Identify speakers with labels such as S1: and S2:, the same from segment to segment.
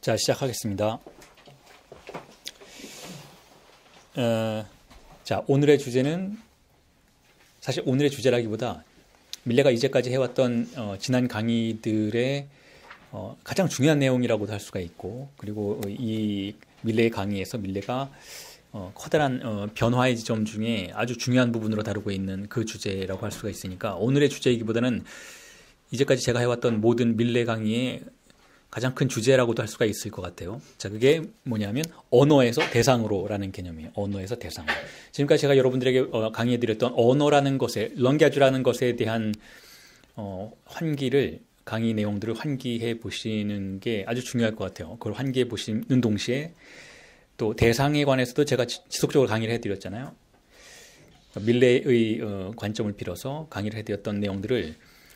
S1: 자, 시작하겠습니다. 어, 자, 오늘의 주제는 사실 오늘의 주제라기보다 밀레가 이제까지 해왔던 어, 지난 강의들의 어, 가장 중요한 내용이라고도 할 수가 있고 그리고 이 밀레의 강의에서 밀레가 어, 커다란 어, 변화의 지점 중에 아주 중요한 부분으로 다루고 있는 그 주제라고 할 수가 있으니까 오늘의 주제이기보다는 이제까지 제가 해왔던 모든 밀레 강의의 가장 큰 주제라고도 할 수가 있을 것 같아요. 자, 그게 뭐냐면 언어에서 대상으로라는 개념이에요. 언어에서 대상으로. 지금까지 제가 여러분들에게 어, 강의해드렸던 언어라는 것에, 런게아주라는 것에 대한 어, 환기를 강의 내용들을 환기해 보시는 게 아주 중요할 것 같아요. 그걸 환기해 보시는 동시에 또 대상에 관해서도 제가 지속적으로 강의를 해드렸잖아요. 밀레의 어, 관점을 빌어서 강의를 해드렸던 내용들을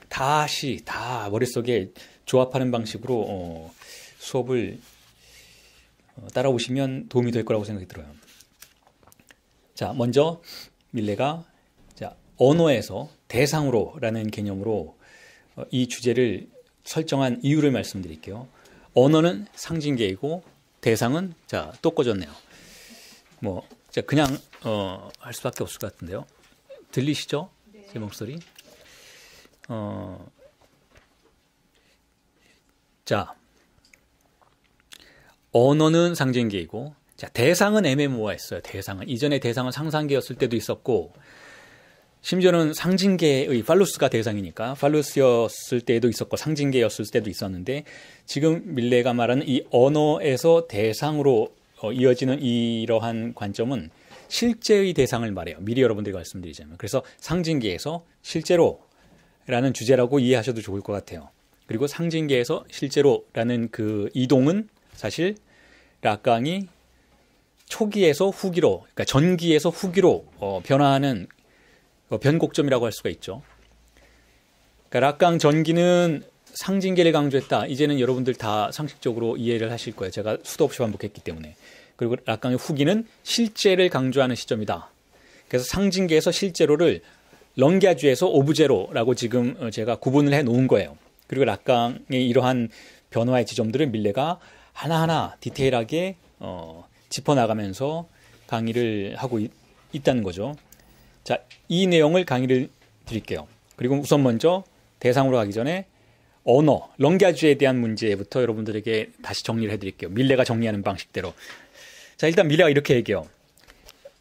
S1: 다시 다 머릿속에 조합하는 방식으로 어, 수업을 어, 따라오시면 도움이 될 거라고 생각이 들어요. 자, 먼저 밀레가 자, 언어에서 대상으로라는 개념으로 어, 이 주제를 설정한 이유를 말씀드릴게요. 언어는 상징계이고 대상은 자, 또 꺼졌네요. 뭐 자, 그냥 어, 할 수밖에 없을 것 같은데요. 들리시죠? 제 네. 목소리? 어, 자, 언어는 상징계이고, 자, 대상은 애매모호했어요. 대상은. 이전에 대상은 상상계였을 때도 있었고, 심지어는 상징계의 팔루스가 대상이니까 팔루스였을 때도 있었고 상징계였을 때도 있었는데 지금 밀레가 말하는 이 언어에서 대상으로 어, 이어지는 이러한 관점은 실제의 대상을 말해요. 미리 여러분들이 말씀드리자면. 그래서 상징계에서 실제로라는 주제라고 이해하셔도 좋을 것 같아요. 그리고 상징계에서 실제로라는 그 이동은 사실 락강이 초기에서 후기로, 그러니까 전기에서 후기로 어, 변화하는 어, 변곡점이라고 할 수가 있죠. 그러니까 락강 전기는 상징계를 강조했다. 이제는 여러분들 다 상식적으로 이해를 하실 거예요. 제가 수도 없이 반복했기 때문에. 그리고 락강의 후기는 실제를 강조하는 시점이다. 그래서 상징계에서 실제로를 런갸주에서 오브제로라고 지금 어, 제가 구분을 해 놓은 거예요. 그리고 락강의 이러한 변화의 지점들을 밀레가 하나하나 디테일하게 어, 짚어나가면서 강의를 하고 있, 있다는 거죠. 자, 이 내용을 강의를 드릴게요. 그리고 우선 먼저 대상으로 가기 전에 언어, 런가주에 대한 문제부터 여러분들에게 다시 정리를 해드릴게요. 밀레가 정리하는 방식대로. 자, 일단 밀레가 이렇게 얘기해요.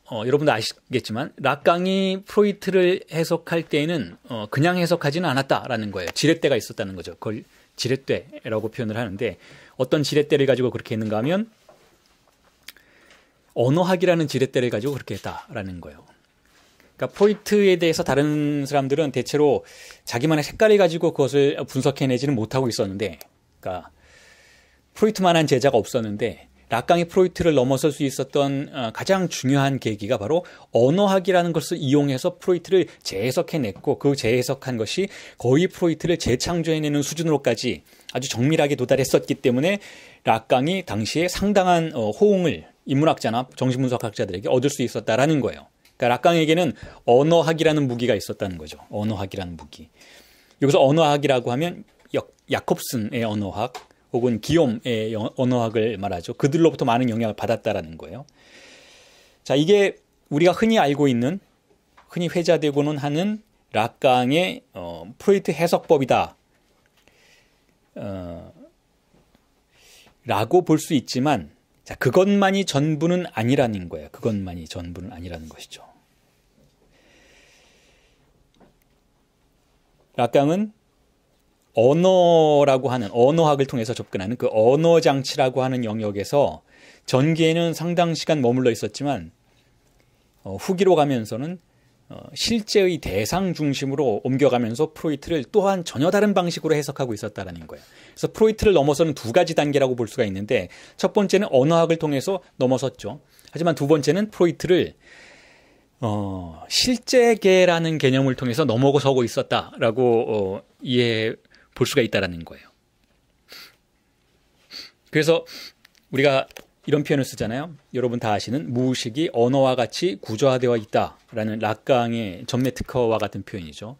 S1: 어, 여러분도 아시겠지만 락강이 프로이트를 해석할 때에는 어, 그냥 해석하지는 않았다라는 거예요. 지렛대가 있었다는 거죠. 그걸 지렛대라고 표현을 하는데 어떤 지렛대를 가지고 그렇게 했는가 하면 언어학이라는 지렛대를 가지고 그렇게 했다라는 거예요. 그러니까 포인트에 대해서 다른 사람들은 대체로 자기만의 색깔을 가지고 그것을 분석해내지는 못하고 있었는데, 그러니까 포로이트만한 제자가 없었는데 락강의 프로이트를 넘어설 수 있었던 어, 가장 중요한 계기가 바로 언어학이라는 것을 이용해서 프로이트를 재해석해냈고 그 재해석한 것이 거의 프로이트를 재창조해내는 수준으로까지 아주 정밀하게 도달했었기 때문에 락강이 당시에 상당한 어, 호응을 인문학자나 정신분석학자들에게 얻을 수 있었다라는 거예요. 그러니까 락강에게는 언어학이라는 무기가 있었다는 거죠. 언어학이라는 무기. 여기서 언어학이라고 하면 약 야콥슨의 언어학, 혹은 기욤의 언어학을 말하죠. 그들로부터 많은 영향을 받았다라는 거예요. 자, 이게 우리가 흔히 알고 있는 흔히 회자되고는 하는 락강의 어, 프로이트 해석법이다. 어, 라고 볼 수 있지만 자, 그것만이 전부는 아니라는 거예요. 그것만이 전부는 아니라는 것이죠. 락강은 언어라고 하는 언어학을 통해서 접근하는 그 언어 장치라고 하는 영역에서 전기에는 상당 시간 머물러 있었지만 어, 후기로 가면서는 어, 실제의 대상 중심으로 옮겨가면서 프로이트를 또한 전혀 다른 방식으로 해석하고 있었다라는 거예요. 그래서 프로이트를 넘어서는 두 가지 단계라고 볼 수가 있는데 첫 번째는 언어학을 통해서 넘어섰죠. 하지만 두 번째는 프로이트를 어, 실제계라는 개념을 통해서 넘어서고 있었다라고 어, 이해 볼 수가 있다라는 거예요. 그래서 우리가 이런 표현을 쓰잖아요. 여러분 다 아시는 무의식이 언어와 같이 구조화되어 있다라는 락강의 전매 특허와 같은 표현이죠.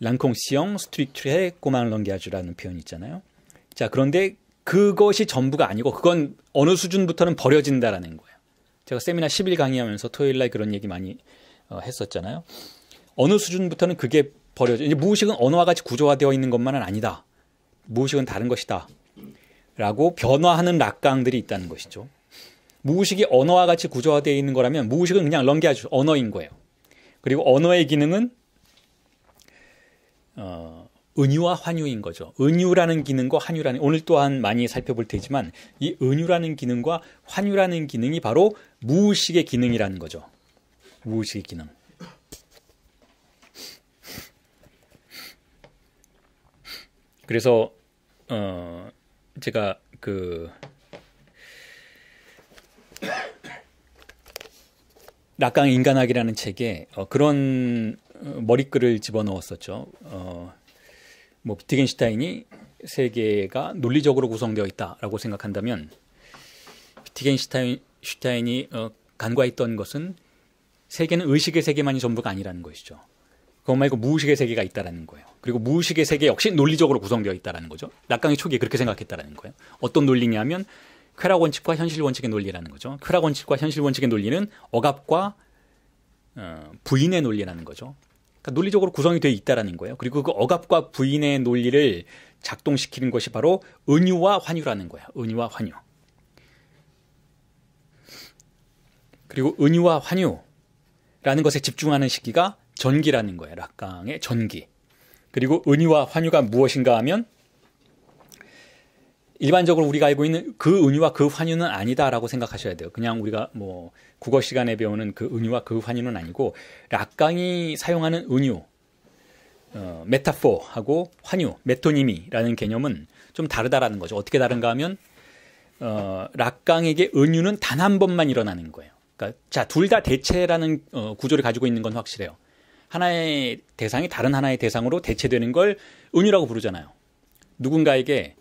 S1: 랑콩시형 스트릭트의 꼬망을넘겨주라는 표현이 있잖아요. 자, 그런데 그것이 전부가 아니고 그건 어느 수준부터는 버려진다라는 거예요. 제가 세미나 10일 강의하면서 토요일 날 그런 얘기 많이 어, 했었잖아요. 어느 수준부터는 그게 버려져. 이제 무의식은 언어와 같이 구조화되어 있는 것만은 아니다. 무의식은 다른 것이다. 라고 변화하는 락강들이 있다는 것이죠. 무의식이 언어와 같이 구조화되어 있는 거라면 무의식은 그냥 런게겨주 언어인 거예요. 그리고 언어의 기능은 어, 은유와 환유인 거죠. 은유라는 기능과 환유라는 오늘 또한 많이 살펴볼 테지만 이 은유라는 기능과 환유라는 기능이 바로 무의식의 기능이라는 거죠. 무의식의 기능. 그래서 어 제가 그락강 인간학이라는 책에 어, 그런 어, 머리글을 집어넣었었죠. 어, 뭐 비트겐슈타인이 세계가 논리적으로 구성되어 있다라고 생각한다면 비트겐슈타인이 어, 간과했던 것은 세계는 의식의 세계만이 전부가 아니라는 것이죠. 그것 말고 무의식의 세계가 있다라는 거예요. 그리고 무의식의 세계 역시 논리적으로 구성되어 있다라는 거죠. 낙강이 초기에 그렇게 생각했다라는 거예요. 어떤 논리냐면 쾌락 원칙과 현실 원칙의 논리라는 거죠. 쾌락 원칙과 현실 원칙의 논리는 억압과 어, 부인의 논리라는 거죠. 그러니까 논리적으로 구성이 되어 있다라는 거예요. 그리고 그 억압과 부인의 논리를 작동시키는 것이 바로 은유와 환유라는 거예요. 은유와 환유. 그리고 은유와 환유라는 것에 집중하는 시기가 전기라는 거예요. 락강의 전기. 그리고 은유와 환유가 무엇인가 하면 일반적으로 우리가 알고 있는 그 은유와 그 환유는 아니다라고 생각하셔야 돼요. 그냥 우리가 뭐 국어 시간에 배우는 그 은유와 그 환유는 아니고 락강이 사용하는 은유, 어, 메타포하고 환유, 메토니미라는 개념은 좀 다르다라는 거죠. 어떻게 다른가 하면 어, 락강에게 은유는 단 한 번만 일어나는 거예요. 그러니까 자, 둘 다 대체라는 어, 구조를 가지고 있는 건 확실해요. 하나의 대상이 다른 하나의 대상으로 대체되는 걸 은유라고 부르잖아요. 누군가에게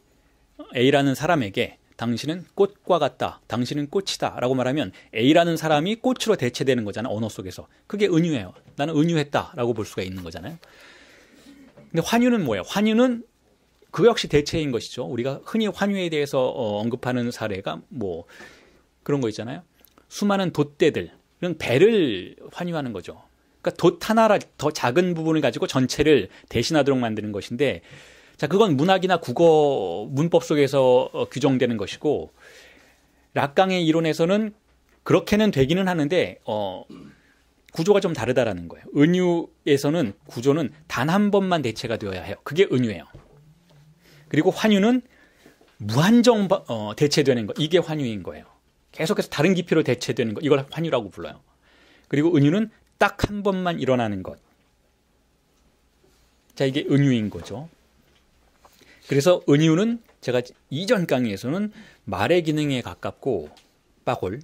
S1: A라는 사람에게 당신은 꽃과 같다. 당신은 꽃이다. 라고 말하면 A라는 사람이 꽃으로 대체되는 거잖아요. 언어 속에서. 그게 은유예요. 나는 은유했다. 라고 볼 수가 있는 거잖아요. 근데 환유는 뭐예요? 환유는 그 역시 대체인 것이죠. 우리가 흔히 환유에 대해서 어, 언급하는 사례가 뭐 그런 거 있잖아요. 수많은 돛대들. 이런 배를 환유하는 거죠. 그러니까 돛 하나라 더 작은 부분을 가지고 전체를 대신하도록 만드는 것인데 자 그건 문학이나 국어 문법 속에서 어, 규정되는 것이고 락강의 이론에서는 그렇게는 되기는 하는데 어 구조가 좀 다르다라는 거예요. 은유에서는 구조는 단 한 번만 대체가 되어야 해요. 그게 은유예요. 그리고 환유는 무한정 어, 대체되는 거 이게 환유인 거예요. 계속해서 다른 깊이로 대체되는 거 이걸 환유라고 불러요. 그리고 은유는 딱한 번만 일어나는 것. 자, 이게 은유인 거죠. 그래서 은유는 제가 이전 강의에서는 말의 기능에 가깝고 빠골,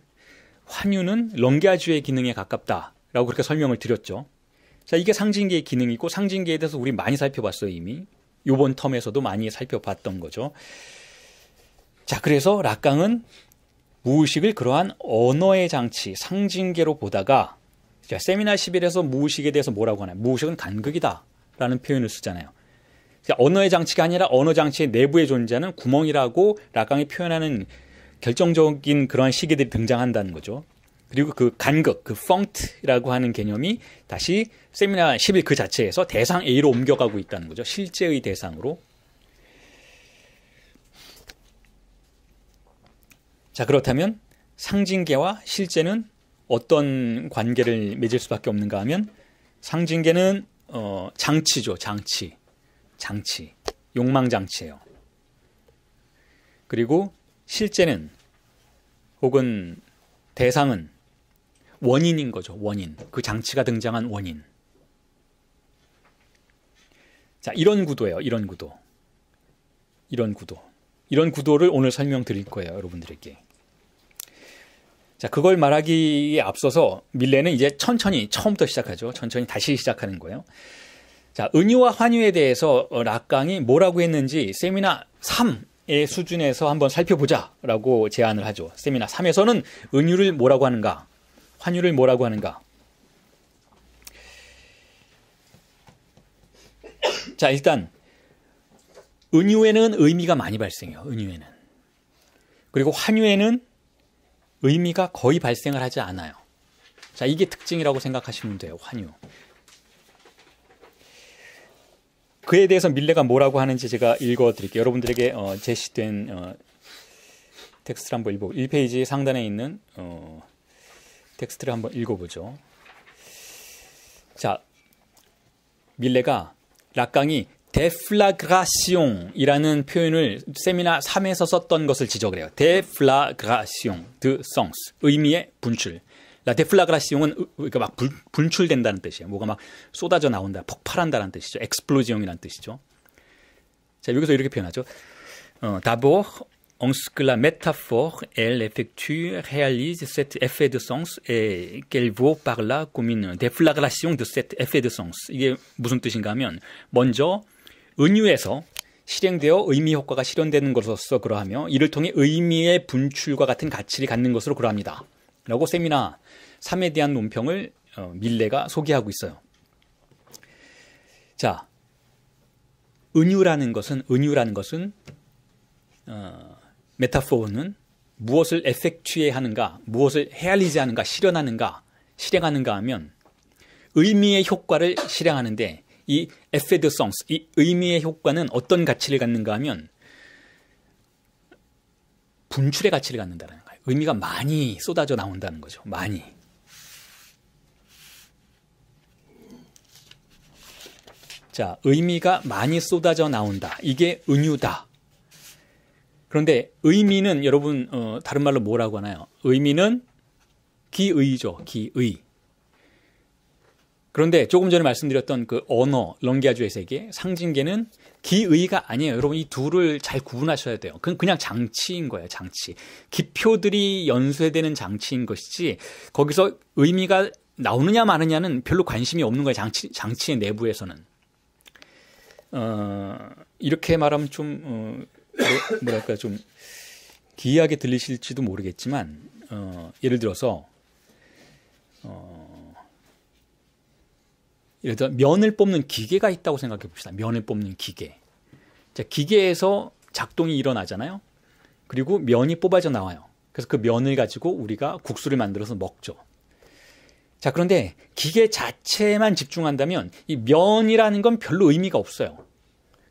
S1: 환유는 런게아주의 기능에 가깝다라고 그렇게 설명을 드렸죠. 자, 이게 상징계의 기능이고 상징계에 대해서 우리 많이 살펴봤어요, 이미. 요번 텀에서도 많이 살펴봤던 거죠. 자, 그래서 락강은 무의식을 그러한 언어의 장치, 상징계로 보다가 자, 세미나 1 1에서 무의식에 대해서 뭐라고 하나요? 무의식은 간극이다. 라는 표현을 쓰잖아요. 그 언어의 장치가 아니라 언어 장치의 내부에 존재하는 구멍이라고 락강이 표현하는 결정적인 그러한 시기들이 등장한다는 거죠. 그리고 그 간극, 그 펑트라고 하는 개념이 다시 세미나 1 1 그 자체에서 대상 A로 옮겨가고 있다는 거죠. 실제의 대상으로. 자, 그렇다면 상징계와 실제는 어떤 관계를 맺을 수밖에 없는가 하면 상징계는 어, 장치죠. 장치. 장치. 욕망 장치예요. 그리고 실제는 혹은 대상은 원인인 거죠. 원인. 그 장치가 등장한 원인. 자, 이런 구도예요. 이런 구도. 이런 구도. 이런 구도를 오늘 설명드릴 거예요. 여러분들에게. 자, 그걸 말하기에 앞서서 밀레는 이제 천천히 처음부터 시작하죠. 천천히 다시 시작하는 거예요. 자, 은유와 환유에 대해서 락강이 뭐라고 했는지 세미나 3의 수준에서 한번 살펴보자라고 제안을 하죠. 세미나 3에서는 은유를 뭐라고 하는가, 환유를 뭐라고 하는가. 자, 일단 은유에는 의미가 많이 발생해요. 은유에는. 그리고 환유에는 의미가 거의 발생을 하지 않아요. 자, 이게 특징이라고 생각하시면 돼요. 환유. 그에 대해서 밀레가 뭐라고 하는지 제가 읽어 드릴게요. 여러분들에게 어, 제시된 어, 텍스트를 한번 읽어 1페이지 상단에 있는 어, 텍스트를 한번 읽어보죠. 자, 밀레가 락강이 데플라그라시옹이라는 표현을 세미나 3에서 썼던 것을 지적을 해요. 데플라그라시옹, the songs, 의미의 분출. 라 데플라그라시옹은 그러니까 막 불, 분출된다는 뜻이에요. 뭐가 막 쏟아져 나온다, 폭발한다는 뜻이죠. 엑스플로지옹이라는 뜻이죠. 자, 여기서 이렇게 표현하죠. 어, d'abord, on ce que la métaphore, elle effectue, réalise cet effet de sens et qu'elle vaut par là comme une déflagration de cet effet de sens. 이게 무슨 뜻인가 하면, 먼저, 은유에서 실행되어 의미 효과가 실현되는 것으로서 그러하며 이를 통해 의미의 분출과 같은 가치를 갖는 것으로 그러합니다. 라고 세미나 3에 대한 논평을 어, 밀레가 소개하고 있어요. 자, 은유라는 것은 은유라는 것은 어, 메타포는 무엇을 에펙트에 하는가, 무엇을 헤아리지 하는가, 실현하는가, 실행하는가 하면 의미의 효과를 실행하는데 이 에페드성스, 이 의미의 효과는 어떤 가치를 갖는가 하면 분출의 가치를 갖는다는 거예요. 의미가 많이 쏟아져 나온다는 거죠. 많이. 자, 의미가 많이 쏟아져 나온다. 이게 은유다. 그런데 의미는 여러분 어, 다른 말로 뭐라고 하나요? 의미는 기의죠. 기의. 그런데 조금 전에 말씀드렸던 그 언어, 런기아주의 세계, 상징계는 기의가 아니에요. 여러분 이 둘을 잘 구분하셔야 돼요. 그건 그냥 장치인 거예요, 장치. 기표들이 연쇄되는 장치인 것이지 거기서 의미가 나오느냐 마느냐는 별로 관심이 없는 거예요, 장치 장치의 내부에서는. 어, 이렇게 말하면 좀 어, 뭐, 뭐랄까 좀 기이하게 들리실지도 모르겠지만 어, 예를 들어서 예를 들어 면을 뽑는 기계가 있다고 생각해 봅시다. 면을 뽑는 기계. 자, 기계에서 작동이 일어나잖아요. 그리고 면이 뽑아져 나와요. 그래서 그 면을 가지고 우리가 국수를 만들어서 먹죠. 자, 그런데 기계 자체만 집중한다면 이 면이라는 건 별로 의미가 없어요.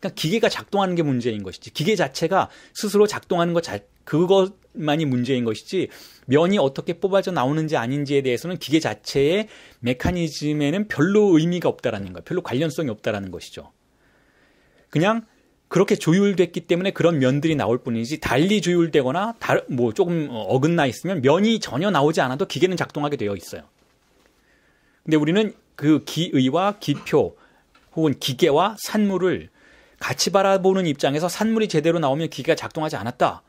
S1: 그러니까 기계가 작동하는 게 문제인 것이지. 기계 자체가 스스로 작동하는 것 자, 그것만이 문제인 것이지 면이 어떻게 뽑아져 나오는지 아닌지에 대해서는 기계 자체의 메커니즘에는 별로 의미가 없다라는 거예요. 별로 관련성이 없다라는 것이죠. 그냥 그렇게 조율됐기 때문에 그런 면들이 나올 뿐이지 달리 조율되거나 다, 뭐 조금 어긋나 있으면 면이 전혀 나오지 않아도 기계는 작동하게 되어 있어요. 근데 우리는 그 기의와 기표 혹은 기계와 산물을 같이 바라보는 입장에서 산물이 제대로 나오면 기계가 작동하지 않았다.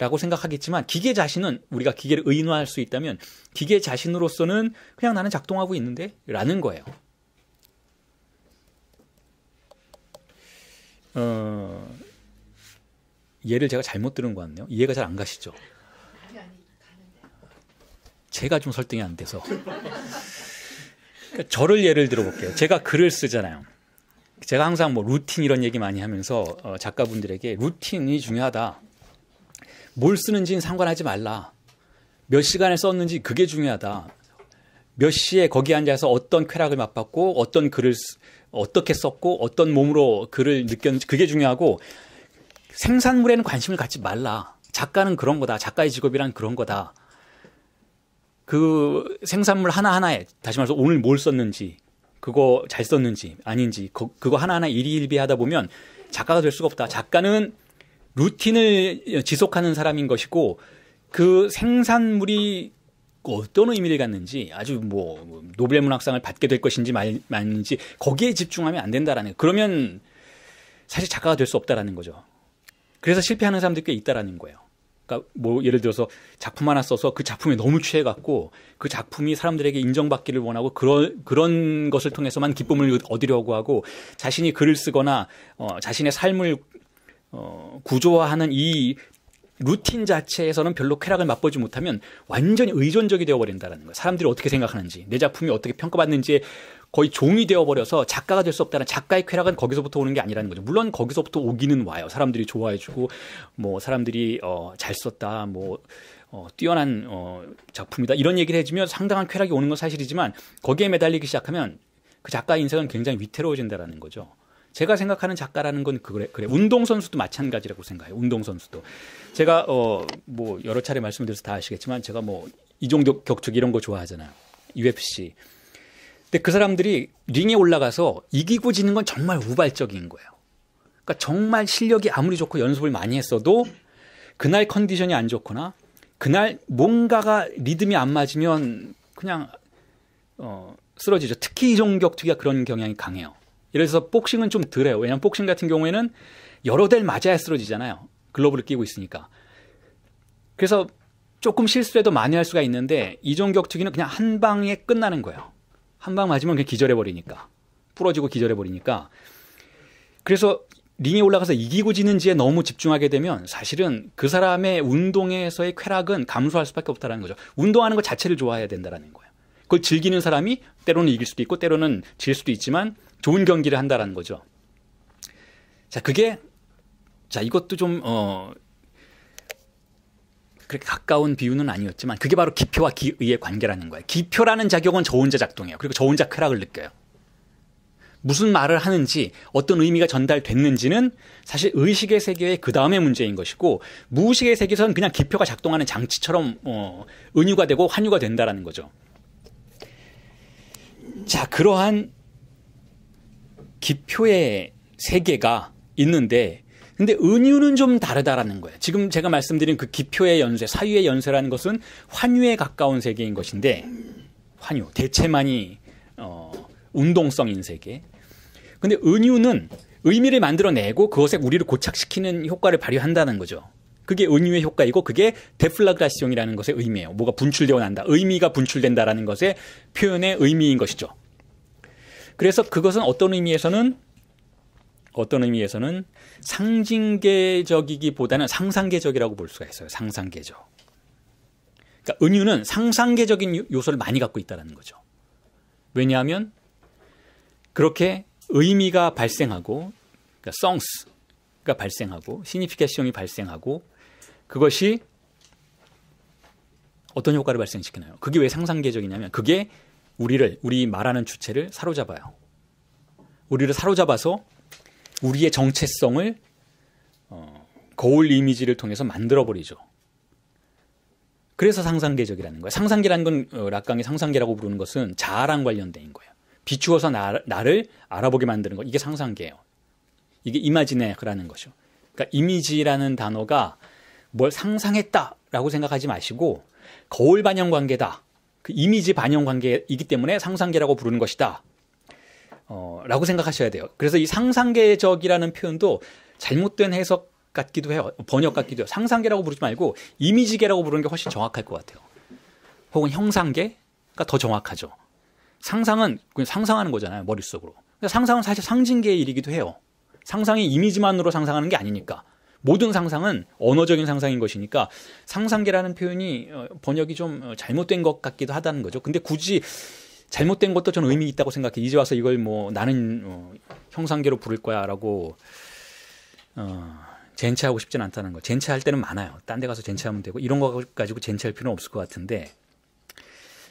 S1: 라고 생각하겠지만 기계 자신은 우리가 기계를 의인화할 수 있다면 기계 자신으로서는 그냥 나는 작동하고 있는데 라는 거예요. 어, 예를 제가 잘못 들은 것 같네요. 이해가 잘 안 가시죠? 제가 좀 설득이 안 돼서. 그러니까 저를 예를 들어볼게요. 제가 글을 쓰잖아요. 제가 항상 뭐 루틴 이런 얘기 많이 하면서 어, 작가분들에게 루틴이 중요하다. 뭘 쓰는지는 상관하지 말라. 몇 시간을 썼는지 그게 중요하다. 몇 시에 거기 앉아서 어떤 쾌락을 맛봤고 어떤 글을 어떻게 썼고 어떤 몸으로 글을 느꼈는지 그게 중요하고 생산물에는 관심을 갖지 말라. 작가는 그런 거다. 작가의 직업이란 그런 거다. 그 생산물 하나하나에 다시 말해서 오늘 뭘 썼는지 그거 잘 썼는지 아닌지 그거 하나하나 일일비하다 보면 작가가 될 수가 없다. 작가는 루틴을 지속하는 사람인 것이고 그 생산물이 어떤 의미를 갖는지 아주 뭐 노벨 문학상을 받게 될 것인지 말, 인지 거기에 집중하면 안 된다라는 그러면 사실 작가가 될 수 없다라는 거죠. 그래서 실패하는 사람들이 꽤 있다라는 거예요. 그러니까 뭐 예를 들어서 작품 하나 써서 그 작품에 너무 취해갖고 그 작품이 사람들에게 인정받기를 원하고 그런 그런 것을 통해서만 기쁨을 얻으려고 하고 자신이 글을 쓰거나 어, 자신의 삶을 어, 구조화하는 이 루틴 자체에서는 별로 쾌락을 맛보지 못하면 완전히 의존적이 되어버린다는 거예요. 사람들이 어떻게 생각하는지, 내 작품이 어떻게 평가받는지에 거의 종이 되어버려서 작가가 될 수 없다는 작가의 쾌락은 거기서부터 오는 게 아니라는 거죠. 물론 거기서부터 오기는 와요. 사람들이 좋아해주고, 뭐, 사람들이, 어, 잘 썼다, 뭐, 어, 뛰어난, 어, 작품이다. 이런 얘기를 해주면 상당한 쾌락이 오는 건 사실이지만 거기에 매달리기 시작하면 그 작가의 인생은 굉장히 위태로워진다라는 거죠. 제가 생각하는 작가라는 건 그래 그래 운동 선수도 마찬가지라고 생각해요. 운동 선수도 제가 어 뭐 여러 차례 말씀드려서 다 아시겠지만 제가 뭐 이종격 격투기 이런 거 좋아하잖아요. UFC. 근데 그 사람들이 링에 올라가서 이기고 지는 건 정말 우발적인 거예요. 그러니까 정말 실력이 아무리 좋고 연습을 많이 했어도 그날 컨디션이 안 좋거나 그날 뭔가가 리듬이 안 맞으면 그냥 어 쓰러지죠. 특히 이종격투기가 그런 경향이 강해요. 예를 들어서 복싱은 좀 덜해요. 왜냐하면 복싱 같은 경우에는 여러 대를 맞아야 쓰러지잖아요. 글러브를 끼고 있으니까. 그래서 조금 실수해도 많이 할 수가 있는데 이종격투기는 그냥 한 방에 끝나는 거예요. 한 방 맞으면 그냥 기절해 버리니까 부러지고 기절해 버리니까 그래서 링에 올라가서 이기고 지는지에 너무 집중하게 되면 사실은 그 사람의 운동에서의 쾌락은 감소할 수밖에 없다라는 거죠. 운동하는 것 자체를 좋아해야 된다라는 거예요. 그걸 즐기는 사람이 때로는 이길 수도 있고 때로는 질 수도 있지만 좋은 경기를 한다라는 거죠. 자, 그게 자, 이것도 좀 어, 그렇게 가까운 비유는 아니었지만 그게 바로 기표와 기의의 관계라는 거예요. 기표라는 작용은 저 혼자 작동해요. 그리고 저 혼자 크락을 느껴요. 무슨 말을 하는지 어떤 의미가 전달됐는지는 사실 의식의 세계의 그 다음의 문제인 것이고 무의식의 세계에서는 그냥 기표가 작동하는 장치처럼 어, 은유가 되고 환유가 된다라는 거죠. 자 그러한 기표의 세계가 있는데 근데 은유는 좀 다르다라는 거예요. 지금 제가 말씀드린 그 기표의 연쇄, 사유의 연쇄라는 것은 환유에 가까운 세계인 것인데 환유, 대체만이 어, 운동성인 세계. 근데 은유는 의미를 만들어내고 그것에 우리를 고착시키는 효과를 발휘한다는 거죠. 그게 은유의 효과이고 그게 데플라그라시온이라는 것의 의미예요. 뭐가 분출되어 난다. 의미가 분출된다라는 것의 표현의 의미인 것이죠. 그래서 그것은 어떤 의미에서는 어떤 의미에서는 상징계적이기보다는 상상계적이라고 볼 수가 있어요. 상상계적. 그러니까 은유는 상상계적인 요소를 많이 갖고 있다는 거죠. 왜냐하면 그렇게 의미가 발생하고 그러니까 성스가 발생하고 시니피케이션이 발생하고 그것이 어떤 효과를 발생시키나요? 그게 왜 상상계적이냐면 그게 우리를 우리 말하는 주체를 사로잡아요. 우리를 사로잡아서 우리의 정체성을 어, 거울 이미지를 통해서 만들어 버리죠. 그래서 상상계적이라는 거예요. 상상계라는 건 어, 락강의 상상계라고 부르는 것은 자아랑 관련된 거예요. 비추어서 나, 나를 알아보게 만드는 거 이게 상상계예요. 이게 이마지네라는 거죠. 그러니까 이미지라는 단어가 뭘 상상했다라고 생각하지 마시고 거울 반영 관계다. 그 이미지 반영 관계이기 때문에 상상계라고 부르는 것이다. 어, 라고 생각하셔야 돼요. 그래서 이 상상계적이라는 표현도 잘못된 해석 같기도 해요. 번역 같기도 해요. 상상계라고 부르지 말고 이미지계라고 부르는 게 훨씬 정확할 것 같아요. 혹은 형상계가 더 정확하죠. 상상은 그냥 상상하는 거잖아요. 머릿속으로. 상상은 사실 상징계의 일이기도 해요. 상상이 이미지만으로 상상하는 게 아니니까. 모든 상상은 언어적인 상상인 것이니까 상상계라는 표현이 어, 번역이 좀 어, 잘못된 것 같기도 하다는 거죠. 근데 굳이 잘못된 것도 저는 의미 있다고 생각해. 이제 와서 이걸 뭐 나는 어, 형상계로 부를 거야라고 어, 젠체하고 싶진 않다는 거. 젠체할 때는 많아요. 딴 데 가서 젠체하면 되고 이런 거 가지고 젠체할 필요는 없을 것 같은데.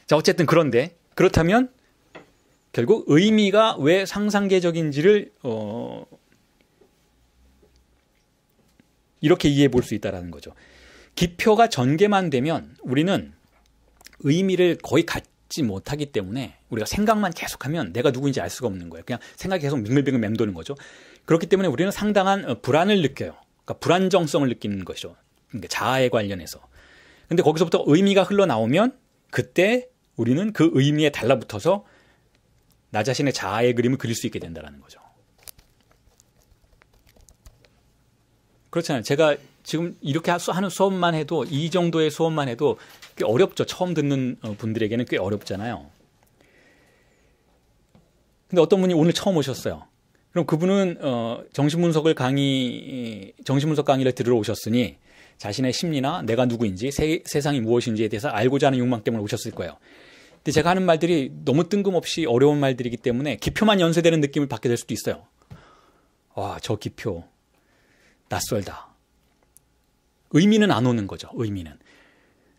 S1: 자 어쨌든 그런데 그렇다면 결국 의미가 왜 상상계적인지를 어, 이렇게 이해해 볼 수 있다라는 거죠. 기표가 전개만 되면 우리는 의미를 거의 갖지 못하기 때문에 우리가 생각만 계속하면 내가 누구인지 알 수가 없는 거예요. 그냥 생각이 계속 빙글빙글 맴도는 거죠. 그렇기 때문에 우리는 상당한 어, 불안을 느껴요. 그러니까 불안정성을 느끼는 것이죠. 그러니까 자아에 관련해서. 근데 거기서부터 의미가 흘러나오면 그때 우리는 그 의미에 달라붙어서 나 자신의 자아의 그림을 그릴 수 있게 된다라는 거죠. 그렇잖아요. 제가 지금 이렇게 하는 수업만 해도 이 정도의 수업만 해도 꽤 어렵죠. 처음 듣는 어, 분들에게는 꽤 어렵잖아요. 근데 어떤 분이 오늘 처음 오셨어요. 그럼 그분은 어, 정신분석을 강의 정신분석 강의를 들으러 오셨으니 자신의 심리나 내가 누구인지 세, 상이 무엇인지에 대해서 알고자 하는 욕망 때문에 오셨을 거예요. 근데 제가 하는 말들이 너무 뜬금없이 어려운 말들이기 때문에 기표만 연쇄되는 느낌을 받게 될 수도 있어요. 와, 저 기표. 낯설다. 의미는 안 오는 거죠. 의미는.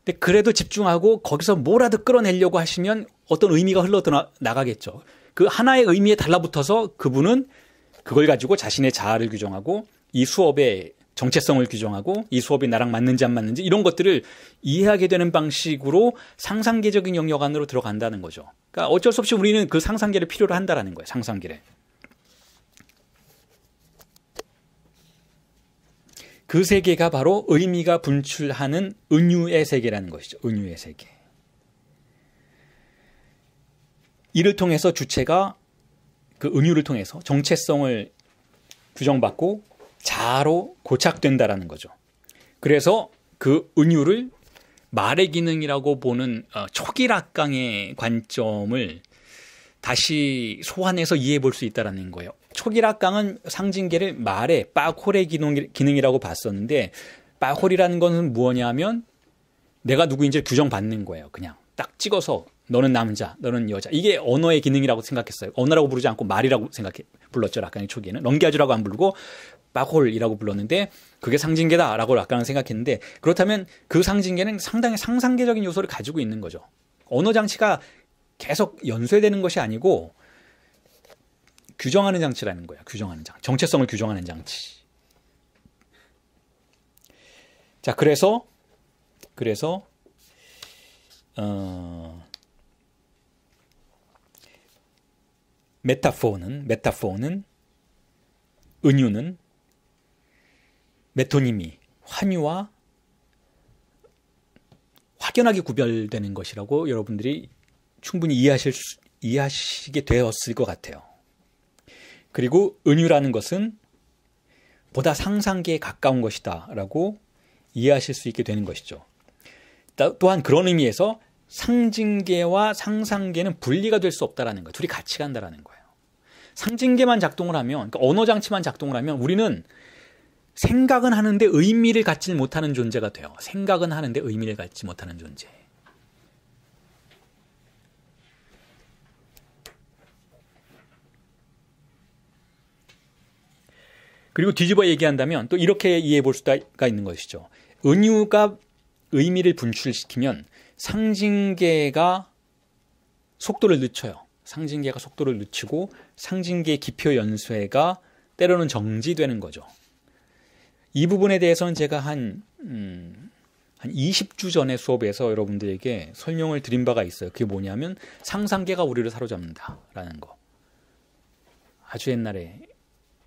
S1: 근데 그래도 집중하고 거기서 뭐라도 끌어내려고 하시면 어떤 의미가 흘러나가겠죠. 그 하나의 의미에 달라붙어서 그분은 그걸 가지고 자신의 자아를 규정하고 이 수업의 정체성을 규정하고 이 수업이 나랑 맞는지 안 맞는지 이런 것들을 이해하게 되는 방식으로 상상계적인 영역 안으로 들어간다는 거죠. 그러니까 어쩔 수 없이 우리는 그 상상계를 필요로 한다라는 거예요. 상상계를. 그 세계가 바로 의미가 분출하는 은유의 세계라는 것이죠. 은유의 세계. 이를 통해서 주체가 그 은유를 통해서 정체성을 규정받고 자아로 고착된다라는 거죠. 그래서 그 은유를 말의 기능이라고 보는 초기락강의 어, 관점을 다시 소환해서 이해해 볼 수 있다라는 거예요. 초기락강은 상징계를 말에빠홀의 기능이라고 봤었는데 빠홀이라는 것은 무엇냐면 내가 누구인지 규정받는 거예요. 그냥 딱 찍어서 너는 남자, 너는 여자. 이게 언어의 기능이라고 생각했어요. 언어라고 부르지 않고 말이라고 생각해 불렀죠. 락강의 초기에는 런기아주라고 안 부르고 빠홀이라고 불렀는데 그게 상징계다라고 락강은 생각했는데 그렇다면 그 상징계는 상당히 상상계적인 요소를 가지고 있는 거죠. 언어 장치가 계속 연쇄되는 것이 아니고 규정하는 장치라는 거야. 규정하는 장치. 정체성을 규정하는 장치. 자, 그래서 그래서 어 메타포는 메타포는 은유는 메토님이 환유와 확연하게 구별되는 것이라고 여러분들이 충분히 이해하실 수, 이해하시게 되었을 것 같아요. 그리고 은유라는 것은 보다 상상계에 가까운 것이다라고 이해하실 수 있게 되는 것이죠. 또한 그런 의미에서 상징계와 상상계는 분리가 될 수 없다라는 거예요. 둘이 같이 간다라는 거예요. 상징계만 작동을 하면, 그러니까 언어 장치만 작동을 하면 우리는 생각은 하는데 의미를 갖지 못하는 존재가 돼요. 생각은 하는데 의미를 갖지 못하는 존재. 그리고 뒤집어 얘기한다면 또 이렇게 이해해 볼 수가 있는 것이죠. 은유가 의미를 분출시키면 상징계가 속도를 늦춰요. 상징계가 속도를 늦추고 상징계 기표 연쇄가 때로는 정지되는 거죠. 이 부분에 대해서는 제가 한, 음, 한 20주 전에 수업에서 여러분들에게 설명을 드린 바가 있어요. 그게 뭐냐면 상상계가 우리를 사로잡는다라는 거. 아주 옛날에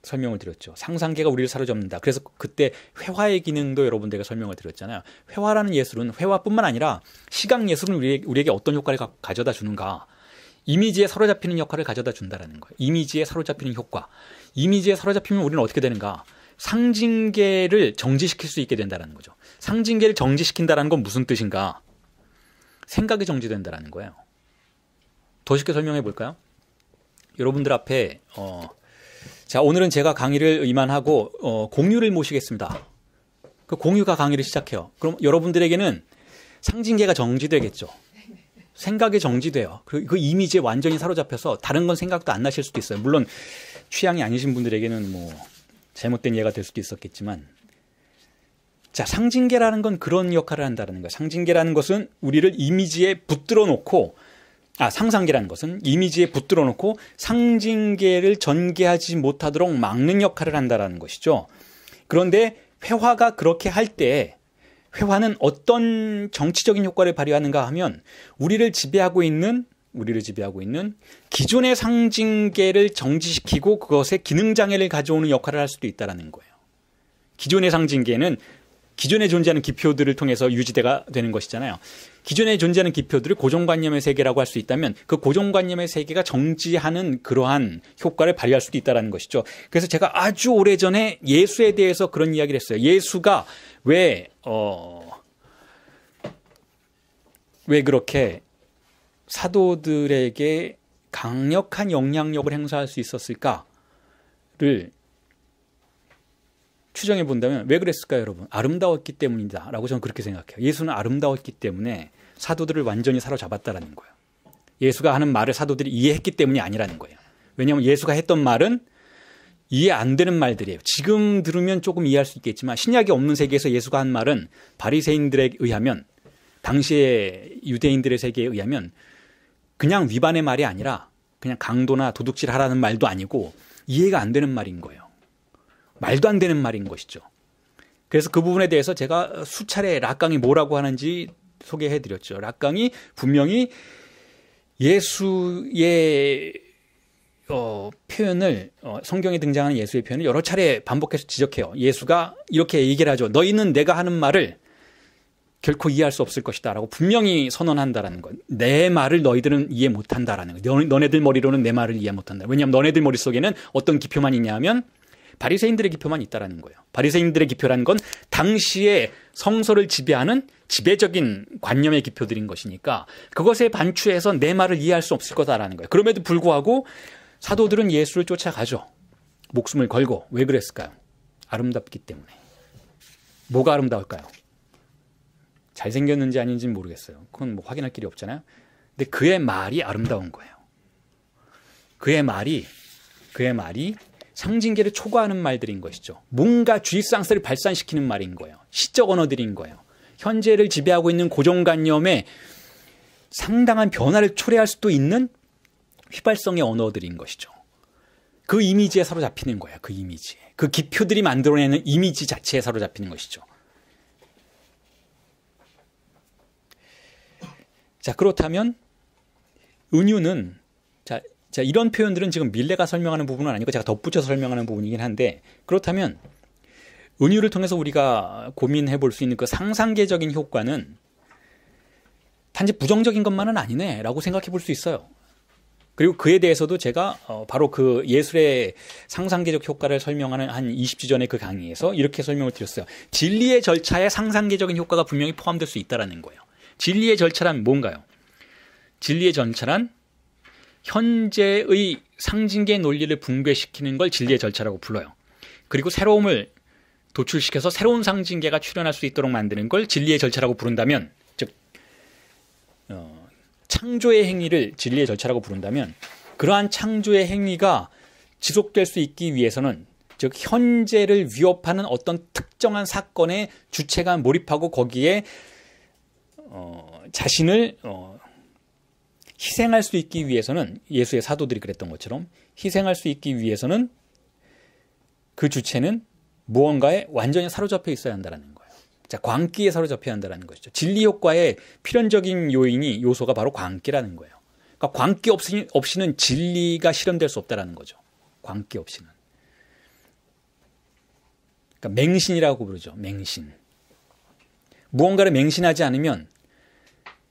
S1: 설명을 드렸죠. 상상계가 우리를 사로잡는다. 그래서 그때 회화의 기능도 여러분들에게 설명을 드렸잖아요. 회화라는 예술은 회화뿐만 아니라 시각 예술은 우리에게, 어떤 효과를 가져다 주는가. 이미지에 사로잡히는 역할을 가져다 준다라는 거예요. 이미지에 사로잡히는 효과. 이미지에 사로잡히면 우리는 어떻게 되는가? 상징계를 정지시킬 수 있게 된다라는 거죠. 상징계를 정지시킨다라는 건 무슨 뜻인가? 생각이 정지된다라는 거예요. 더 쉽게 설명해 볼까요? 여러분들 앞에 어 자, 오늘은 제가 강의를 이만하고 어, 공유를 모시겠습니다. 그 공유가 강의를 시작해요. 그럼 여러분들에게는 상징계가 정지되겠죠. 생각이 정지돼요. 그그 이미지에 완전히 사로잡혀서 다른 건 생각도 안 나실 수도 있어요. 물론 취향이 아니신 분들에게는 뭐 잘못된 예가 될 수도 있었겠지만 자, 상징계라는 건 그런 역할을 한다는 거예요. 상징계라는 것은 우리를 이미지에 붙들어 놓고 아, 상상계라는 것은 이미지에 붙들어 놓고 상징계를 전개하지 못하도록 막는 역할을 한다라는 것이죠. 그런데 회화가 그렇게 할 때 회화는 어떤 정치적인 효과를 발휘하는가 하면 우리를 지배하고 있는 우리를 지배하고 있는 기존의 상징계를 정지시키고 그것에 기능 장애를 가져오는 역할을 할 수도 있다라는 거예요. 기존의 상징계는 기존에 존재하는 기표들을 통해서 유지대가 되는 것이잖아요. 기존에 존재하는 기표들을 고정관념의 세계라고 할 수 있다면 그 고정관념의 세계가 정지하는 그러한 효과를 발휘할 수도 있다라는 것이죠. 그래서 제가 아주 오래전에 예수에 대해서 그런 이야기를 했어요. 예수가 왜 어, 왜 그렇게 사도들에게 강력한 영향력을 행사할 수 있었을까를 추정해 본다면 왜 그랬을까요, 여러분? 아름다웠기 때문이다라고 저는 그렇게 생각해요. 예수는 아름다웠기 때문에 사도들을 완전히 사로잡았다라는 거예요. 예수가 하는 말을 사도들이 이해했기 때문이 아니라는 거예요. 왜냐하면 예수가 했던 말은 이해 안 되는 말들이에요. 지금 들으면 조금 이해할 수 있겠지만 신약이 없는 세계에서 예수가 한 말은 바리새인들에 의하면 당시의 유대인들의 세계에 의하면 그냥 위반의 말이 아니라 그냥 강도나 도둑질 하라는 말도 아니고 이해가 안 되는 말인 거예요. 말도 안 되는 말인 것이죠. 그래서 그 부분에 대해서 제가 수차례 락강이 뭐라고 하는지 소개해 드렸죠. 락강이 분명히 예수의 어, 표현을 어, 성경에 등장하는 예수의 표현을 여러 차례 반복해서 지적해요. 예수가 이렇게 얘기를 하죠. 너희는 내가 하는 말을 결코 이해할 수 없을 것이다라고 분명히 선언한다라는 것. 내 말을 너희들은 이해 못한다라는 거. 너네들 머리로는 내 말을 이해 못한다. 왜냐하면 너네들 머릿속에는 어떤 기표만 있냐면 하 바리새인들의 기표만 있다라는 거예요. 바리새인들의 기표라는 건 당시에 성서를 지배하는 지배적인 관념의 기표들인 것이니까 그것에 반추해서 내 말을 이해할 수 없을 거다라는 거예요. 그럼에도 불구하고 사도들은 예수를 쫓아가죠. 목숨을 걸고 왜 그랬을까요? 아름답기 때문에. 뭐가 아름다울까요? 잘생겼는지 아닌지는 모르겠어요. 그건 뭐 확인할 길이 없잖아요. 근데 그의 말이 아름다운 거예요. 그의 말이 그의 말이 상징계를 초과하는 말들인 것이죠. 뭔가 주입상세를 발산시키는 말인 거예요. 시적 언어들인 거예요. 현재를 지배하고 있는 고정관념에 상당한 변화를 초래할 수도 있는 휘발성의 언어들인 것이죠. 그 이미지에 사로잡히는 거예요. 그 이미지에. 그 기표들이 만들어내는 이미지 자체에 사로잡히는 것이죠. 자, 그렇다면 은유는 자, 이런 표현들은 지금 밀레가 설명하는 부분은 아니고 제가 덧붙여서 설명하는 부분이긴 한데 그렇다면 은유를 통해서 우리가 고민해 볼 수 있는 그 상상계적인 효과는 단지 부정적인 것만은 아니네 라고 생각해 볼 수 있어요. 그리고 그에 대해서도 제가 어, 바로 그 예술의 상상계적 효과를 설명하는 한 20주 전에 그 강의에서 이렇게 설명을 드렸어요. 진리의 절차에 상상계적인 효과가 분명히 포함될 수 있다라는 거예요. 진리의 절차란 뭔가요? 진리의 절차란 현재의 상징계 논리를 붕괴시키는 걸 진리의 절차라고 불러요. 그리고 새로움을 도출시켜서 새로운 상징계가 출현할 수 있도록 만드는 걸 진리의 절차라고 부른다면, 즉 어, 창조의 행위를 진리의 절차라고 부른다면, 그러한 창조의 행위가 지속될 수 있기 위해서는 즉 현재를 위협하는 어떤 특정한 사건의 주체가 몰입하고 거기에 어, 자신을 어, 희생할 수 있기 위해서는 예수의 사도들이 그랬던 것처럼 희생할 수 있기 위해서는 그 주체는 무언가에 완전히 사로잡혀 있어야 한다는 거예요. 자, 광기에 사로잡혀야 한다는 것이죠. 진리 효과의 필연적인 요인이 요소가 바로 광기라는 거예요. 그러니까 광기 없이, 없이는 진리가 실현될 수 없다라는 거죠. 광기 없이는. 그러니까 맹신이라고 부르죠. 맹신. 무언가를 맹신하지 않으면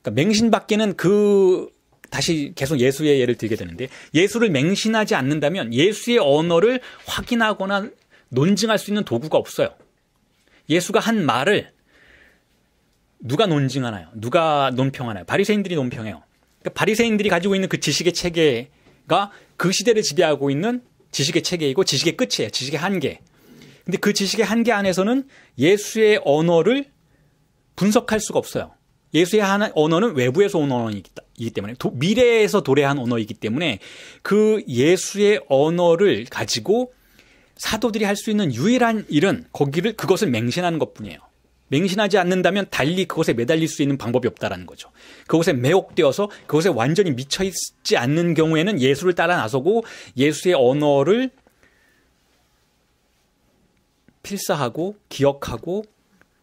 S1: 그러니까 맹신밖에는 그 다시 계속 예수의 예를 들게 되는데 예수를 맹신하지 않는다면 예수의 언어를 확인하거나 논증할 수 있는 도구가 없어요. 예수가 한 말을 누가 논증하나요? 누가 논평하나요? 바리새인들이 논평해요. 그러니까 바리새인들이 가지고 있는 그 지식의 체계가 그 시대를 지배하고 있는 지식의 체계이고 지식의 끝이에요. 지식의 한계. 근데 그 지식의 한계 안에서는 예수의 언어를 분석할 수가 없어요. 예수의 언어는 외부에서 온 언어이기, 이기 때문에 도, 미래에서 도래한 언어이기 때문에 그 예수의 언어를 가지고 사도들이 할 수 있는 유일한 일은 거기를 그것을 맹신하는 것뿐이에요. 맹신하지 않는다면 달리 그것에 매달릴 수 있는 방법이 없다라는 거죠. 그것에 매혹되어서 그것에 완전히 미쳐 있지 않는 경우에는 예수를 따라 나서고 예수의 언어를 필사하고 기억하고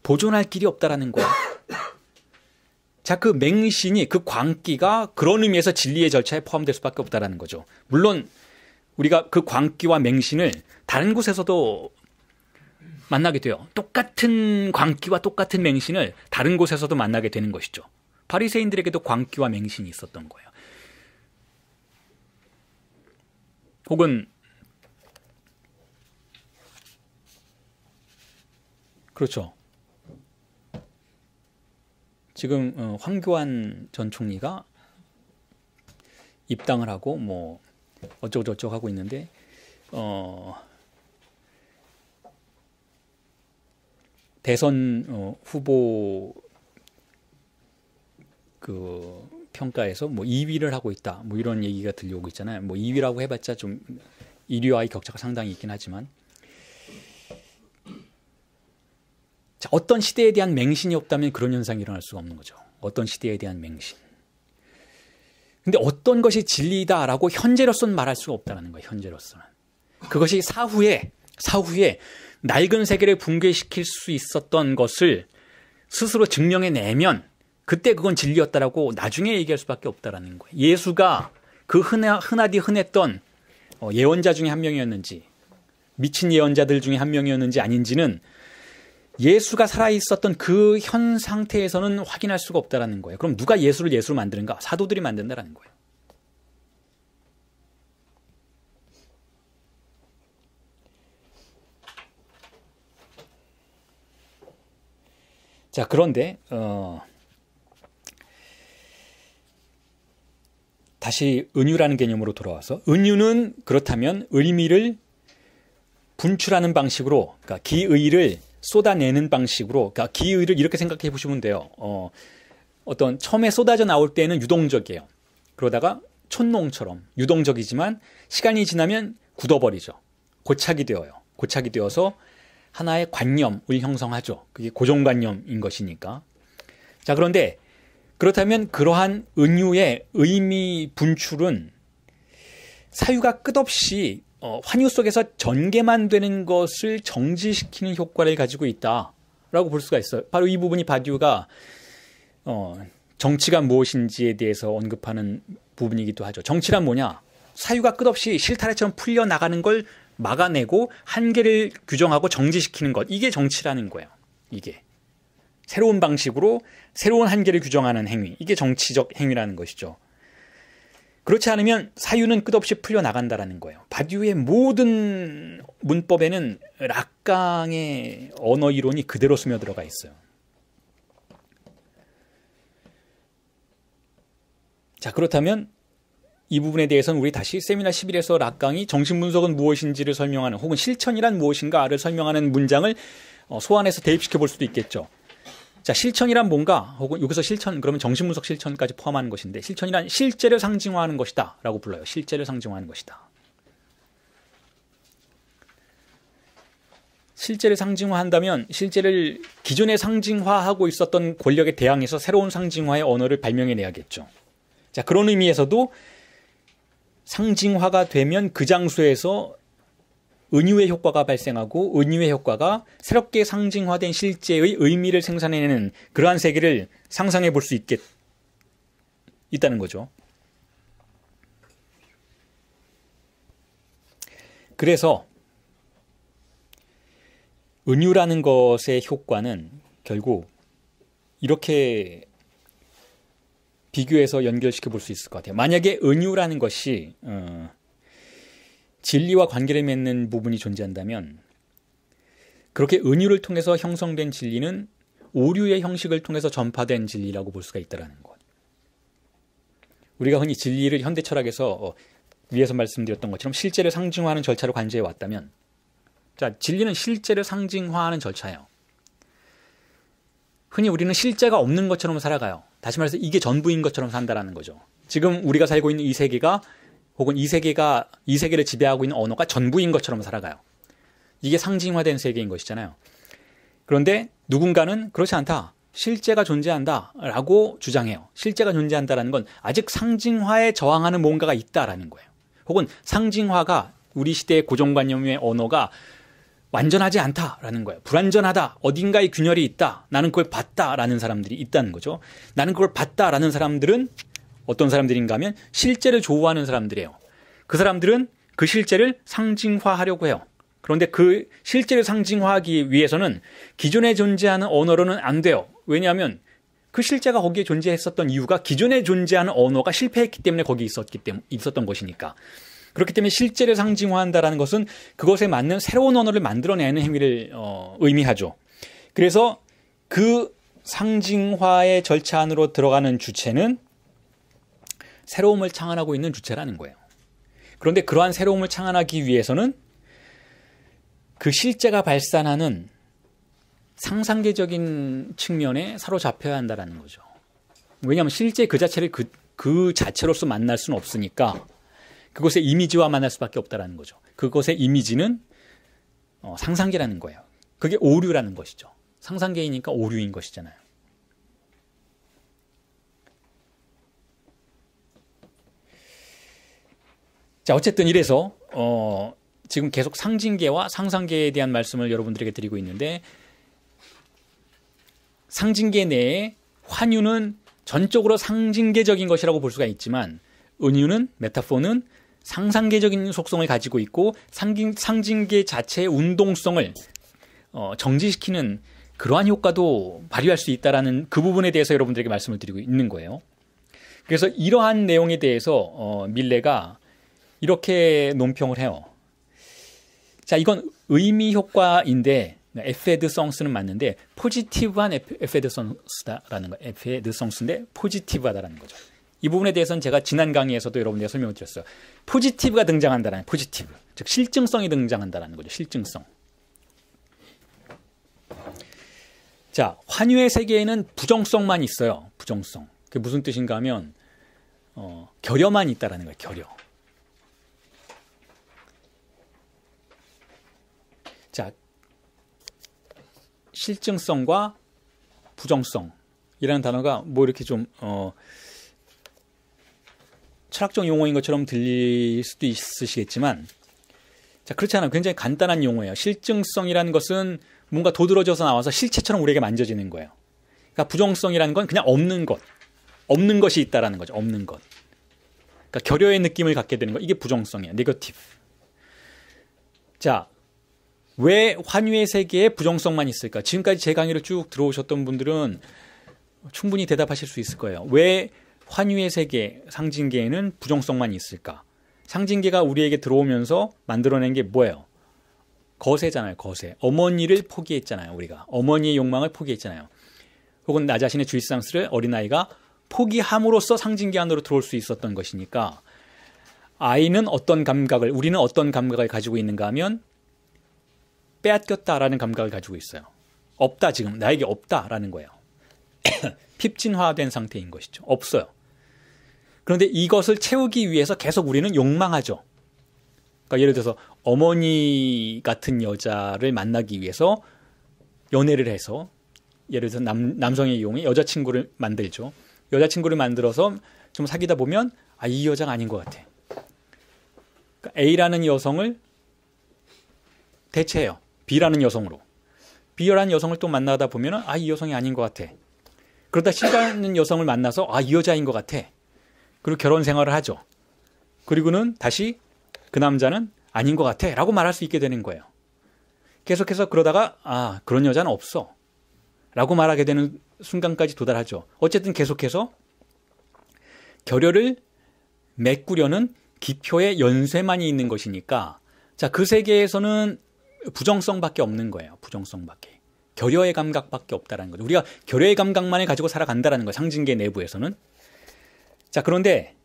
S1: 보존할 길이 없다라는 거예요. 자, 그 맹신이 그 광기가 그런 의미에서 진리의 절차에 포함될 수밖에 없다라는 거죠. 물론 우리가 그 광기와 맹신을 다른 곳에서도 만나게 돼요. 똑같은 광기와 똑같은 맹신을 다른 곳에서도 만나게 되는 것이죠. 바리새인들에게도 광기와 맹신이 있었던 거예요. 혹은 그렇죠. 지금 어, 황교안 전 총리가 입당을 하고 뭐 어쩌고저쩌고 하고 있는데 어 대선 어, 후보 그 평가에서 뭐 2위를 하고 있다 뭐 이런 얘기가 들려오고 있잖아요. 뭐 2위라고 해봤자 좀 1위와의 격차가 상당히 있긴 하지만 자, 어떤 시대에 대한 맹신이 없다면 그런 현상이 일어날 수가 없는 거죠. 어떤 시대에 대한 맹신. 근데 어떤 것이 진리다라고 이 현재로서는 말할 수가 없다는 거예요. 현재로서는. 그것이 사후에 사후에 낡은 세계를 붕괴시킬 수 있었던 것을 스스로 증명해 내면 그때 그건 진리였다라고 나중에 얘기할 수밖에 없다라는 거예요. 예수가 그 흔하, 흔하디 흔했던 어, 예언자 중에 한 명이었는지 미친 예언자들 중에 한 명이었는지 아닌지는 예수가 살아 있었던 그 현 상태에서는 확인할 수가 없다라는 거예요. 그럼 누가 예수를 예수로 만드는가? 사도들이 만든다라는 거예요. 자, 그런데 어 다시 은유라는 개념으로 돌아와서 은유는 그렇다면 의미를 분출하는 방식으로 그러니까 기의를 쏟아내는 방식으로 그러니까 기의를 이렇게 생각해 보시면 돼요. 어, 어떤 처음에 쏟아져 나올 때는 유동적이에요. 그러다가 촛농처럼 유동적이지만 시간이 지나면 굳어버리죠. 고착이 되어요. 고착이 되어서 하나의 관념을 형성하죠. 그게 고정관념인 것이니까. 자, 그런데 그렇다면 그러한 은유의 의미 분출은 사유가 끝없이 어, 환유 속에서 전개만 되는 것을 정지시키는 효과를 가지고 있다라고 볼 수가 있어요. 바로 이 부분이 바듀가 어, 정치가 무엇인지에 대해서 언급하는 부분이기도 하죠. 정치란 뭐냐? 사유가 끝없이 실타래처럼 풀려 나가는 걸 막아내고 한계를 규정하고 정지시키는 것. 이게 정치라는 거예요. 이게 새로운 방식으로 새로운 한계를 규정하는 행위. 이게 정치적 행위라는 것이죠. 그렇지 않으면 사유는 끝없이 풀려나간다라는 거예요. 바듀의 모든 문법에는 락강의 언어 이론이 그대로 스며들어가 있어요. 자, 그렇다면 이 부분에 대해서는 우리 다시 세미나 11에서 락강이 정신분석은 무엇인지를 설명하는 혹은 실천이란 무엇인가를 설명하는 문장을 어, 소환해서 대입시켜 볼 수도 있겠죠. 자, 실천이란 뭔가 혹은 여기서 실천 그러면 정신분석 실천까지 포함하는 것인데 실천이란 실제를 상징화하는 것이다라고 불러요. 실제를 상징화하는 것이다. 실제를 상징화한다면 실제를 기존에 상징화하고 있었던 권력에 대항해서 새로운 상징화의 언어를 발명해내야겠죠. 자, 그런 의미에서도 상징화가 되면 그 장소에서 은유의 효과가 발생하고 은유의 효과가 새롭게 상징화된 실제의 의미를 생산해내는 그러한 세계를 상상해 볼 수 있게 있다는 거죠. 그래서 은유라는 것의 효과는 결국 이렇게 비교해서 연결시켜 볼 수 있을 것 같아요. 만약에 은유라는 것이 어, 진리와 관계를 맺는 부분이 존재한다면 그렇게 은유를 통해서 형성된 진리는 오류의 형식을 통해서 전파된 진리라고 볼 수가 있다라는 것. 우리가 흔히 진리를 현대 철학에서 어, 위에서 말씀드렸던 것처럼 실제를 상징화하는 절차로 관제해 왔다면 자, 진리는 실제를 상징화하는 절차예요. 흔히 우리는 실제가 없는 것처럼 살아가요. 다시 말해서 이게 전부인 것처럼 산다라는 거죠. 지금 우리가 살고 있는 이 세계가 혹은 이 세계가 이 세계를 지배하고 있는 언어가 전부인 것처럼 살아가요. 이게 상징화된 세계인 것이잖아요. 그런데 누군가는 그렇지 않다. 실제가 존재한다라고 주장해요. 실제가 존재한다라는 건 아직 상징화에 저항하는 뭔가가 있다라는 거예요. 혹은 상징화가 우리 시대의 고정관념의 언어가 완전하지 않다라는 거예요. 불완전하다. 어딘가에 균열이 있다. 나는 그걸 봤다라는 사람들이 있다는 거죠. 나는 그걸 봤다라는 사람들은 어떤 사람들인가 하면 실제를 좋아하는 사람들이에요. 그 사람들은 그 실제를 상징화하려고 해요. 그런데 그 실제를 상징화하기 위해서는 기존에 존재하는 언어로는 안 돼요. 왜냐하면 그 실제가 거기에 존재했었던 이유가 기존에 존재하는 언어가 실패했기 때문에 거기 있었기 때문에 있었던 것이니까. 그렇기 때문에 실제를 상징화한다라는 것은 그것에 맞는 새로운 언어를 만들어내는 행위를 어, 의미하죠. 그래서 그 상징화의 절차 안으로 들어가는 주체는 새로움을 창안하고 있는 주체라는 거예요. 그런데 그러한 새로움을 창안하기 위해서는 그 실제가 발산하는 상상계적인 측면에 사로잡혀야 한다라는 거죠. 왜냐하면 실제 그 자체를 그, 그 자체로서 만날 수는 없으니까 그곳의 이미지와 만날 수밖에 없다라는 거죠. 그곳의 이미지는 어, 상상계라는 거예요. 그게 오류라는 것이죠. 상상계이니까 오류인 것이잖아요. 자, 어쨌든 이래서 어, 지금 계속 상징계와 상상계에 대한 말씀을 여러분들에게 드리고 있는데 상징계 내에 환유는 전적으로 상징계적인 것이라고 볼 수가 있지만 은유는 메타포는 상상계적인 속성을 가지고 있고 상징, 상징계 자체의 운동성을 어, 정지시키는 그러한 효과도 발휘할 수 있다라는 그 부분에 대해서 여러분들에게 말씀을 드리고 있는 거예요. 그래서 이러한 내용에 대해서 어, 밀레가 이렇게 논평을 해요. 자, 이건 의미 효과인데 에페드 성스는 맞는데 포지티브한 에페드 성스다라는 거. 에페드 성스인데 포지티브하다라는 거죠. 이 부분에 대해서는 제가 지난 강의에서도 여러분들 설명을 드렸어요. 포지티브가 등장한다라는 포지티브. 즉 실증성이 등장한다라는 거죠. 실증성. 자, 환유의 세계에는 부정성만 있어요. 부정성. 그게 무슨 뜻인가 하면 어, 결여만 있다라는 거예요. 결여. 실증성과 부정성이라는 단어가 뭐 이렇게 좀 어, 철학적 용어인 것처럼 들릴 수도 있으시겠지만 자 그렇지 않아요. 굉장히 간단한 용어예요. 실증성이라는 것은 뭔가 도드러져서 나와서 실체처럼 우리에게 만져지는 거예요. 그러니까 부정성이라는 건 그냥 없는 것, 없는 것이 있다라는 거죠. 없는 것. 그러니까 결여의 느낌을 갖게 되는 거. 이게 부정성이에요 네거티브. 자, 왜 환유의 세계에 부정성만 있을까? 지금까지 제 강의를 쭉 들어오셨던 분들은 충분히 대답하실 수 있을 거예요. 왜 환유의 세계, 상징계에는 부정성만 있을까? 상징계가 우리에게 들어오면서 만들어낸 게 뭐예요? 거세잖아요, 거세. 어머니를 포기했잖아요, 우리가. 어머니의 욕망을 포기했잖아요. 혹은 나 자신의 주의상스를 어린아이가 포기함으로써 상징계 안으로 들어올 수 있었던 것이니까 아이는 어떤 감각을, 우리는 어떤 감각을 가지고 있는가 하면 빼앗겼다라는 감각을 가지고 있어요. 없다 지금 나에게 없다라는 거예요. 핍진화된 상태인 것이죠. 없어요. 그런데 이것을 채우기 위해서 계속 우리는 욕망하죠. 그러니까 예를 들어서 어머니 같은 여자를 만나기 위해서 연애를 해서 예를 들어 남, 남성의 이용에 여자친구를 만들죠. 여자친구를 만들어서 좀 사귀다 보면 아, 이 여자가 아닌 것 같아. 그러니까 A라는 여성을 대체해요. B라는 여성으로 B라는 여성을 또 만나다 보면 아이 여성이 아닌 것 같아. 그러다 C라는 여성을 만나서 아 이 여자인 것 같아. 그리고 결혼 생활을 하죠. 그리고는 다시 그 남자는 아닌 것 같아 라고 말할 수 있게 되는 거예요. 계속해서 그러다가 아 그런 여자는 없어 라고 말하게 되는 순간까지 도달하죠. 어쨌든 계속해서 결혈을 메꾸려는 기표의 연쇄만이 있는 것이니까 자 그 세계에서는 부정성밖에 없는 거예요. 부정성밖에. 결여의 감각밖에 없다라는 거죠. 우리가 결여의 감각만을 가지고 살아간다라는 거예요. 상징계 내부에서는. 자, 그런데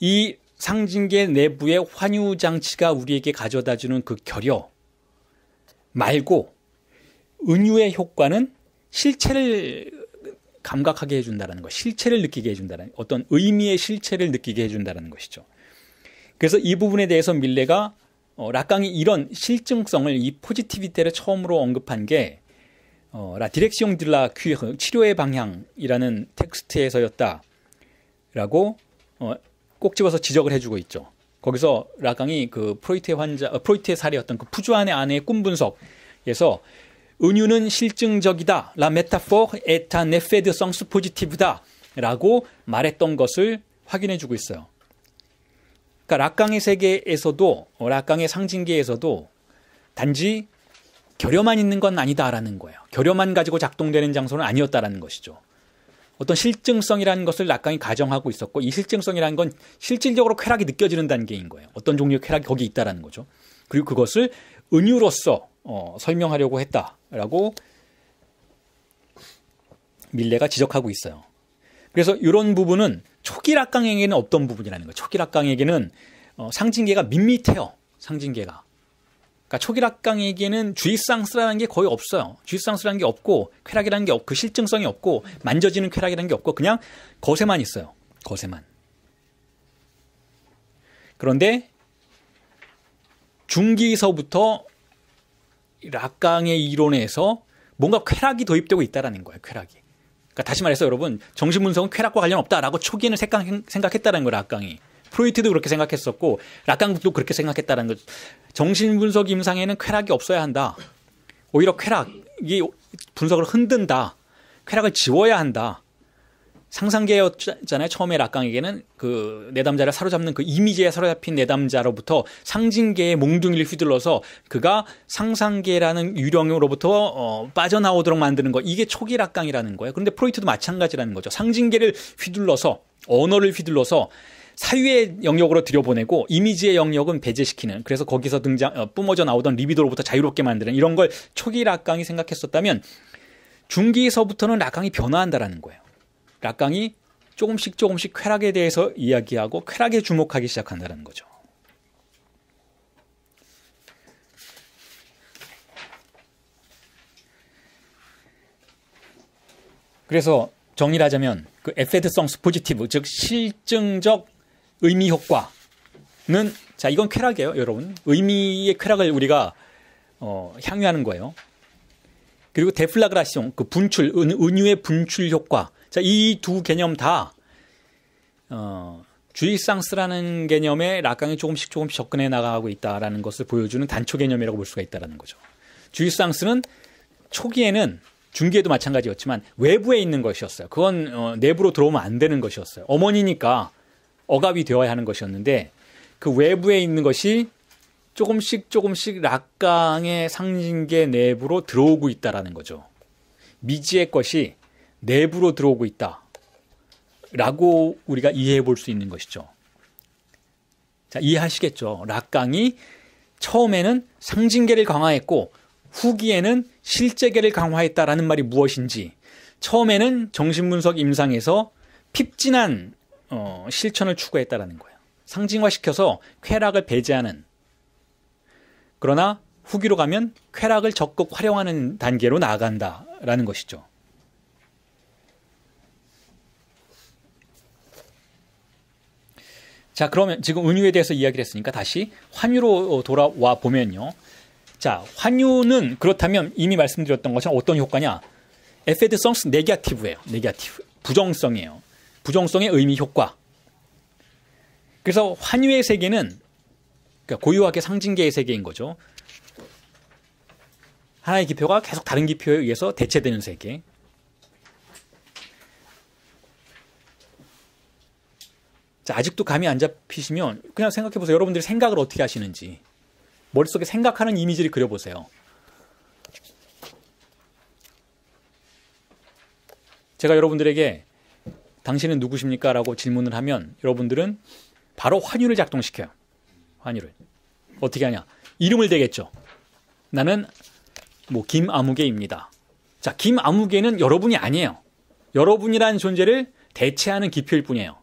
S1: 이 상징계 내부의 환유 장치가 우리에게 가져다 주는 그 결여 말고 은유의 효과는 실체를 감각하게 해준다라는 것, 실체를 느끼게 해준다는 라 어떤 의미의 실체를 느끼게 해준다는 것이죠. 그래서 이 부분에 대해서 밀레가 어, 락강이 이런 실증성을 이 포지티비테를 처음으로 언급한 게 어, 라 디렉시옹 딜라 큐 치료의 방향이라는 텍스트에서였다라고 어, 꼭 집어서 지적을 해주고 있죠. 거기서 락강이그 프로이트의 환자, 어, 프로이트의 사례였던 그 푸주안의 아내의 꿈 분석에서 은유는 실증적이다. 라 메타포 에타 네페드 성스 포지티브다. 라고 말했던 것을 확인해 주고 있어요. 그러니까 락강의 세계에서도 어, 락강의 상징계에서도 단지 결여만 있는 건 아니다라는 거예요. 결여만 가지고 작동되는 장소는 아니었다라는 것이죠. 어떤 실증성이라는 것을 락강이 가정하고 있었고 이 실증성이라는 건 실질적으로 쾌락이 느껴지는 단계인 거예요. 어떤 종류의 쾌락이 거기 있다라는 거죠. 그리고 그것을 은유로서 어, 설명하려고 했다라고 밀레가 지적하고 있어요. 그래서 이런 부분은 초기 락강에게는 없던 부분이라는 거예요. 초기 락강에게는 어, 상징계가 밋밋해요. 상징계가. 그러니까 초기 락강에게는 주의상스라는 게 거의 없어요. 주의상스라는 게 없고 쾌락이라는 게 없고 그 실증성이 없고 만져지는 쾌락이라는 게 없고 그냥 거세만 있어요. 거세만. 그런데 중기서부터 락강의 이론에서 뭔가 쾌락이 도입되고 있다라는 거예요. 쾌락이. 그러니까 다시 말해서 여러분 정신 분석은 쾌락과 관련 없다라고 초기에는 생각했다는 거라 악강이. 프로이트도 그렇게 생각했었고 락강도 그렇게 생각했다는 거죠. 정신 분석 임상에는 쾌락이 없어야 한다. 오히려 쾌락이 분석을 흔든다. 쾌락을 지워야 한다. 상상계였잖아요. 처음에 락강에게는 그 내담자를 사로잡는 그 이미지에 사로잡힌 내담자로부터 상징계의 몽둥이를 휘둘러서 그가 상상계라는 유령으로부터 어, 빠져나오도록 만드는 거 이게 초기 락강이라는 거예요. 그런데 프로이트도 마찬가지라는 거죠. 상징계를 휘둘러서 언어를 휘둘러서 사유의 영역으로 들여보내고 이미지의 영역은 배제시키는 그래서 거기서 등장 어, 뿜어져 나오던 리비도로부터 자유롭게 만드는 이런 걸 초기 락강이 생각했었다면 중기서부터는 에 락강이 변화한다라는 거예요. 락강이 조금씩 조금씩 쾌락에 대해서 이야기하고 쾌락에 주목하기 시작한다는 거죠. 그래서 정리를 하자면 그에페드성스 포지티브 즉 실증적 의미 효과는 자 이건 쾌락이에요 여러분 의미의 쾌락을 우리가 어, 향유하는 거예요 그리고 데플라그라시온 그 분출 은, 은유의 분출 효과 자, 이 두 개념 다 어, 주익상스라는 개념에 락강이 조금씩 조금씩 접근해 나가고 있다라는 것을 보여주는 단초 개념이라고 볼 수가 있다라는 거죠. 주익상스는 초기에는 중기에도 마찬가지였지만 외부에 있는 것이었어요. 그건 어, 내부로 들어오면 안 되는 것이었어요. 어머니니까 억압이 되어야 하는 것이었는데 그 외부에 있는 것이 조금씩 조금씩 락강의 상징계 내부로 들어오고 있다라는 거죠. 미지의 것이 내부로 들어오고 있다. 라고 우리가 이해해 볼 수 있는 것이죠. 자, 이해하시겠죠? 락강이 처음에는 상징계를 강화했고 후기에는 실제계를 강화했다라는 말이 무엇인지 처음에는 정신분석 임상에서 핍진한 어, 실천을 추구했다라는 거예요. 상징화시켜서 쾌락을 배제하는 그러나 후기로 가면 쾌락을 적극 활용하는 단계로 나아간다라는 것이죠. 자, 그러면 지금 은유에 대해서 이야기를 했으니까 다시 환유로 어, 돌아와 보면요. 자, 환유는 그렇다면 이미 말씀드렸던 것처럼 어떤 효과냐? 에페드 성스 네가티브예요. 네가티브. 부정성이에요. 부정성의 의미 효과. 그래서 환유의 세계는 그러니까 고유하게 상징계의 세계인 거죠. 하나의 기표가 계속 다른 기표에 의해서 대체되는 세계. 자, 아직도 감이 안 잡히시면 그냥 생각해 보세요. 여러분들이 생각을 어떻게 하시는지. 머릿속에 생각하는 이미지를 그려보세요. 제가 여러분들에게 당신은 누구십니까? 라고 질문을 하면 여러분들은 바로 환율을 작동시켜요. 환율을. 어떻게 하냐. 이름을 대겠죠. 나는 뭐 김아무개입니다. 자, 김아무개는 여러분이 아니에요. 여러분이라는 존재를 대체하는 기표일 뿐이에요.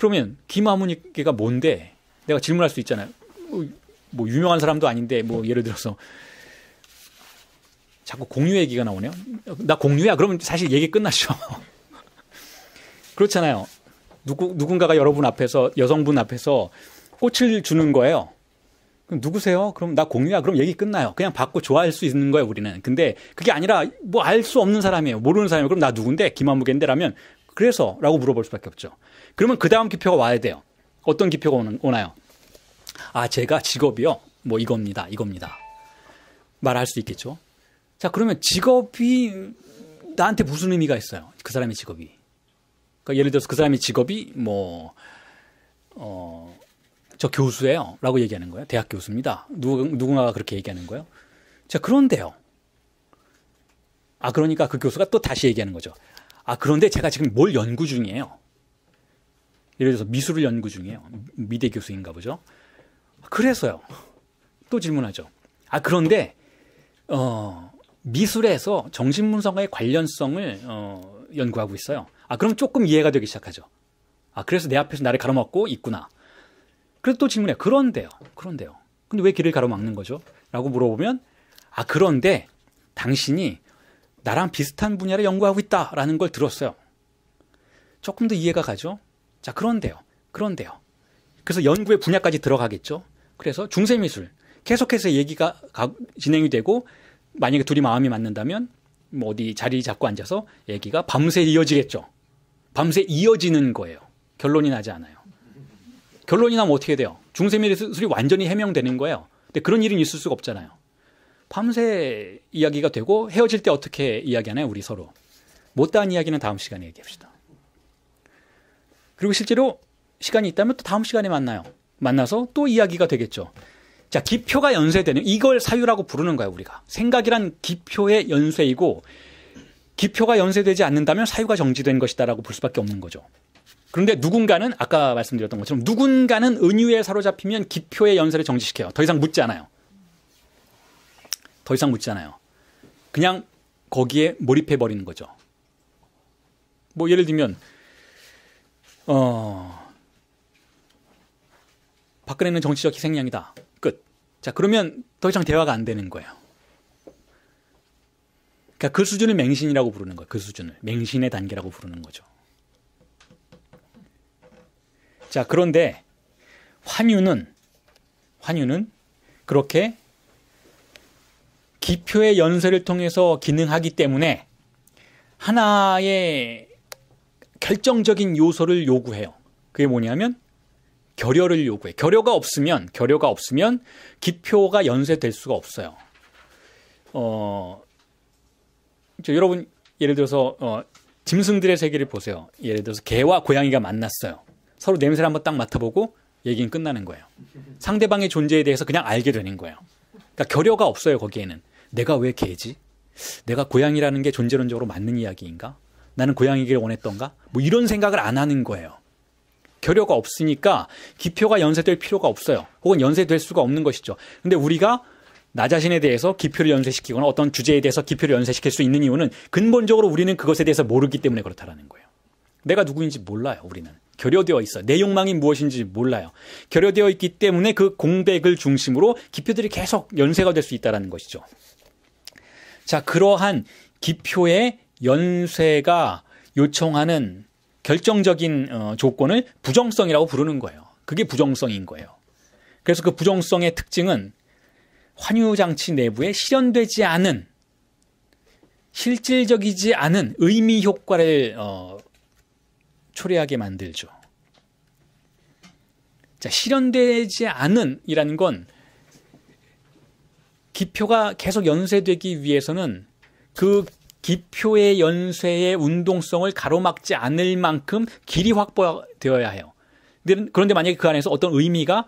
S1: 그러면 김아무니께가 뭔데 내가 질문할 수 있잖아요. 뭐, 뭐 유명한 사람도 아닌데 뭐 예를 들어서 자꾸 공유 얘기가 나오네요. 나 공유야. 그러면 사실 얘기 끝났죠. 그렇잖아요. 누구 누군가가 여러분 앞에서 여성분 앞에서 꽃을 주는 거예요. 그럼 누구세요? 그럼 나 공유야. 그럼 얘기 끝나요. 그냥 받고 좋아할 수 있는 거예요, 우리는. 근데 그게 아니라 뭐 알 수 없는 사람이에요. 모르는 사람이에요. 그럼 나 누군데? 김한무겐데라면 그래서라고 물어볼 수밖에 없죠. 그러면 그 다음 기표가 와야 돼요. 어떤 기표가 오나요 아, 제가 직업이요. 뭐 이겁니다. 이겁니다. 말할 수 있겠죠. 자, 그러면 직업이 나한테 무슨 의미가 있어요? 그 사람의 직업이. 그러니까 예를 들어서 그 사람의 직업이 뭐, 어, 저 교수예요. 라고 얘기하는 거예요. 대학 교수입니다. 누, 누군가가 그렇게 얘기하는 거예요. 자, 그런데요. 아, 그러니까 그 교수가 또 다시 얘기하는 거죠. 아, 그런데 제가 지금 뭘 연구 중이에요. 예를 들어서 미술을 연구 중이에요. 미대 교수인가 보죠. 그래서요. 또 질문하죠. 아, 그런데, 어, 미술에서 정신분석의 관련성을, 어, 연구하고 있어요. 아, 그럼 조금 이해가 되기 시작하죠. 아, 그래서 내 앞에서 나를 가로막고 있구나. 그래서 또 질문해요. 그런데요. 그런데요. 근데 왜 길을 가로막는 거죠? 라고 물어보면, 아, 그런데 당신이 나랑 비슷한 분야를 연구하고 있다라는 걸 들었어요. 조금 더 이해가 가죠? 자, 그런데요. 그런데요. 그래서 연구의 분야까지 들어가겠죠. 그래서 중세 미술 계속해서 얘기가 진행이 되고 만약에 둘이 마음이 맞는다면 뭐 어디 자리 잡고 앉아서 얘기가 밤새 이어지겠죠. 밤새 이어지는 거예요. 결론이 나지 않아요. 결론이 나면 어떻게 돼요? 중세 미술이 완전히 해명되는 거예요. 근데 그런 일은 있을 수가 없잖아요. 밤새 이야기가 되고 헤어질 때 어떻게 이야기하나요? 우리 서로. 못다한 이야기는 다음 시간에 얘기합시다. 그리고 실제로 시간이 있다면 또 다음 시간에 만나요. 만나서 또 이야기가 되겠죠. 자, 기표가 연쇄되는 이걸 사유라고 부르는 거예요, 우리가. 생각이란 기표의 연쇄이고 기표가 연쇄되지 않는다면 사유가 정지된 것이다라고 볼 수밖에 없는 거죠. 그런데 누군가는 아까 말씀드렸던 것처럼 누군가는 은유에 사로잡히면 기표의 연쇄를 정지시켜요. 더 이상 묻지 않아요. 더 이상 묻지 않아요. 그냥 거기에 몰입해 버리는 거죠. 뭐 예를 들면 어, 박근혜는 정치적 희생양이다. 끝. 자, 그러면 더 이상 대화가 안 되는 거예요. 그러니까 그 수준을 맹신이라고 부르는 거예요. 그 수준을. 맹신의 단계라고 부르는 거죠. 자, 그런데 환유는, 환유는 그렇게 기표의 연쇄를 통해서 기능하기 때문에 하나의 결정적인 요소를 요구해요. 그게 뭐냐면 결여를 요구해. 결여가 없으면 결여가 없으면 기표가 연쇄될 수가 없어요. 어, 여러분 예를 들어서 어, 짐승들의 세계를 보세요. 예를 들어서 개와 고양이가 만났어요. 서로 냄새를 한번 딱 맡아보고 얘기는 끝나는 거예요. 상대방의 존재에 대해서 그냥 알게 되는 거예요. 그러니까 결여가 없어요 거기에는. 내가 왜 개지? 내가 고양이라는 게 존재론적으로 맞는 이야기인가? 나는 고양이길 원했던가? 뭐 이런 생각을 안 하는 거예요. 결여가 없으니까 기표가 연쇄될 필요가 없어요. 혹은 연쇄될 수가 없는 것이죠. 근데 우리가 나 자신에 대해서 기표를 연쇄시키거나 어떤 주제에 대해서 기표를 연쇄시킬 수 있는 이유는 근본적으로 우리는 그것에 대해서 모르기 때문에 그렇다라는 거예요. 내가 누구인지 몰라요, 우리는. 결여되어 있어요. 내 욕망이 무엇인지 몰라요. 결여되어 있기 때문에 그 공백을 중심으로 기표들이 계속 연쇄가 될 수 있다는 것이죠. 자, 그러한 기표의 연쇄가 요청하는 결정적인 어, 조건을 부정성이라고 부르는 거예요. 그게 부정성인 거예요. 그래서 그 부정성의 특징은 환유장치 내부에 실현되지 않은 실질적이지 않은 의미 효과를 어, 초래하게 만들죠. 자, 실현되지 않은이라는 건 기표가 계속 연쇄되기 위해서는 그 기표의 연쇄의 운동성을 가로막지 않을 만큼 길이 확보되어야 해요. 그런데 만약에 그 안에서 어떤 의미가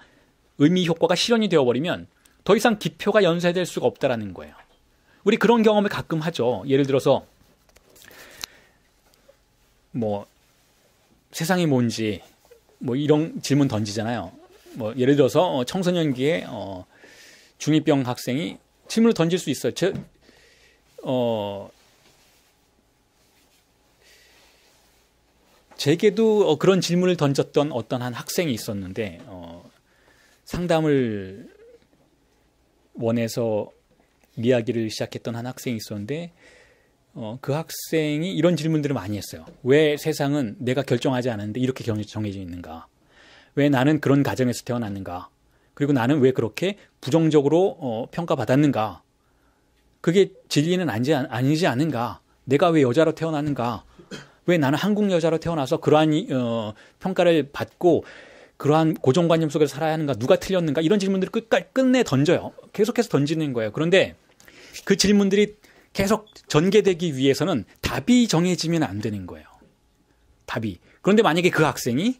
S1: 의미 효과가 실현이 되어버리면 더 이상 기표가 연쇄될 수가 없다라는 거예요. 우리 그런 경험을 가끔 하죠. 예를 들어서 뭐 세상이 뭔지 뭐 이런 질문 던지잖아요. 뭐 예를 들어서 어, 청소년기에 어, 중이병 학생이 질문을 던질 수 있어요. 제, 어, 제게도 어, 그런 질문을 던졌던 어떤 한 학생이 있었는데 어, 상담을 원해서 이야기를 시작했던 한 학생이 있었는데 어, 그 학생이 이런 질문들을 많이 했어요. 왜 세상은 내가 결정하지 않았는데 이렇게 정해져 있는가? 왜 나는 그런 가정에서 태어났는가? 그리고 나는 왜 그렇게 부정적으로 어, 평가받았는가? 그게 진리는 아니지, 아니지 않은가? 내가 왜 여자로 태어났는가? 왜 나는 한국 여자로 태어나서 그러한 어, 평가를 받고 그러한 고정관념 속에서 살아야 하는가 누가 틀렸는가 이런 질문들을 끝까지 끝내 던져요. 계속해서 던지는 거예요. 그런데 그 질문들이 계속 전개되기 위해서는 답이 정해지면 안 되는 거예요. 답이. 그런데 만약에 그 학생이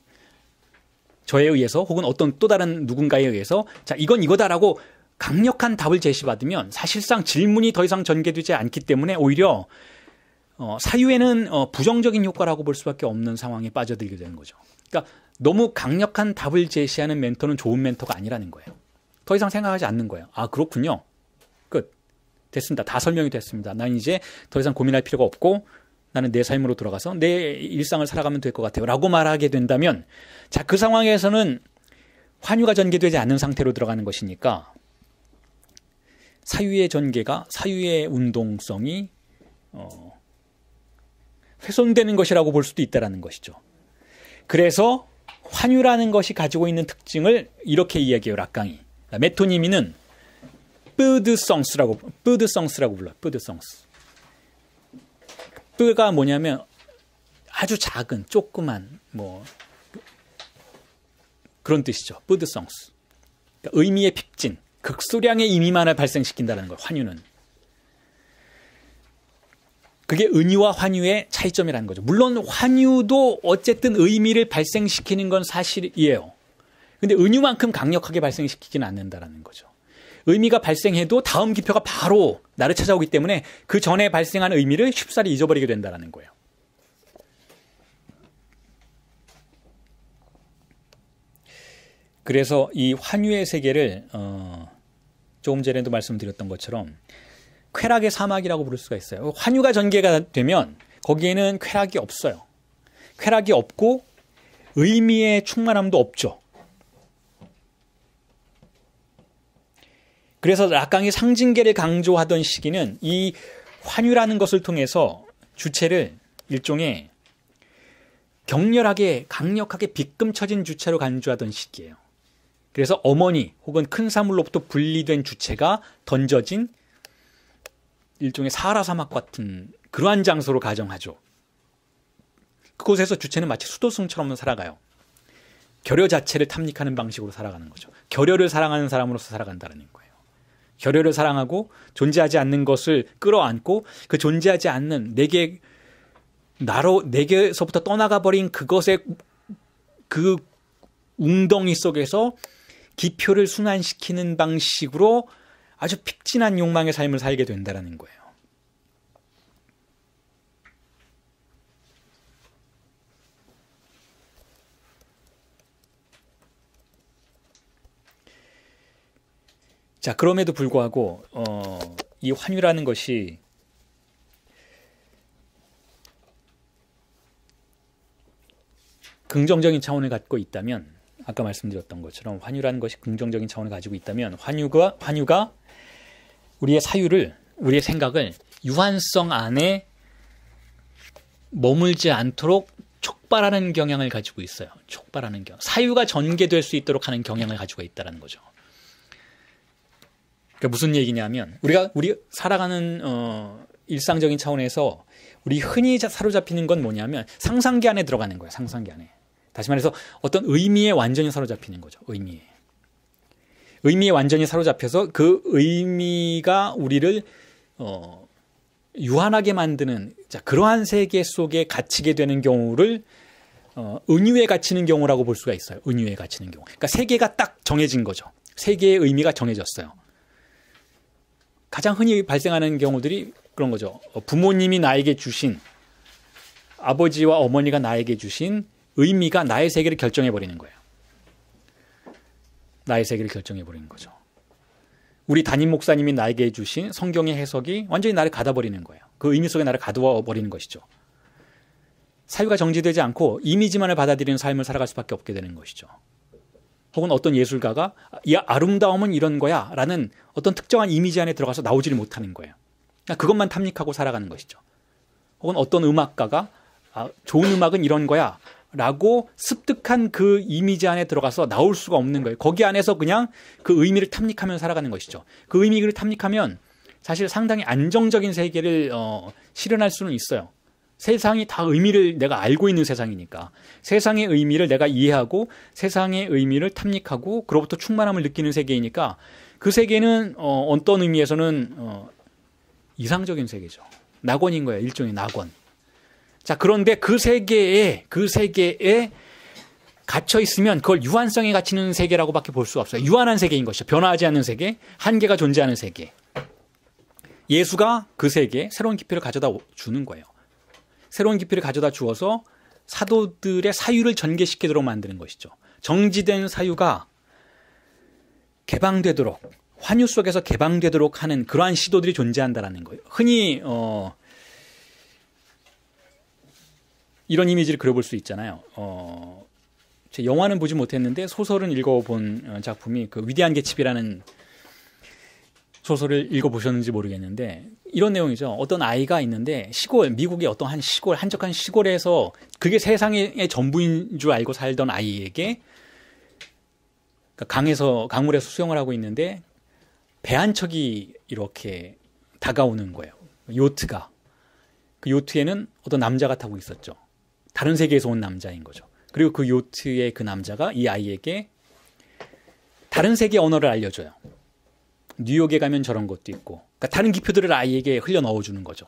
S1: 저에 의해서 혹은 어떤 또 다른 누군가에 의해서 자, 이건 이거다라고 강력한 답을 제시받으면 사실상 질문이 더 이상 전개되지 않기 때문에 오히려 어, 사유에는 어, 부정적인 효과라고 볼 수밖에 없는 상황에 빠져들게 되는 거죠. 그러니까 너무 강력한 답을 제시하는 멘토는 좋은 멘토가 아니라는 거예요. 더 이상 생각하지 않는 거예요. 아 그렇군요. 끝. 됐습니다. 다 설명이 됐습니다. 난 이제 더 이상 고민할 필요가 없고 나는 내 삶으로 돌아가서 내 일상을 살아가면 될 것 같아요. 라고 말하게 된다면 자, 그 상황에서는 환유가 전개되지 않는 상태로 들어가는 것이니까 사유의 전개가 사유의 운동성이 어, 훼손되는 것이라고 볼 수도 있다라는 것이죠. 그래서 환유라는 것이 가지고 있는 특징을 이렇게 이야기해요, 락강이. 그러니까 메토니미는 뿌드성스라고 뿌드성스라고 불러요. 뿌드성스. 뿌가 뭐냐면 아주 작은 조그만 뭐 그런 뜻이죠. 뿌드성스. 그러니까 의미의 핍진, 극소량의 의미만을 발생시킨다는 걸 환유는 그게 은유와 환유의 차이점이라는 거죠. 물론 환유도 어쨌든 의미를 발생시키는 건 사실이에요. 근데 은유만큼 강력하게 발생시키지는 않는다라는 거죠. 의미가 발생해도 다음 기표가 바로 나를 찾아오기 때문에 그 전에 발생한 의미를 쉽사리 잊어버리게 된다라는 거예요. 그래서 이 환유의 세계를 어, 조금 전에도 말씀드렸던 것처럼 쾌락의 사막이라고 부를 수가 있어요. 환유가 전개가 되면 거기에는 쾌락이 없어요. 쾌락이 없고 의미의 충만함도 없죠. 그래서 락강이 상징계를 강조하던 시기는 이 환유라는 것을 통해서 주체를 일종의 격렬하게 강력하게 빗금쳐진 주체로 간주하던 시기예요. 그래서 어머니 혹은 큰 사물로부터 분리된 주체가 던져진 일종의 사하라 사막 같은 그러한 장소로 가정하죠. 그곳에서 주체는 마치 수도승처럼 살아가요. 결여 자체를 탐닉하는 방식으로 살아가는 거죠. 결여를 사랑하는 사람으로서 살아간다는 거예요. 결여를 사랑하고 존재하지 않는 것을 끌어안고 그 존재하지 않는 내게 나로 내게서부터 떠나가 버린 그것의 그 웅덩이 속에서 기표를 순환시키는 방식으로 아주 픽진한 욕망의 삶을 살게 된다라는 거예요. 자, 그럼에도 불구하고 어, 이 환유라는 것이 긍정적인 차원을 갖고 있다면 아까 말씀드렸던 것처럼 환유라는 것이 긍정적인 차원을 가지고 있다면 환유가 환유가 우리의 사유를 우리의 생각을 유한성 안에 머물지 않도록 촉발하는 경향을 가지고 있어요. 촉발하는 경 사유가 전개될 수 있도록 하는 경향을 가지고 있다는 거죠. 그러 그러니까 무슨 얘기냐면 우리가 우리 살아가는 어, 일상적인 차원에서 우리 흔히 사로잡히는 건 뭐냐면 상상기 안에 들어가는 거예요. 상상기 안에. 다시 말해서 어떤 의미에 완전히 사로잡히는 거죠. 의미에. 의미에 완전히 사로잡혀서 그 의미가 우리를 어, 유한하게 만드는 자, 그러한 세계 속에 갇히게 되는 경우를 어, 은유에 갇히는 경우라고 볼 수가 있어요. 은유에 갇히는 경우. 그러니까 세계가 딱 정해진 거죠. 세계의 의미가 정해졌어요. 가장 흔히 발생하는 경우들이 그런 거죠. 어, 부모님이 나에게 주신 아버지와 어머니가 나에게 주신 의미가 나의 세계를 결정해 버리는 거예요. 나의 세계를 결정해 버리는 거죠. 우리 담임 목사님이 나에게 주신 성경의 해석이 완전히 나를 가다버리는 거예요. 그 의미 속에 나를 가두어 버리는 것이죠. 사유가 정지되지 않고 이미지만을 받아들이는 삶을 살아갈 수밖에 없게 되는 것이죠. 혹은 어떤 예술가가 이 아름다움은 이런 거야 라는 어떤 특정한 이미지 안에 들어가서 나오지를 못하는 거예요. 그러니까 그것만 탐닉하고 살아가는 것이죠. 혹은 어떤 음악가가 아, 좋은 음악은 이런 거야 라고 습득한 그 이미지 안에 들어가서 나올 수가 없는 거예요. 거기 안에서 그냥 그 의미를 탐닉하면 살아가는 것이죠. 그 의미를 탐닉하면 사실 상당히 안정적인 세계를 어, 실현할 수는 있어요. 세상이 다 의미를 내가 알고 있는 세상이니까 세상의 의미를 내가 이해하고 세상의 의미를 탐닉하고 그로부터 충만함을 느끼는 세계이니까 그 세계는 어, 어떤 의미에서는 어, 이상적인 세계죠. 낙원인 거예요. 일종의 낙원. 자, 그런데 그 세계에, 그 세계에 갇혀 있으면 그걸 유한성에 갇히는 세계라고밖에 볼수가 없어요. 유한한 세계인 것이죠. 변화하지 않는 세계, 한계가 존재하는 세계. 예수가 그 세계에 새로운 깊이를 가져다 주는 거예요. 새로운 깊이를 가져다 주어서 사도들의 사유를 전개시키도록 만드는 것이죠. 정지된 사유가 개방되도록 환유 속에서 개방되도록 하는 그러한 시도들이 존재한다라는 거예요. 흔히 어, 이런 이미지를 그려볼 수 있잖아요. 어, 제 영화는 보지 못했는데 소설은 읽어본 어, 작품이 그 위대한 개츠비라는 소설을 읽어보셨는지 모르겠는데 이런 내용이죠. 어떤 아이가 있는데 시골 미국의 어떤 한 시골 한적한 시골에서 그게 세상의 전부인 줄 알고 살던 아이에게 그러니까 강에서 강물에서 수영을 하고 있는데 배 한 척이 이렇게 다가오는 거예요. 요트가 그 요트에는 어떤 남자가 타고 있었죠. 다른 세계에서 온 남자인 거죠. 그리고 그 요트의 그 남자가 이 아이에게 다른 세계 언어를 알려줘요. 뉴욕에 가면 저런 것도 있고, 그러니까 다른 기표들을 아이에게 흘려 넣어주는 거죠.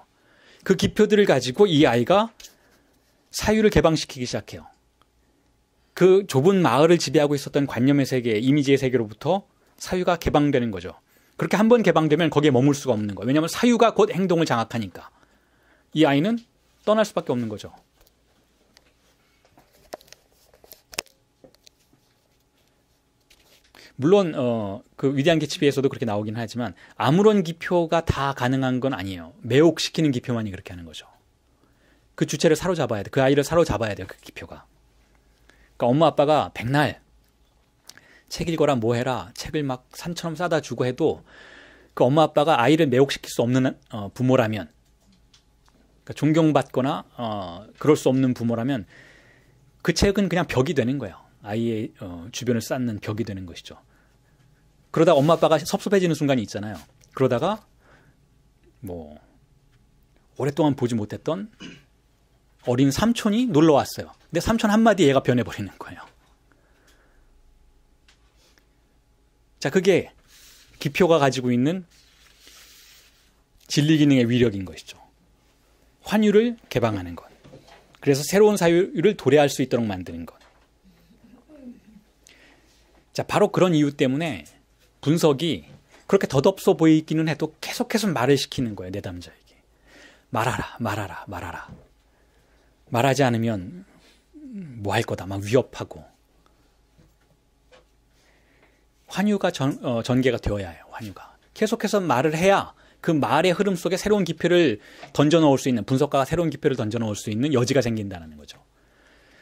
S1: 그 기표들을 가지고 이 아이가 사유를 개방시키기 시작해요. 그 좁은 마을을 지배하고 있었던 관념의 세계, 이미지의 세계로부터 사유가 개방되는 거죠. 그렇게 한 번 개방되면 거기에 머물 수가 없는 거예요. 왜냐하면 사유가 곧 행동을 장악하니까. 이 아이는 떠날 수밖에 없는 거죠. 물론 어, 그 위대한 기치비에서도 그렇게 나오긴 하지만 아무런 기표가 다 가능한 건 아니에요. 매혹시키는 기표만이 그렇게 하는 거죠. 그 주체를 사로잡아야 돼. 그 아이를 사로잡아야 돼요. 그 기표가. 그러니까 엄마 아빠가 백날 책 읽어라 뭐 해라 책을 막 산처럼 싸다 주고 해도 그 엄마 아빠가 아이를 매혹시킬 수 없는 어, 부모라면 그러니까 존경받거나 어, 그럴 수 없는 부모라면 그 책은 그냥 벽이 되는 거예요. 아이의 어, 주변을 쌓는 벽이 되는 것이죠. 그러다 엄마 아빠가 섭섭해지는 순간이 있잖아요. 그러다가 뭐 오랫동안 보지 못했던 어린 삼촌이 놀러 왔어요. 근데 삼촌 한마디 얘가 변해버리는 거예요. 자, 그게 기표가 가지고 있는 진리 기능의 위력인 것이죠. 환율을 개방하는 것. 그래서 새로운 사유를 도래할 수 있도록 만드는 것. 자, 바로 그런 이유 때문에 분석이 그렇게 덧없어 보이기는 해도 계속해서 말을 시키는 거예요, 내담자에게. 말하라, 말하라, 말하라. 말하지 않으면 뭐 할 거다, 막 위협하고. 환유가 전, 어, 전개가 되어야 해요, 환유가. 계속해서 말을 해야 그 말의 흐름 속에 새로운 기표를 던져 넣을 수 있는, 분석가가 새로운 기표를 던져 넣을 수 있는 여지가 생긴다는 거죠.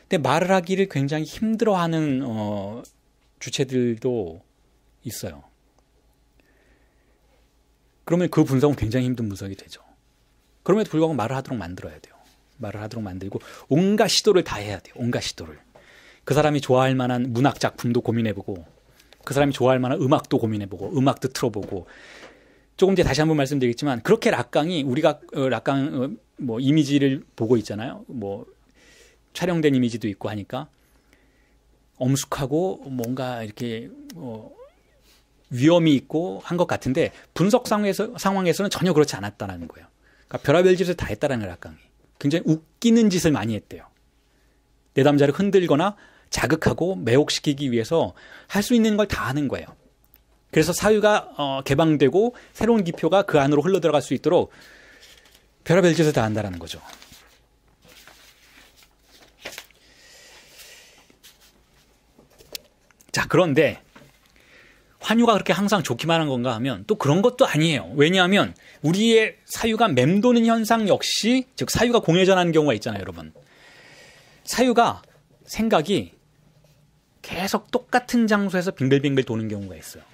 S1: 근데 말을 하기를 굉장히 힘들어하는, 어, 주체들도 있어요. 그러면 그 분석은 굉장히 힘든 분석이 되죠. 그럼에도 불구하고 말을 하도록 만들어야 돼요. 말을 하도록 만들고 온갖 시도를 다 해야 돼요. 온갖 시도를. 그 사람이 좋아할 만한 문학 작품도 고민해보고 그 사람이 좋아할 만한 음악도 고민해보고 음악도 틀어보고 조금 뒤에 다시 한번 말씀드리겠지만 그렇게 락강이 우리가 어, 락강 어, 뭐 이미지를 보고 있잖아요. 뭐 촬영된 이미지도 있고 하니까 엄숙하고 뭔가 이렇게 뭐 위험이 있고 한 것 같은데 분석 상황에서, 상황에서는 전혀 그렇지 않았다라는 거예요. 그러니까 별의별 짓을 다 했다라는 거예강이 굉장히 웃기는 짓을 많이 했대요. 내담자를 흔들거나 자극하고 매혹시키기 위해서 할 수 있는 걸 다 하는 거예요. 그래서 사유가 어, 개방되고 새로운 기표가 그 안으로 흘러 들어갈 수 있도록 별의별 짓을 다 한다라는 거죠. 자, 그런데 환유가 그렇게 항상 좋기만 한 건가 하면 또 그런 것도 아니에요. 왜냐하면 우리의 사유가 맴도는 현상 역시 즉 사유가 공회전하는 경우가 있잖아요, 여러분. 사유가 생각이 계속 똑같은 장소에서 빙글빙글 도는 경우가 있어요.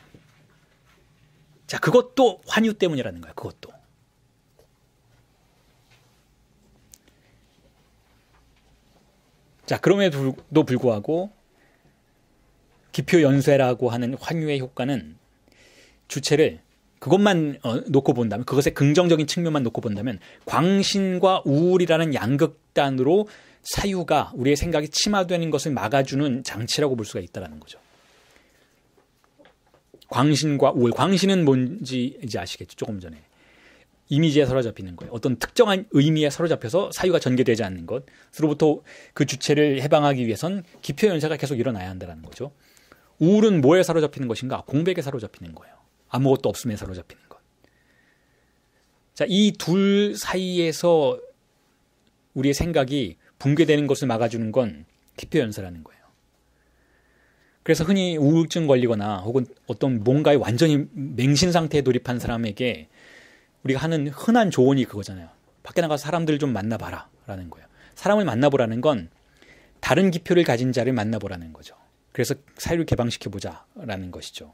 S1: 자, 그것도 환유 때문이라는 거예요. 그것도. 자, 그럼에도 불구하고 기표 연쇄라고 하는 환유의 효과는 주체를 그것만 어, 놓고 본다면 그것의 긍정적인 측면만 놓고 본다면 광신과 우울이라는 양극단으로 사유가 우리의 생각이 침하되는 것을 막아주는 장치라고 볼 수가 있다라는 거죠. 광신과 우울. 광신은 뭔지 이제 아시겠죠. 조금 전에 이미지에 사로잡히는 거예요. 어떤 특정한 의미에 사로잡혀서 사유가 전개되지 않는 것으로부터 그 주체를 해방하기 위해선 기표 연쇄가 계속 일어나야 한다는 라 거죠. 우울은 뭐에 사로잡히는 것인가? 공백에 사로잡히는 거예요. 아무것도 없음에 사로잡히는 것. 자, 이 둘 사이에서 우리의 생각이 붕괴되는 것을 막아주는 건 기표 연사라는 거예요. 그래서 흔히 우울증 걸리거나 혹은 어떤 뭔가에 완전히 맹신 상태에 돌입한 사람에게 우리가 하는 흔한 조언이 그거잖아요. 밖에 나가서 사람들 좀 만나봐라. 라는 거예요. 사람을 만나보라는 건 다른 기표를 가진 자를 만나보라는 거죠. 그래서 사회를 개방시켜 보자라는 것이죠.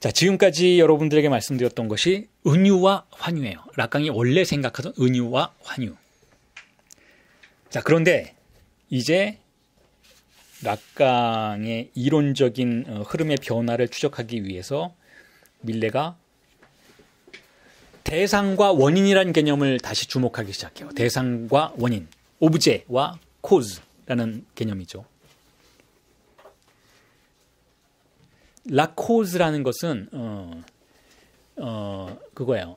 S1: 자, 지금까지 여러분들에게 말씀드렸던 것이 은유와 환유예요. 락강이 원래 생각하던 은유와 환유. 자, 그런데 이제 락강의 이론적인 어, 흐름의 변화를 추적하기 위해서 밀레가 대상과 원인이라는 개념을 다시 주목하기 시작해요. 대상과 원인, 오브제와 코즈. 라는 개념이죠. 라코즈라는 것은 어, 어, 그거예요.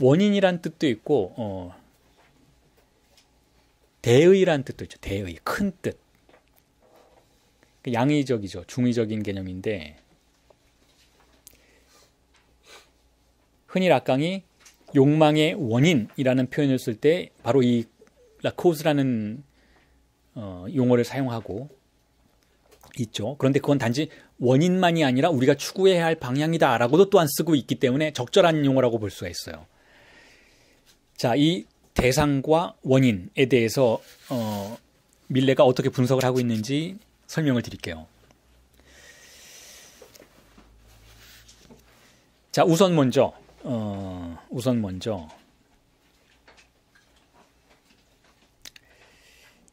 S1: 원인이란 뜻도 있고 어, 대의란 뜻도 있죠. 대의, 큰 뜻. 양의적이죠. 중의적인 개념인데 흔히 락강이 욕망의 원인이라는 표현을 쓸 때 바로 이 라코스라는 어, 용어를 사용하고 있죠. 그런데 그건 단지 원인만이 아니라 우리가 추구해야 할 방향이다라고도 또한 쓰고 있기 때문에 적절한 용어라고 볼 수가 있어요. 자, 이 대상과 원인에 대해서 어, 밀레가 어떻게 분석을 하고 있는지 설명을 드릴게요. 자, 우선 먼저 어, 우선 먼저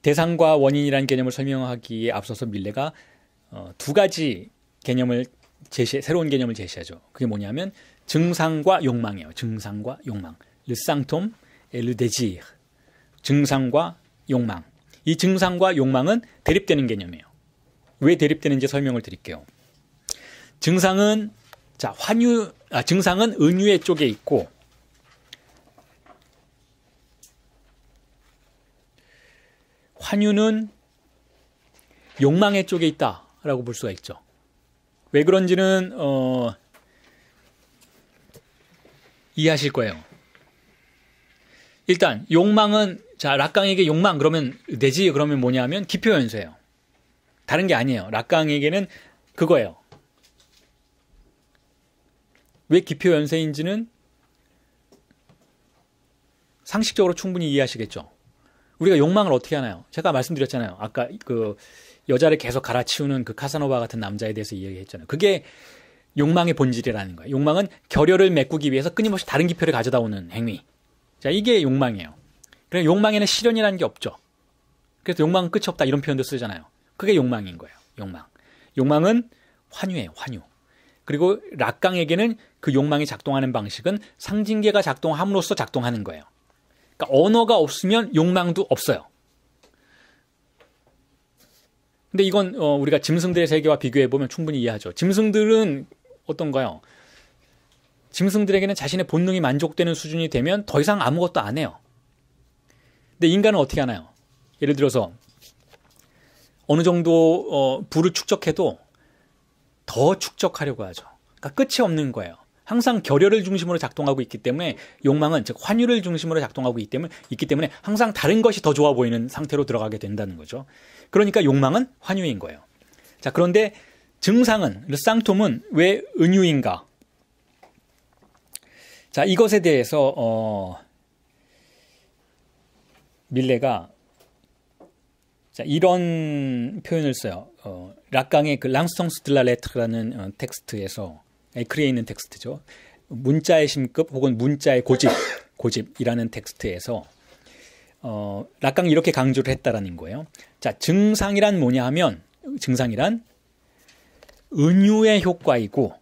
S1: 대상과 원인이라는 개념을 설명하기에 앞서서 밀레가 어, 두 가지 개념을 제시 새로운 개념을 제시하죠. 그게 뭐냐면 증상과 욕망이에요. 증상과 욕망. 르상톰 엘르데지 증상과 욕망. 이 증상과 욕망은 대립되는 개념이에요. 왜 대립되는지 설명을 드릴게요. 증상은 자 환유 아, 증상은 은유의 쪽에 있고 환유는 욕망의 쪽에 있다라고 볼 수가 있죠. 왜 그런지는 어, 이해하실 거예요. 일단 욕망은 자 락강에게 욕망 그러면 되지 그러면 뭐냐면 기표 연쇄예요. 다른 게 아니에요. 락강에게는 그거예요. 왜 기표 연쇄인지는 상식적으로 충분히 이해하시겠죠. 우리가 욕망을 어떻게 하나요? 제가 말씀드렸잖아요. 아까 그 여자를 계속 갈아치우는 그 카사노바 같은 남자에 대해서 이야기했잖아요. 그게 욕망의 본질이라는 거예요. 욕망은 결여를 메꾸기 위해서 끊임없이 다른 기표를 가져다 오는 행위. 자, 이게 욕망이에요. 그래 그러니까 욕망에는 실현이라는 게 없죠. 그래서 욕망은 끝이 없다 이런 표현도 쓰잖아요. 그게 욕망인 거예요. 욕망. 욕망은 환유예요. 환유. 그리고 락강에게는 그 욕망이 작동하는 방식은 상징계가 작동함으로써 작동하는 거예요. 그러니까 언어가 없으면 욕망도 없어요. 근데 이건 어, 우리가 짐승들의 세계와 비교해 보면 충분히 이해하죠. 짐승들은 어떤가요? 짐승들에게는 자신의 본능이 만족되는 수준이 되면 더 이상 아무것도 안 해요. 근데 인간은 어떻게 하나요? 예를 들어서 어느 정도 어, 부를 축적해도 더 축적하려고 하죠. 그러니까 끝이 없는 거예요. 항상 결혈을 중심으로 작동하고 있기 때문에 욕망은 즉환율을 중심으로 작동하고 있기 때문에 있기 때문에 항상 다른 것이 더 좋아 보이는 상태로 들어가게 된다는 거죠. 그러니까 욕망은 환유인 거예요. 자, 그런데 증상은 르상톰은 왜 은유인가? 자, 이것에 대해서 어 밀레가 자, 이런 표현을 써요. 어, 락강의 그 랑스통스 드라 레트라는 어, 텍스트에서 에 예, 글에 있는 텍스트죠. 문자의 심급 혹은 문자의 고집, 고집이라는 텍스트에서 어, 락강이 이렇게 강조를 했다라는 거예요. 자, 증상이란 뭐냐 하면 증상이란 은유의 효과이고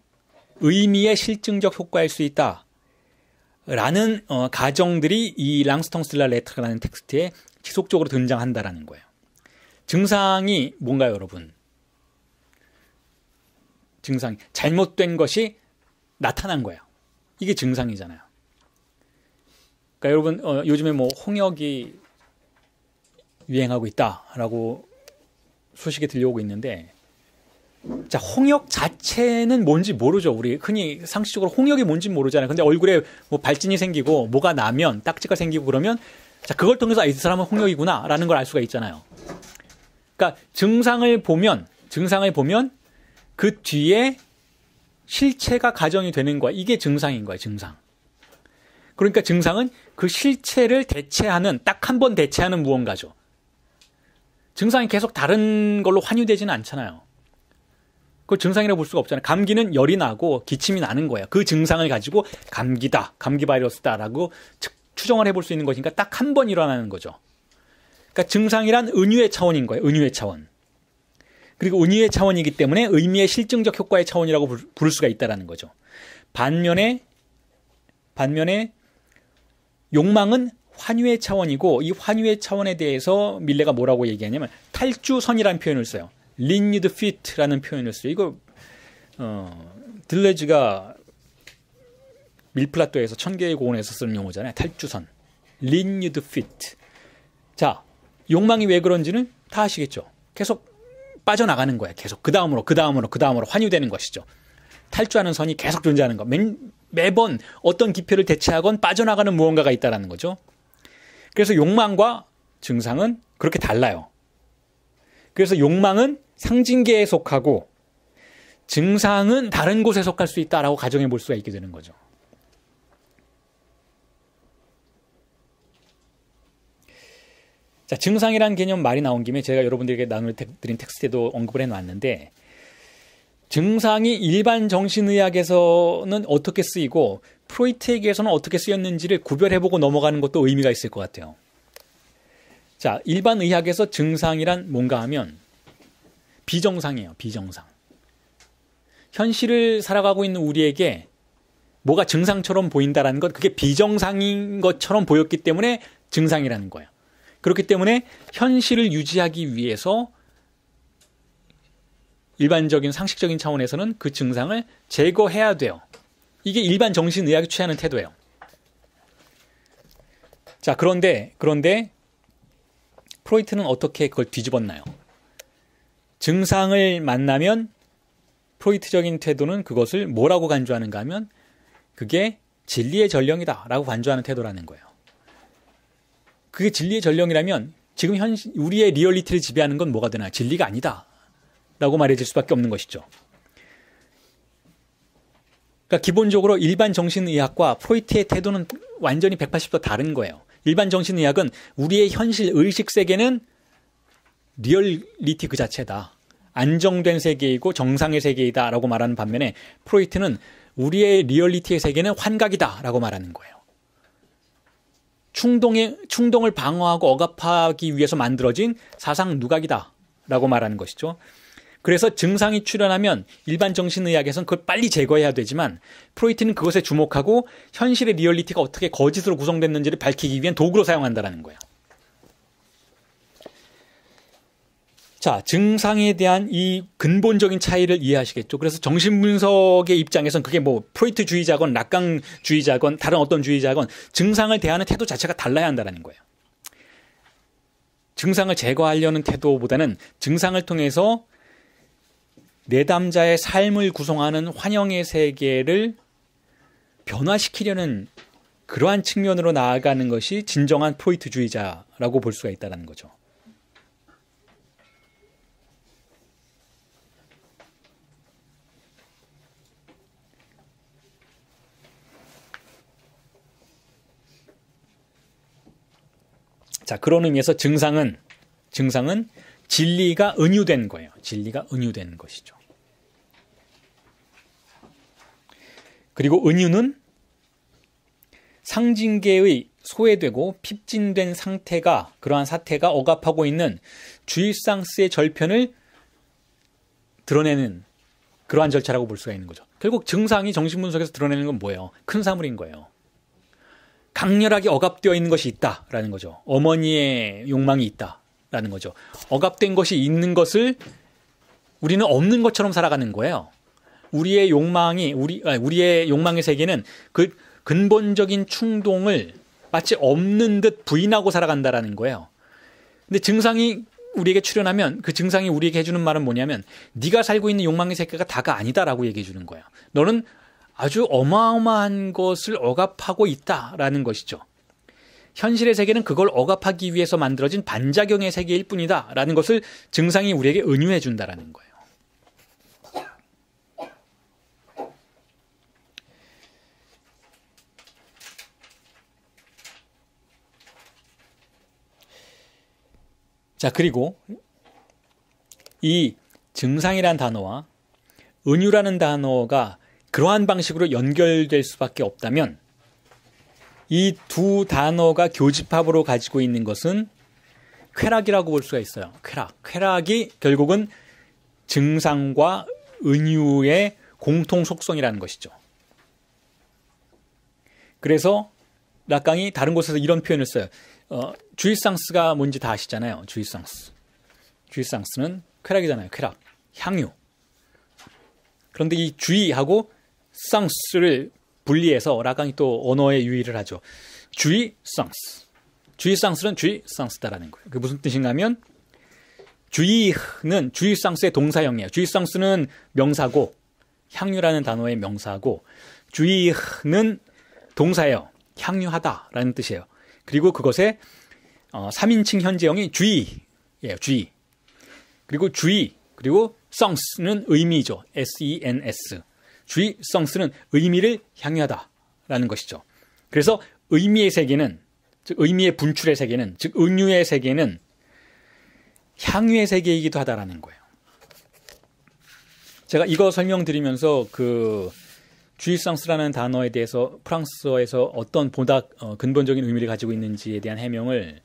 S1: 의미의 실증적 효과일 수 있다. 라는 어, 가정들이 이 랑스텅슬라 레트라는 텍스트에 지속적으로 등장한다라는 거예요. 증상이 뭔가요, 여러분? 증상이 잘못된 것이 나타난 거예요. 이게 증상이잖아요. 그러니까 여러분 어, 요즘에 뭐 홍역이 유행하고 있다라고 소식이 들려오고 있는데 자 홍역 자체는 뭔지 모르죠 우리 흔히 상식적으로 홍역이 뭔지 모르잖아요 근데 얼굴에 뭐 발진이 생기고 뭐가 나면 딱지가 생기고 그러면 자 그걸 통해서 아, 이 사람은 홍역이구나라는 걸 알 수가 있잖아요 그러니까 증상을 보면 증상을 보면 그 뒤에 실체가 가정이 되는 거야. 이게 증상인 거야, 증상. 그러니까 증상은 그 실체를 대체하는, 딱 한 번 대체하는 무언가죠. 증상이 계속 다른 걸로 환유되지는 않잖아요. 그걸 증상이라고 볼 수가 없잖아요. 감기는 열이 나고 기침이 나는 거야. 그 증상을 가지고 감기다, 감기 바이러스다라고 추정을 해볼 수 있는 것이니까 딱 한 번 일어나는 거죠. 그러니까 증상이란 은유의 차원인 거예요. 은유의 차원. 그리고 은유의 차원이기 때문에 의미의 실증적 효과의 차원이라고 부를 수가 있다라는 거죠. 반면에 반면에 욕망은 환유의 차원이고 이 환유의 차원에 대해서 밀레가 뭐라고 얘기하냐면 탈주선이라는 표현을 써요. 린유드 피트라는 표현을 써요. 이거 어, 들레즈가 밀플라토에서 천개의 고원에서 쓰는 용어잖아요. 탈주선. 린유드 피트. 자, 욕망이 왜 그런지는 다 아시겠죠. 계속 빠져나가는 거야. 계속 그 다음으로 그 다음으로 그 다음으로 환유되는 것이죠. 탈주하는 선이 계속 존재하는 거. 매, 매번 어떤 기표를 대체하건 빠져나가는 무언가가 있다라는 거죠. 그래서 욕망과 증상은 그렇게 달라요. 그래서 욕망은 상징계에 속하고 증상은 다른 곳에 속할 수 있다라고 가정해 볼 수가 있게 되는 거죠. 자, 증상이란 개념 말이 나온 김에 제가 여러분들에게 나눌드린 텍스트에도 언급을 해놨는데 증상이 일반 정신의학에서는 어떻게 쓰이고 프로이트에게서는 어떻게 쓰였는지를 구별해보고 넘어가는 것도 의미가 있을 것 같아요. 자, 일반 의학에서 증상이란 뭔가 하면 비정상이에요. 비정상. 현실을 살아가고 있는 우리에게 뭐가 증상처럼 보인다라는 것, 그게 비정상인 것처럼 보였기 때문에 증상이라는 거예요. 그렇기 때문에 현실을 유지하기 위해서 일반적인 상식적인 차원에서는 그 증상을 제거해야 돼요. 이게 일반 정신의학이 취하는 태도예요. 자, 그런데 그런데 프로이트는 어떻게 그걸 뒤집었나요? 증상을 만나면 프로이트적인 태도는 그것을 뭐라고 간주하는가 하면 그게 진리의 전령이다라고 간주하는 태도라는 거예요. 그게 진리의 전령이라면 지금 현 우리의 리얼리티를 지배하는 건 뭐가 되나 진리가 아니다라고 말해질 수밖에 없는 것이죠. 그러니까 기본적으로 일반 정신의학과 프로이트의 태도는 완전히 180도 다른 거예요. 일반 정신의학은 우리의 현실 의식 세계는 리얼리티 그 자체다. 안정된 세계이고 정상의 세계이다라고 말하는 반면에 프로이트는 우리의 리얼리티의 세계는 환각이다라고 말하는 거예요. 충동의 충동을 방어하고 억압하기 위해서 만들어진 사상 누각이다라고 말하는 것이죠. 그래서 증상이 출현하면 일반 정신의학에서는 그걸 빨리 제거해야 되지만 프로이트는 그것에 주목하고 현실의 리얼리티가 어떻게 거짓으로 구성됐는지를 밝히기 위한 도구로 사용한다라는 거예요. 자, 증상에 대한 이 근본적인 차이를 이해하시겠죠. 그래서 정신분석의 입장에선 그게 뭐 프로이트주의자건 락강주의자건 다른 어떤 주의자건 증상을 대하는 태도 자체가 달라야 한다라는 거예요. 증상을 제거하려는 태도보다는 증상을 통해서 내담자의 삶을 구성하는 환영의 세계를 변화시키려는 그러한 측면으로 나아가는 것이 진정한 프로이트주의자라고 볼 수가 있다는 거죠. 자, 그런 의미에서 증상은 증상은 진리가 은유된 거예요. 진리가 은유된 것이죠. 그리고 은유는 상징계의 소외되고 핍진된 상태가 그러한 사태가 억압하고 있는 주일상스의 절편을 드러내는 그러한 절차라고 볼 수가 있는 거죠. 결국 증상이 정신분석에서 드러내는 건 뭐예요? 큰 사물인 거예요. 강렬하게 억압되어 있는 것이 있다라는 거죠. 어머니의 욕망이 있다라는 거죠. 억압된 것이 있는 것을 우리는 없는 것처럼 살아가는 거예요. 우리의 욕망이 우리 아니, 우리의 욕망의 세계는 그 근본적인 충동을 마치 없는 듯 부인하고 살아간다라는 거예요. 근데 증상이 우리에게 출현하면 그 증상이 우리에게 해주는 말은 뭐냐면 네가 살고 있는 욕망의 세계가 다가 아니다라고 얘기해 주는 거예요. 너는 아주 어마어마한 것을 억압하고 있다라는 것이죠. 현실의 세계는 그걸 억압하기 위해서 만들어진 반작용의 세계일 뿐이다라는 것을 증상이 우리에게 은유해 준다라는 거예요. 자, 그리고 이 증상이란 단어와 은유라는 단어가 그러한 방식으로 연결될 수밖에 없다면 이 두 단어가 교집합으로 가지고 있는 것은 쾌락이라고 볼 수가 있어요. 쾌락. 쾌락이 결국은 증상과 은유의 공통 속성이라는 것이죠. 그래서 락강이 다른 곳에서 이런 표현을 써요. 어, 주이상스가 뭔지 다 아시잖아요. 주이상스. 주이상스는 쾌락이잖아요. 쾌락, 향유. 그런데 이 주의하고 쌍스를 분리해서 라강이 또언어의 유의를 하죠. 주의 쌍스. 주의 쌍스는 주의 쌍스다라는 거예요. 그 무슨 뜻인가 하면 주의는 주의 쌍스의 동사형이에요. 주의 쌍스는 명사고 향유라는 단어의 명사고 주의는 동사예요. 향유하다라는 뜻이에요. 그리고 그것의 어, 3인칭 현재형이 주의예요. 주의. 그리고 주의 그리고 쌍스는 의미죠. S E N S. 주의 성스는 의미를 향유하다라는 것이죠. 그래서 의미의 세계는 즉 의미의 분출의 세계는 즉 은유의 세계는 향유의 세계이기도 하다라는 거예요. 제가 이거 설명드리면서 그 주의성스라는 단어에 대해서 프랑스어에서 어떤 보다 어, 근본적인 의미를 가지고 있는지에 대한 해명을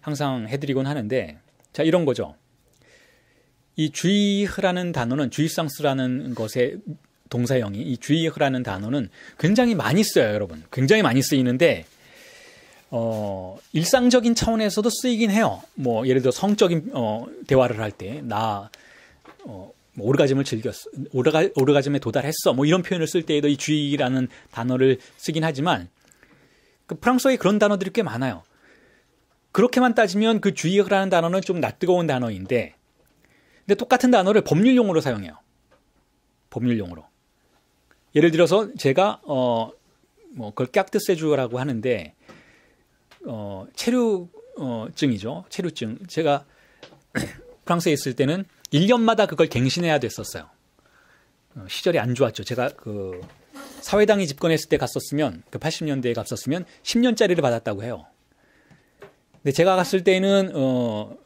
S1: 항상 해드리곤 하는데 자 이런 거죠. 이 주의라는 단어는 주의성스라는 것의 동사형이 이 주의라는 단어는 굉장히 많이 쓰여요 여러분. 굉장히 많이 쓰이는데 어, 일상적인 차원에서도 쓰이긴 해요. 뭐 예를 들어 성적인 어, 대화를 할 때나 어, 뭐 오르가즘을 즐겼어, 오르가, 오르가즘에 도달했어, 뭐 이런 표현을 쓸 때에도 이 주의라는 단어를 쓰긴 하지만 그 프랑스어에 그런 단어들이 꽤 많아요. 그렇게만 따지면 그 주의라는 단어는 좀 낯뜨거운 단어인데, 근데 똑같은 단어를 법률용으로 사용해요. 법률용으로 예를 들어서 제가 어뭐 그걸 깍드세주라고 하는데 어 체류증이죠. 어, 체류증. 제가 프랑스에 있을 때는 1년마다 그걸 갱신해야 됐었어요. 어, 시절이 안 좋았죠. 제가 그 사회당이 집권했을 때 갔었으면 그 80년대에 갔었으면 10년짜리를 받았다고 해요. 근데 제가 갔을 때는 어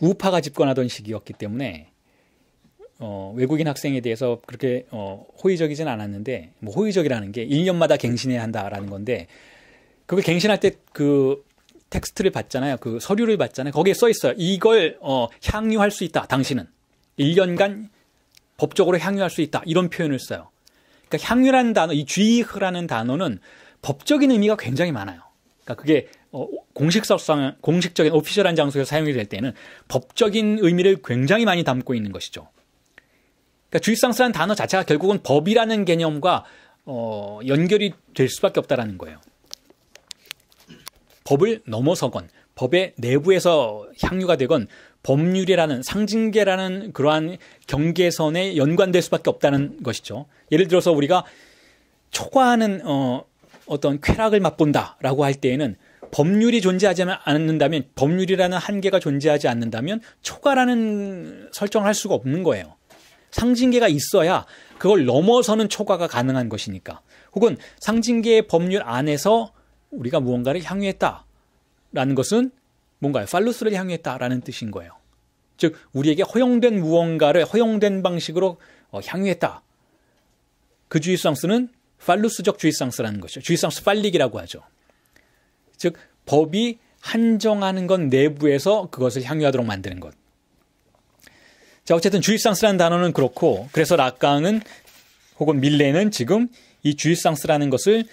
S1: 우파가 집권하던 시기였기 때문에 어, 외국인 학생에 대해서 그렇게 어, 호의적이진 않았는데 뭐 호의적이라는 게 1년마다 갱신해야 한다라는 건데 그걸 갱신할 때 그 텍스트를 받잖아요그 서류를 받잖아요 거기에 써 있어요. 이걸 어, 향유할 수 있다. 당신은 1년간 법적으로 향유할 수 있다. 이런 표현을 써요. 그러니까 향유라는 단어, 이 주의흐라는 단어는 법적인 의미가 굉장히 많아요. 그러니까 그게 어, 공식적인 오피셜한 장소에서 사용이 될 때는 법적인 의미를 굉장히 많이 담고 있는 것이죠. 그러니까 주입상스라는 단어 자체가 결국은 법이라는 개념과 어, 연결이 될 수밖에 없다라는 거예요. 법을 넘어서건 법의 내부에서 향유가 되건 법률이라는 상징계라는 그러한 경계선에 연관될 수밖에 없다는 것이죠. 예를 들어서 우리가 초과하는 어, 어떤 쾌락을 맛본다라고 할 때에는 법률이 존재하지 않는다면 법률이라는 한계가 존재하지 않는다면 초과라는 설정을 할 수가 없는 거예요. 상징계가 있어야 그걸 넘어서는 초과가 가능한 것이니까. 혹은 상징계의 법률 안에서 우리가 무언가를 향유했다라는 것은 뭔가요? 팔루스를 향유했다라는 뜻인 거예요. 즉 우리에게 허용된 무언가를 허용된 방식으로 어, 향유했다. 그 주의상스는 팔루스적 주의상스라는 거죠 주의상스 팔릭이라고 하죠. 즉 법이 한정하는 건 내부에서 그것을 향유하도록 만드는 것. 자, 어쨌든 주입상스라는 단어는 그렇고 그래서 락강은 혹은 밀레는 지금 이 주입상스라는 것을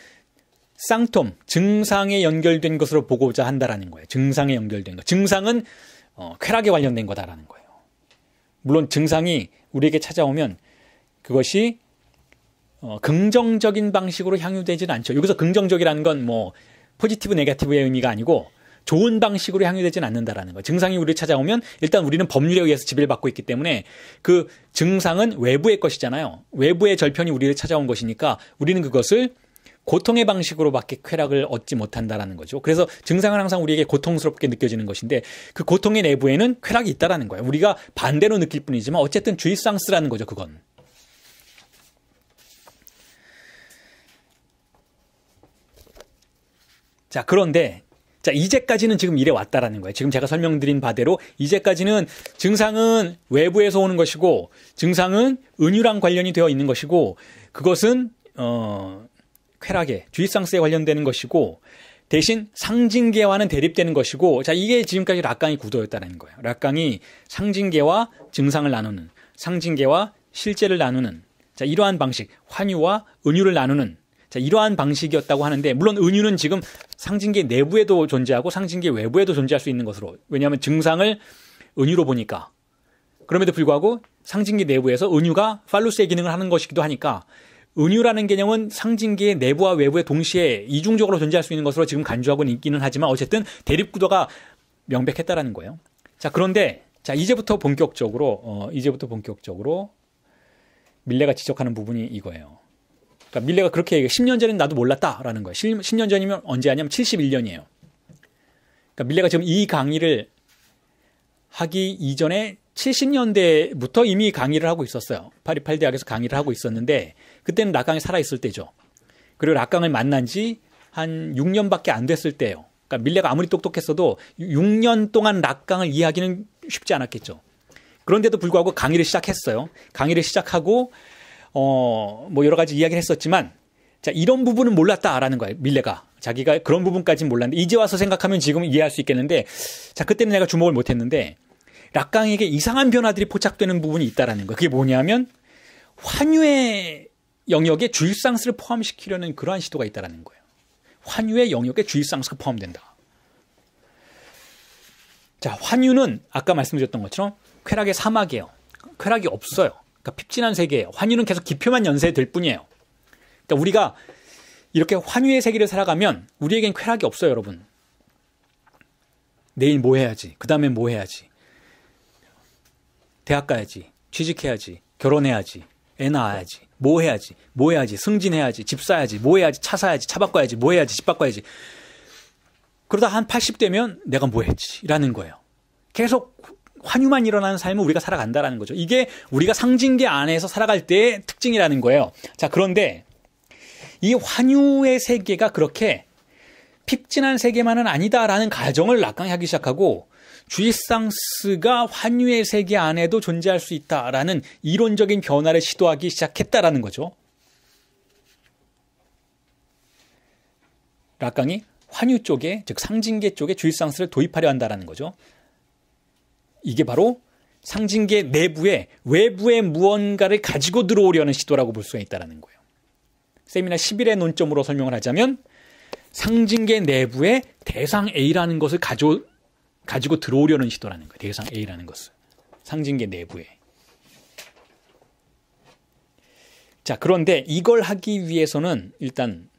S1: 쌍톰, 증상에 연결된 것으로 보고자 한다라는 거예요. 증상에 연결된 것. 증상은 어, 쾌락에 관련된 거다라는 거예요. 물론 증상이 우리에게 찾아오면 그것이 어, 긍정적인 방식으로 향유되지는 않죠. 여기서 긍정적이라는 건 뭐 포지티브, 네가티브의 의미가 아니고 좋은 방식으로 향유되진 않는다라는 거. 증상이 우리를 찾아오면 일단 우리는 법률에 의해서 지배를 받고 있기 때문에 그 증상은 외부의 것이잖아요. 외부의 절편이 우리를 찾아온 것이니까 우리는 그것을 고통의 방식으로밖에 쾌락을 얻지 못한다라는 거죠. 그래서 증상은 항상 우리에게 고통스럽게 느껴지는 것인데 그 고통의 내부에는 쾌락이 있다라는 거예요. 우리가 반대로 느낄 뿐이지만 어쨌든 주의상스라는 거죠, 그건. 자, 그런데 자, 이제까지는 지금 이래 왔다라는 거예요. 지금 제가 설명드린 바대로 이제까지는 증상은 외부에서 오는 것이고 증상은 은유랑 관련이 되어 있는 것이고 그것은 어 쾌락에 주의상스에 관련되는 것이고 대신 상징계와는 대립되는 것이고 자 이게 지금까지 락강의 구도였다는 거예요. 락강이 상징계와 증상을 나누는 상징계와 실제를 나누는 자 이러한 방식 환유와 은유를 나누는 자, 이러한 방식이었다고 하는데 물론 은유는 지금 상징계 내부에도 존재하고 상징계 외부에도 존재할 수 있는 것으로 왜냐하면 증상을 은유로 보니까 그럼에도 불구하고 상징계 내부에서 은유가 팔루스의 기능을 하는 것이기도 하니까 은유라는 개념은 상징계의 내부와 외부에 동시에 이중적으로 존재할 수 있는 것으로 지금 간주하고는 있기는 하지만 어쨌든 대립구도가 명백했다라는 거예요. 자 그런데 자 이제부터 본격적으로 어, 이제부터 본격적으로 밀레가 지적하는 부분이 이거예요. 그러니까 밀레가 그렇게 얘기해. 10년 전에는 나도 몰랐다라는 거예요. 10년 전이면 언제 아니냐면 71년이에요. 그러니까 밀레가 지금 이 강의를 하기 이전에 70년대부터 이미 강의를 하고 있었어요. 파리 팔대학에서 강의를 하고 있었는데 그때는 락강이 살아있을 때죠. 그리고 락강을 만난 지 한 6년밖에 안 됐을 때예요. 그러니까 밀레가 아무리 똑똑했어도 6년 동안 락강을 이해하기는 쉽지 않았겠죠. 그런데도 불구하고 강의를 시작했어요. 강의를 시작하고 어, 뭐 여러 가지 이야기를 했었지만 자, 이런 부분은 몰랐다라는 거예요. 밀레가. 자기가 그런 부분까지는 몰랐는데 이제 와서 생각하면 지금 이해할 수 있겠는데 자, 그때는 내가 주목을 못 했는데 락강에게 이상한 변화들이 포착되는 부분이 있다라는 거예요. 그게 뭐냐면 환유의 영역에 주입상스를 포함시키려는 그러한 시도가 있다라는 거예요. 환유의 영역에 주입상스가 포함된다. 자, 환유는 아까 말씀드렸던 것처럼 쾌락의 사막이에요. 쾌락이 없어요. 그러니까 핍진한 세계예환율은 계속 기표만 연쇄될 뿐이에요. 그러니까 우리가 이렇게 환유의 세계를 살아가면 우리에겐 쾌락이 없어요, 여러분. 내일 뭐 해야지? 그 다음에 뭐 해야지? 대학 가야지. 취직해야지. 결혼해야지. 애 낳아야지. 뭐 해야지? 뭐 해야지? 승진해야지. 집 사야지. 뭐 해야지? 차 사야지. 차 바꿔야지. 뭐 해야지? 집 바꿔야지. 그러다 한 80대면 내가 뭐 했지? 라는 거예요. 계속 환유만 일어나는 삶을 우리가 살아간다라는 거죠. 이게 우리가 상징계 안에서 살아갈 때의 특징이라는 거예요. 자, 그런데 이 환유의 세계가 그렇게 핍진한 세계만은 아니다라는 가정을 낙강하기 시작하고 주이상스가 환유의 세계 안에도 존재할 수 있다라는 이론적인 변화를 시도하기 시작했다라는 거죠. 락강이 환유 쪽에 즉 상징계 쪽에 주일상스를 도입하려 한다라는 거죠. 이게 바로 상징계 내부에 외부의 무언가를 가지고 들어오려는 시도라고 볼 수가 있다는 거예요. 세미나 10일의 논점으로 설명을 하자면 상징계 내부에 대상 A라는 것을 가져, 가지고 들어오려는 시도라는 거예요. 대상 A라는 것을. 상징계 내부에. 자, 그런데 이걸 하기 위해서는 일단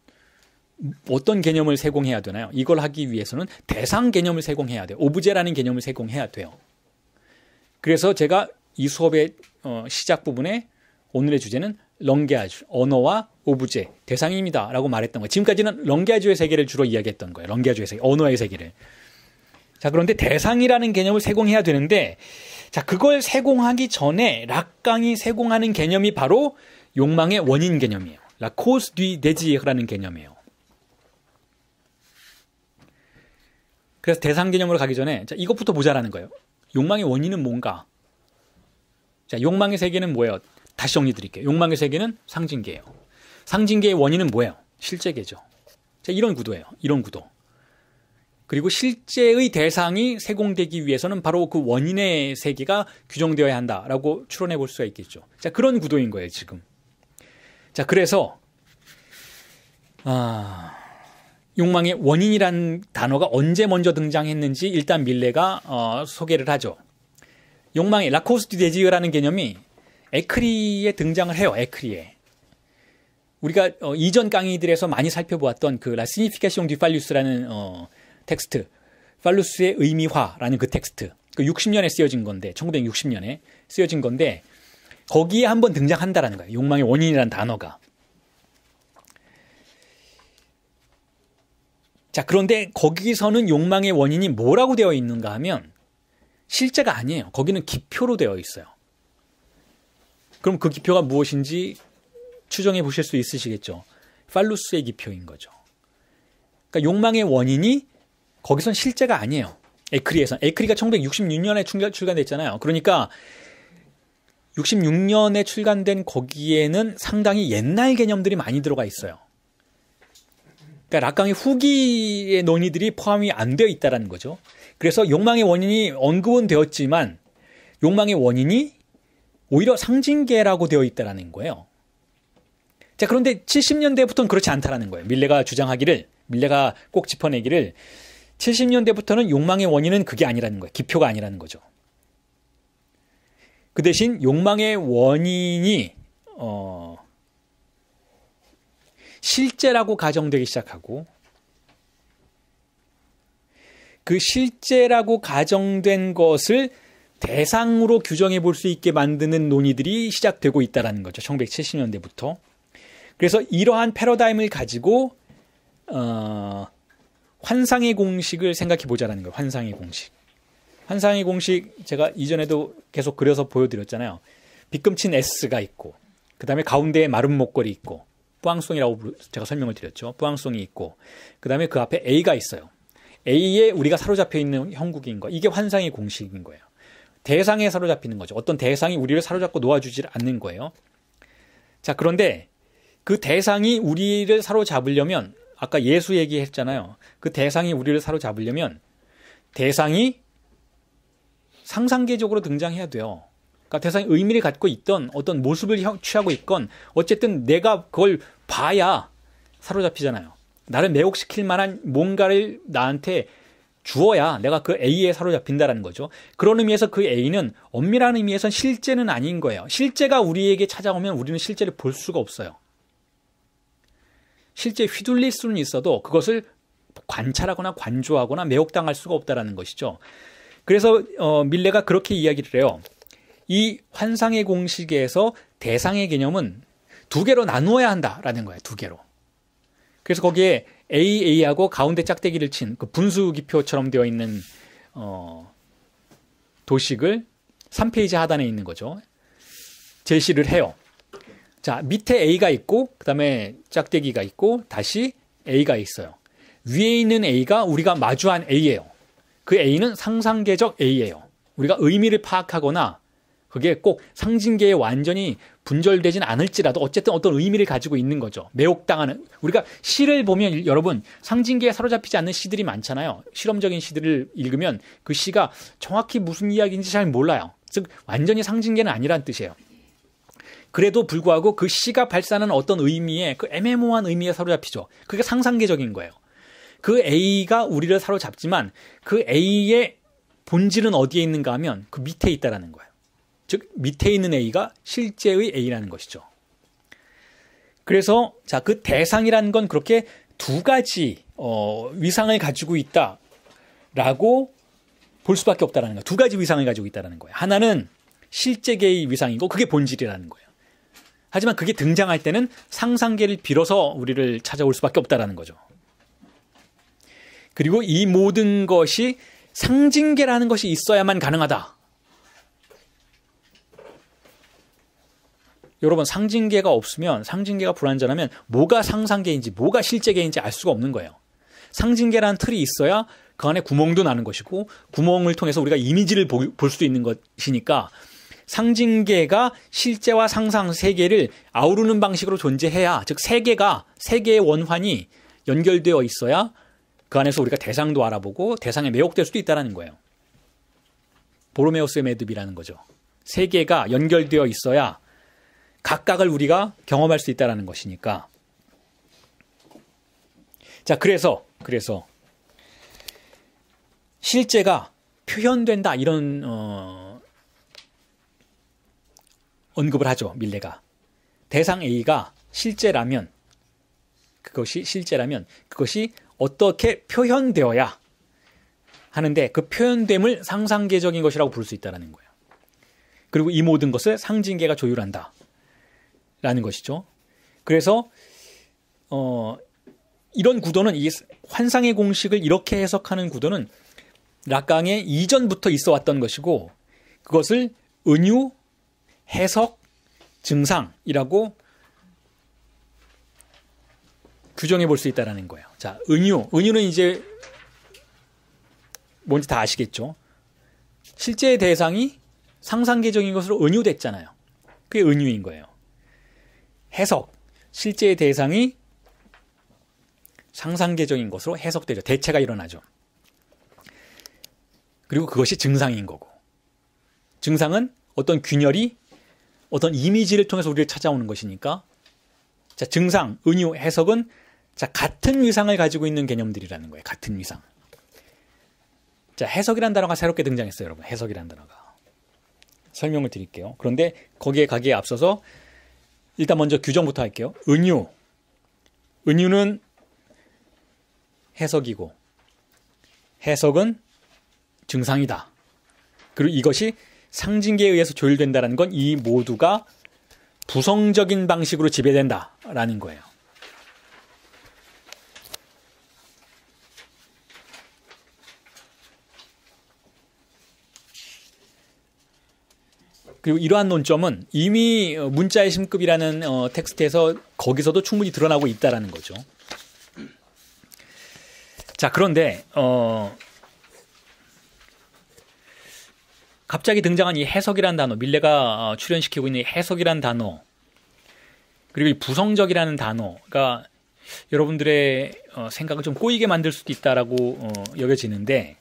S1: 어떤 개념을 세공해야 되나요? 이걸 하기 위해서는 대상 개념을 세공해야 돼요. 오브제라는 개념을 세공해야 돼요. 그래서 제가 이 수업의 어, 시작 부분에 오늘의 주제는 런게아주 언어와 오브제 대상입니다라고 말했던 거예요. 지금까지는 런게아주의 세계를 주로 이야기했던 거예요. 런게아주의 세계, 언어의 세계를. 자 그런데 대상이라는 개념을 세공해야 되는데 자 그걸 세공하기 전에 락강이 세공하는 개념이 바로 욕망의 원인 개념이에요. 라 코스 뒤 데지라는 에 개념이에요. 그래서 대상 개념으로 가기 전에 자, 이것부터 보자라는 거예요. 욕망의 원인은 뭔가? 자, 욕망의 세계는 뭐예요? 다시 정리 드릴게요. 욕망의 세계는 상징계예요. 상징계의 원인은 뭐예요? 실제계죠. 자, 이런 구도예요. 이런 구도. 그리고 실제의 대상이 세공되기 위해서는 바로 그 원인의 세계가 규정되어야 한다라고 추론해 볼 수가 있겠죠. 자, 그런 구도인 거예요, 지금. 자, 그래서, 아, 욕망의 원인이란 단어가 언제 먼저 등장했는지 일단 밀레가 어, 소개를 하죠. 욕망의 라코스디 데지어라는 개념이 에크리에 등장을 해요. 에크리에. 우리가 어, 이전 강의들에서 많이 살펴보았던 그 라시니피케시옹 디팔루스라는 어, 텍스트, 팔루스의 의미화라는 그 텍스트, 그 60년에 쓰여진 건데, 1960년에 쓰여진 건데 거기에 한번 등장한다라는 거예요. 욕망의 원인이라는 단어가. 자, 그런데 거기서는 욕망의 원인이 뭐라고 되어 있는가 하면 실제가 아니에요. 거기는 기표로 되어 있어요. 그럼 그 기표가 무엇인지 추정해 보실 수 있으시겠죠. 팔루스의 기표인 거죠. 그러니까 욕망의 원인이 거기선 실제가 아니에요. 에크리에서 에크리가 1966년에 출간됐잖아요. 그러니까 66년에 출간된 거기에는 상당히 옛날 개념들이 많이 들어가 있어요. 그러니까 락강의 후기의 논의들이 포함이 안 되어 있다라는 거죠. 그래서 욕망의 원인이 언급은 되었지만 욕망의 원인이 오히려 상징계라고 되어 있다라는 거예요. 자, 그런데 70년대부터는 그렇지 않다라는 거예요. 밀레가 주장하기를 밀레가 꼭 짚어내기를 70년대부터는 욕망의 원인은 그게 아니라는 거예요. 기표가 아니라는 거죠. 그 대신 욕망의 원인이 어 실제라고 가정되기 시작하고 그 실제라고 가정된 것을 대상으로 규정해 볼 수 있게 만드는 논의들이 시작되고 있다라는 거죠. 1970년대부터. 그래서 이러한 패러다임을 가지고 어, 환상의 공식을 생각해 보자라는 거예요. 환상의 공식. 환상의 공식 제가 이전에도 계속 그려서 보여드렸잖아요. 빗금친 S가 있고, 그 다음에 가운데에 마른 목걸이 있고, 부앙송이라고 제가 설명을 드렸죠. 부앙송이 있고 그다음에 그 앞에 A가 있어요. A에 우리가 사로잡혀 있는 형국인 거. 이게 환상의 공식인 거예요. 대상에 사로잡히는 거죠. 어떤 대상이 우리를 사로잡고 놓아주질 않는 거예요. 자, 그런데 그 대상이 우리를 사로잡으려면 아까 예수 얘기했잖아요. 그 대상이 우리를 사로잡으려면 대상이 상상계적으로 등장해야 돼요. 그러니까 대상이 의미를 갖고 있던 어떤 모습을 취하고 있건 어쨌든 내가 그걸 봐야 사로잡히잖아요. 나를 매혹시킬 만한 뭔가를 나한테 주어야 내가 그 A에 사로잡힌다라는 거죠. 그런 의미에서 그 A는 엄밀한 의미에선 실제는 아닌 거예요. 실제가 우리에게 찾아오면 우리는 실제를 볼 수가 없어요. 실제 휘둘릴 수는 있어도 그것을 관찰하거나 관조하거나 매혹당할 수가 없다라는 것이죠. 그래서 어, 밀레가 그렇게 이야기를 해요. 이 환상의 공식에서 대상의 개념은 두 개로 나누어야 한다라는 거예요. 두 개로. 그래서 거기에 AA하고 가운데 짝대기를 친그 분수기표처럼 되어 있는 어, 도식을 3페이지 하단에 있는 거죠. 제시를 해요. 자, 밑에 A가 있고 그다음에 짝대기가 있고 다시 A가 있어요. 위에 있는 A가 우리가 마주한 A예요. 그 A는 상상계적 A예요. 우리가 의미를 파악하거나 그게 꼭 상징계에 완전히 분절되진 않을지라도 어쨌든 어떤 의미를 가지고 있는 거죠. 매혹당하는 우리가 시를 보면 여러분 상징계에 사로잡히지 않는 시들이 많잖아요. 실험적인 시들을 읽으면 그 시가 정확히 무슨 이야기인지 잘 몰라요. 즉 완전히 상징계는 아니란 뜻이에요. 그래도 불구하고 그 시가 발산하는 어떤 의미에 그 애매모호한 의미에 사로잡히죠. 그게 상상계적인 거예요. 그 A가 우리를 사로잡지만 그 A의 본질은 어디에 있는가 하면 그 밑에 있다라는 거예요. 즉 밑에 있는 A가 실제의 A라는 것이죠. 그래서 자그 대상이라는 건 그렇게 두 가지 어, 위상을 가지고 있다라고 볼 수밖에 없다라는 거두 가지 위상을 가지고 있다라는 거예요. 하나는 실제계의 위상이고 그게 본질이라는 거예요. 하지만 그게 등장할 때는 상상계를 빌어서 우리를 찾아올 수밖에 없다라는 거죠. 그리고 이 모든 것이 상징계라는 것이 있어야만 가능하다. 여러분 상징계가 없으면 상징계가 불완전하면 뭐가 상상계인지 뭐가 실제계인지 알 수가 없는 거예요. 상징계라는 틀이 있어야 그 안에 구멍도 나는 것이고 구멍을 통해서 우리가 이미지를 볼수도 있는 것이니까 상징계가 실제와 상상 세계를 아우르는 방식으로 존재해야 즉 세계가 세계의 원환이 연결되어 있어야 그 안에서 우리가 대상도 알아보고 대상에 매혹될 수도 있다라는 거예요. 보로메우스의 매듭이라는 거죠. 세계가 연결되어 있어야 각각을 우리가 경험할 수 있다라는 것이니까. 자, 그래서 그래서 실제가 표현된다 이런 어, 언급을 하죠 밀레가 대상 A가 실제라면 그것이 실제라면 그것이 어떻게 표현되어야 하는데 그 표현됨을 상상계적인 것이라고 부를 수 있다라는 거예요. 그리고 이 모든 것을 상징계가 조율한다. 라는 것이죠. 그래서 어, 이런 구도는 이 환상의 공식을 이렇게 해석하는 구도는 락강에 이전부터 있어 왔던 것이고 그것을 은유, 해석, 증상이라고 규정해 볼 수 있다라는 거예요. 자, 은유. 은유는 이제 뭔지 다 아시겠죠? 실제 대상이 상상계적인 것으로 은유됐잖아요. 그게 은유인 거예요. 해석, 실제의 대상이 상상계정인 것으로 해석되죠. 대체가 일어나죠. 그리고 그것이 증상인 거고. 증상은 어떤 균열이 어떤 이미지를 통해서 우리를 찾아오는 것이니까 자, 증상, 은유, 해석은 자, 같은 위상을 가지고 있는 개념들이라는 거예요. 같은 위상. 자, 해석이란 단어가 새롭게 등장했어요, 여러분. 해석이란 단어가. 설명을 드릴게요. 그런데 거기에 가기에 앞서서 일단 먼저 규정부터 할게요. 은유. 은유는 해석이고 해석은 증상이다. 그리고 이것이 상징계에 의해서 조율된다라는 건 이 모두가 부성적인 방식으로 지배된다라는 거예요. 그리고 이러한 논점은 이미 문자의 심급이라는 어, 텍스트에서 거기서도 충분히 드러나고 있다라는 거죠. 자, 그런데 어 갑자기 등장한 이 해석이란 단어, 밀레가 어, 출연시키고 있는 이 해석이란 단어, 그리고 이 부성적이라는 단어가 여러분들의 어, 생각을 좀 꼬이게 만들 수도 있다라고 어, 여겨지는데,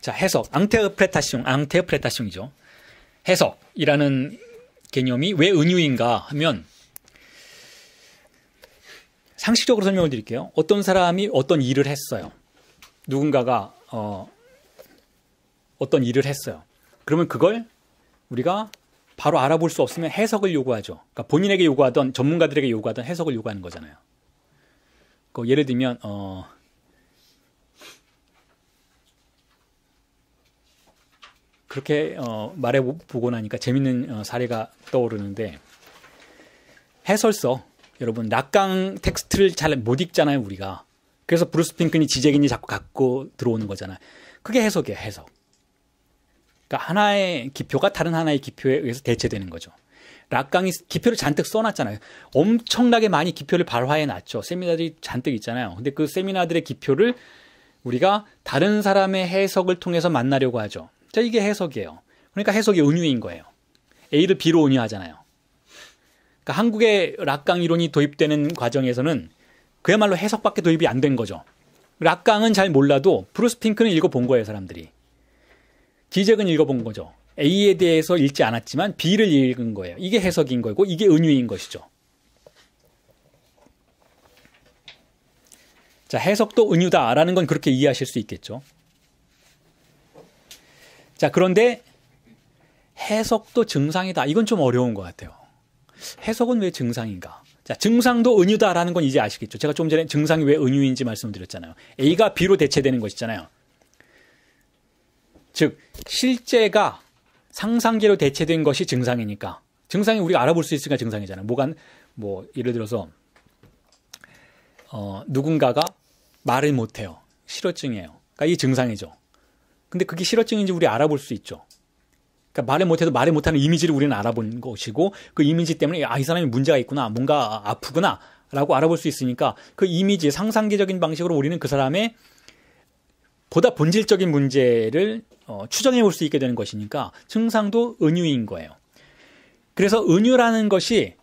S1: 자 해석, 앙테프레타시옹, 앙테프레타시옹이죠. 해석이라는 개념이 왜 은유인가 하면 상식적으로 설명을 드릴게요. 어떤 사람이 어떤 일을 했어요. 누군가가 어, 어떤 일을 했어요. 그러면 그걸 우리가 바로 알아볼 수 없으면 해석을 요구하죠. 그러니까 본인에게 요구하던 전문가들에게 요구하던 해석을 요구하는 거잖아요. 그 예를 들면 어, 그렇게 어, 말해 보고 나니까 재밌는 어, 사례가 떠오르는데 해설서 여러분 낙강 텍스트를 잘 못 읽잖아요 우리가 그래서 브루스 핑크니 지재인이 자꾸 갖고 들어오는 거잖아요 그게 해석이에요 해석 그러니까 하나의 기표가 다른 하나의 기표에 의해서 대체되는 거죠 락강이 기표를 잔뜩 써놨잖아요 엄청나게 많이 기표를 발화해 놨죠 세미나들이 잔뜩 있잖아요 근데 그 세미나들의 기표를 우리가 다른 사람의 해석을 통해서 만나려고 하죠 자, 이게 해석이에요. 그러니까 해석이 은유인 거예요. A를 B로 은유하잖아요. 그러니까 한국의 락강 이론이 도입되는 과정에서는 그야말로 해석밖에 도입이 안 된 거죠. 락강은 잘 몰라도 브루스 핑크는 읽어본 거예요, 사람들이. 기적은 읽어본 거죠. A에 대해서 읽지 않았지만 B를 읽은 거예요. 이게 해석인 거고 이게 은유인 것이죠. 자, 해석도 은유다라는 건 그렇게 이해하실 수 있겠죠. 자, 그런데 해석도 증상이다. 이건 좀 어려운 것 같아요. 해석은 왜 증상인가? 자, 증상도 은유다라는 건 이제 아시겠죠? 제가 좀 전에 증상이 왜 은유인지 말씀드렸잖아요. A가 B로 대체되는 것이잖아요. 즉, 실제가 상상계로 대체된 것이 증상이니까. 증상이 우리가 알아볼 수 있으니까 증상이잖아요. 뭐가, 뭐, 예를 들어서, 어, 누군가가 말을 못해요. 실어증이에요. 그러니까 이 증상이죠. 근데 그게 실어증인지 우리 알아볼 수 있죠. 그러니까 말을 못해도 말을 못하는 이미지를 우리는 알아본 것이고 그 이미지 때문에 아 이 사람이 문제가 있구나 뭔가 아프구나 라고 알아볼 수 있으니까 그 이미지 상상계적인 방식으로 우리는 그 사람의 보다 본질적인 문제를 어, 추정해 볼 수 있게 되는 것이니까 증상도 은유인 거예요. 그래서 은유라는 것이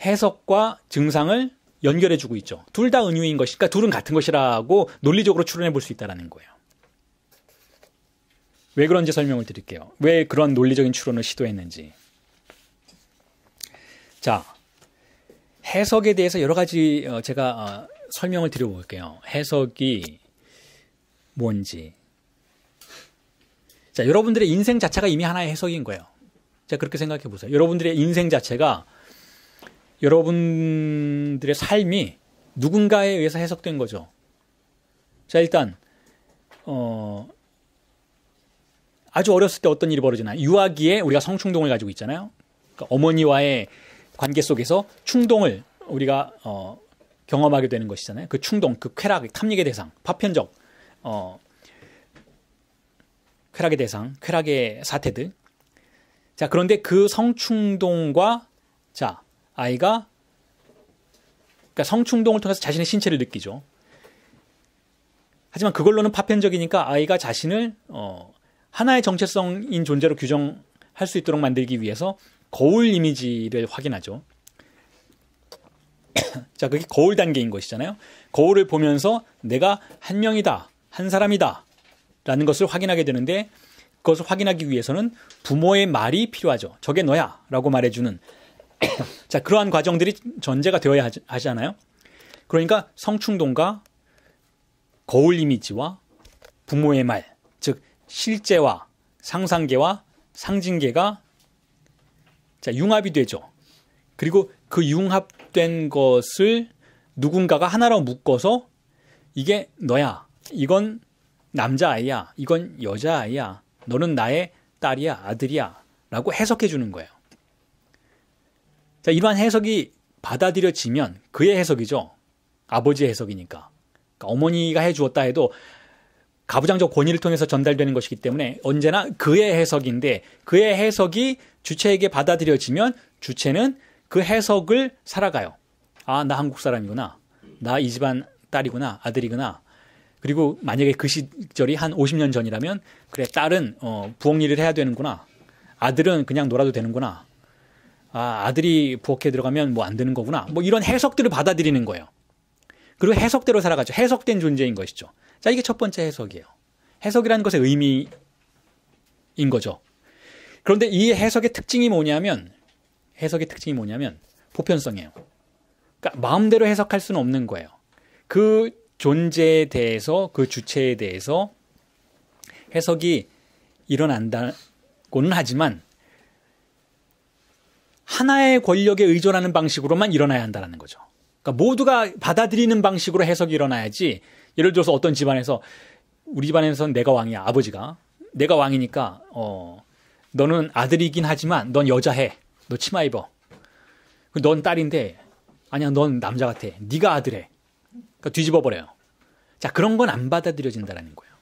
S1: 해석과 증상을 연결해 주고 있죠. 둘 다 은유인 것이니까 그러니까 둘은 같은 것이라고 논리적으로 추론해 볼 수 있다라는 거예요. 왜 그런지 설명을 드릴게요. 왜 그런 논리적인 추론을 시도했는지. 자, 해석에 대해서 여러 가지 어, 제가 어, 설명을 드려볼게요. 해석이 뭔지. 자, 여러분들의 인생 자체가 이미 하나의 해석인 거예요. 자, 그렇게 생각해 보세요. 여러분들의 인생 자체가 여러분들의 삶이 누군가에 의해서 해석된 거죠. 자, 일단, 어, 아주 어렸을 때 어떤 일이 벌어지나요? 유아기에 우리가 성충동을 가지고 있잖아요. 그러니까 어머니와의 관계 속에서 충동을 우리가 어, 경험하게 되는 것이잖아요. 그 충동, 그 쾌락, 탐닉의 대상, 파편적 어, 쾌락의 대상, 쾌락의 사태들. 자, 그런데 그 성충동과 자, 아이가 그러니까 성충동을 통해서 자신의 신체를 느끼죠. 하지만 그걸로는 파편적이니까 아이가 자신을 어, 하나의 정체성인 존재로 규정할 수 있도록 만들기 위해서 거울 이미지를 확인하죠. 자, 그게 거울 단계인 것이잖아요. 거울을 보면서 내가 한 명이다, 한 사람이다, 라는 것을 확인하게 되는데, 그것을 확인하기 위해서는 부모의 말이 필요하죠. 저게 너야, 라고 말해주는. 자, 그러한 과정들이 전제가 되어야 하지, 하지 아요 그러니까 성충동과 거울 이미지와 부모의 말, 실제와 상상계와 상징계가 자, 융합이 되죠. 그리고 그 융합된 것을 누군가가 하나로 묶어서 이게 너야. 이건 남자아이야. 이건 여자아이야. 너는 나의 딸이야. 아들이야. 라고 해석해 주는 거예요. 자, 이러한 해석이 받아들여지면 그의 해석이죠. 아버지의 해석이니까. 그러니까 어머니가 해 주었다 해도 가부장적 권위를 통해서 전달되는 것이기 때문에 언제나 그의 해석인데 그의 해석이 주체에게 받아들여지면 주체는 그 해석을 살아가요. 아, 나 한국 사람이구나. 나 이 집안 딸이구나. 아들이구나. 그리고 만약에 그 시절이 한 50년 전이라면 그래 딸은 어, 부엌 일을 해야 되는구나. 아들은 그냥 놀아도 되는구나. 아, 아들이 부엌에 들어가면 뭐 안 되는 거구나. 뭐 이런 해석들을 받아들이는 거예요. 그리고 해석대로 살아가죠. 해석된 존재인 것이죠. 자, 이게 첫 번째 해석이에요. 해석이라는 것의 의미인 거죠. 그런데 이 해석의 특징이 뭐냐면, 해석의 특징이 뭐냐면, 보편성이에요. 그러니까 마음대로 해석할 수는 없는 거예요. 그 존재에 대해서, 그 주체에 대해서 해석이 일어난다고는 하지만, 하나의 권력에 의존하는 방식으로만 일어나야 한다는 거죠. 그러니까 모두가 받아들이는 방식으로 해석이 일어나야지 예를 들어서 어떤 집안에서 우리 집안에서는 내가 왕이야 아버지가 내가 왕이니까 어 너는 아들이긴 하지만 넌 여자해 너 치마 입어 그 넌 딸인데 아니야 넌 남자 같아 네가 아들해 그러니까 뒤집어 버려요 자 그런 건 안 받아들여진다라는 거예요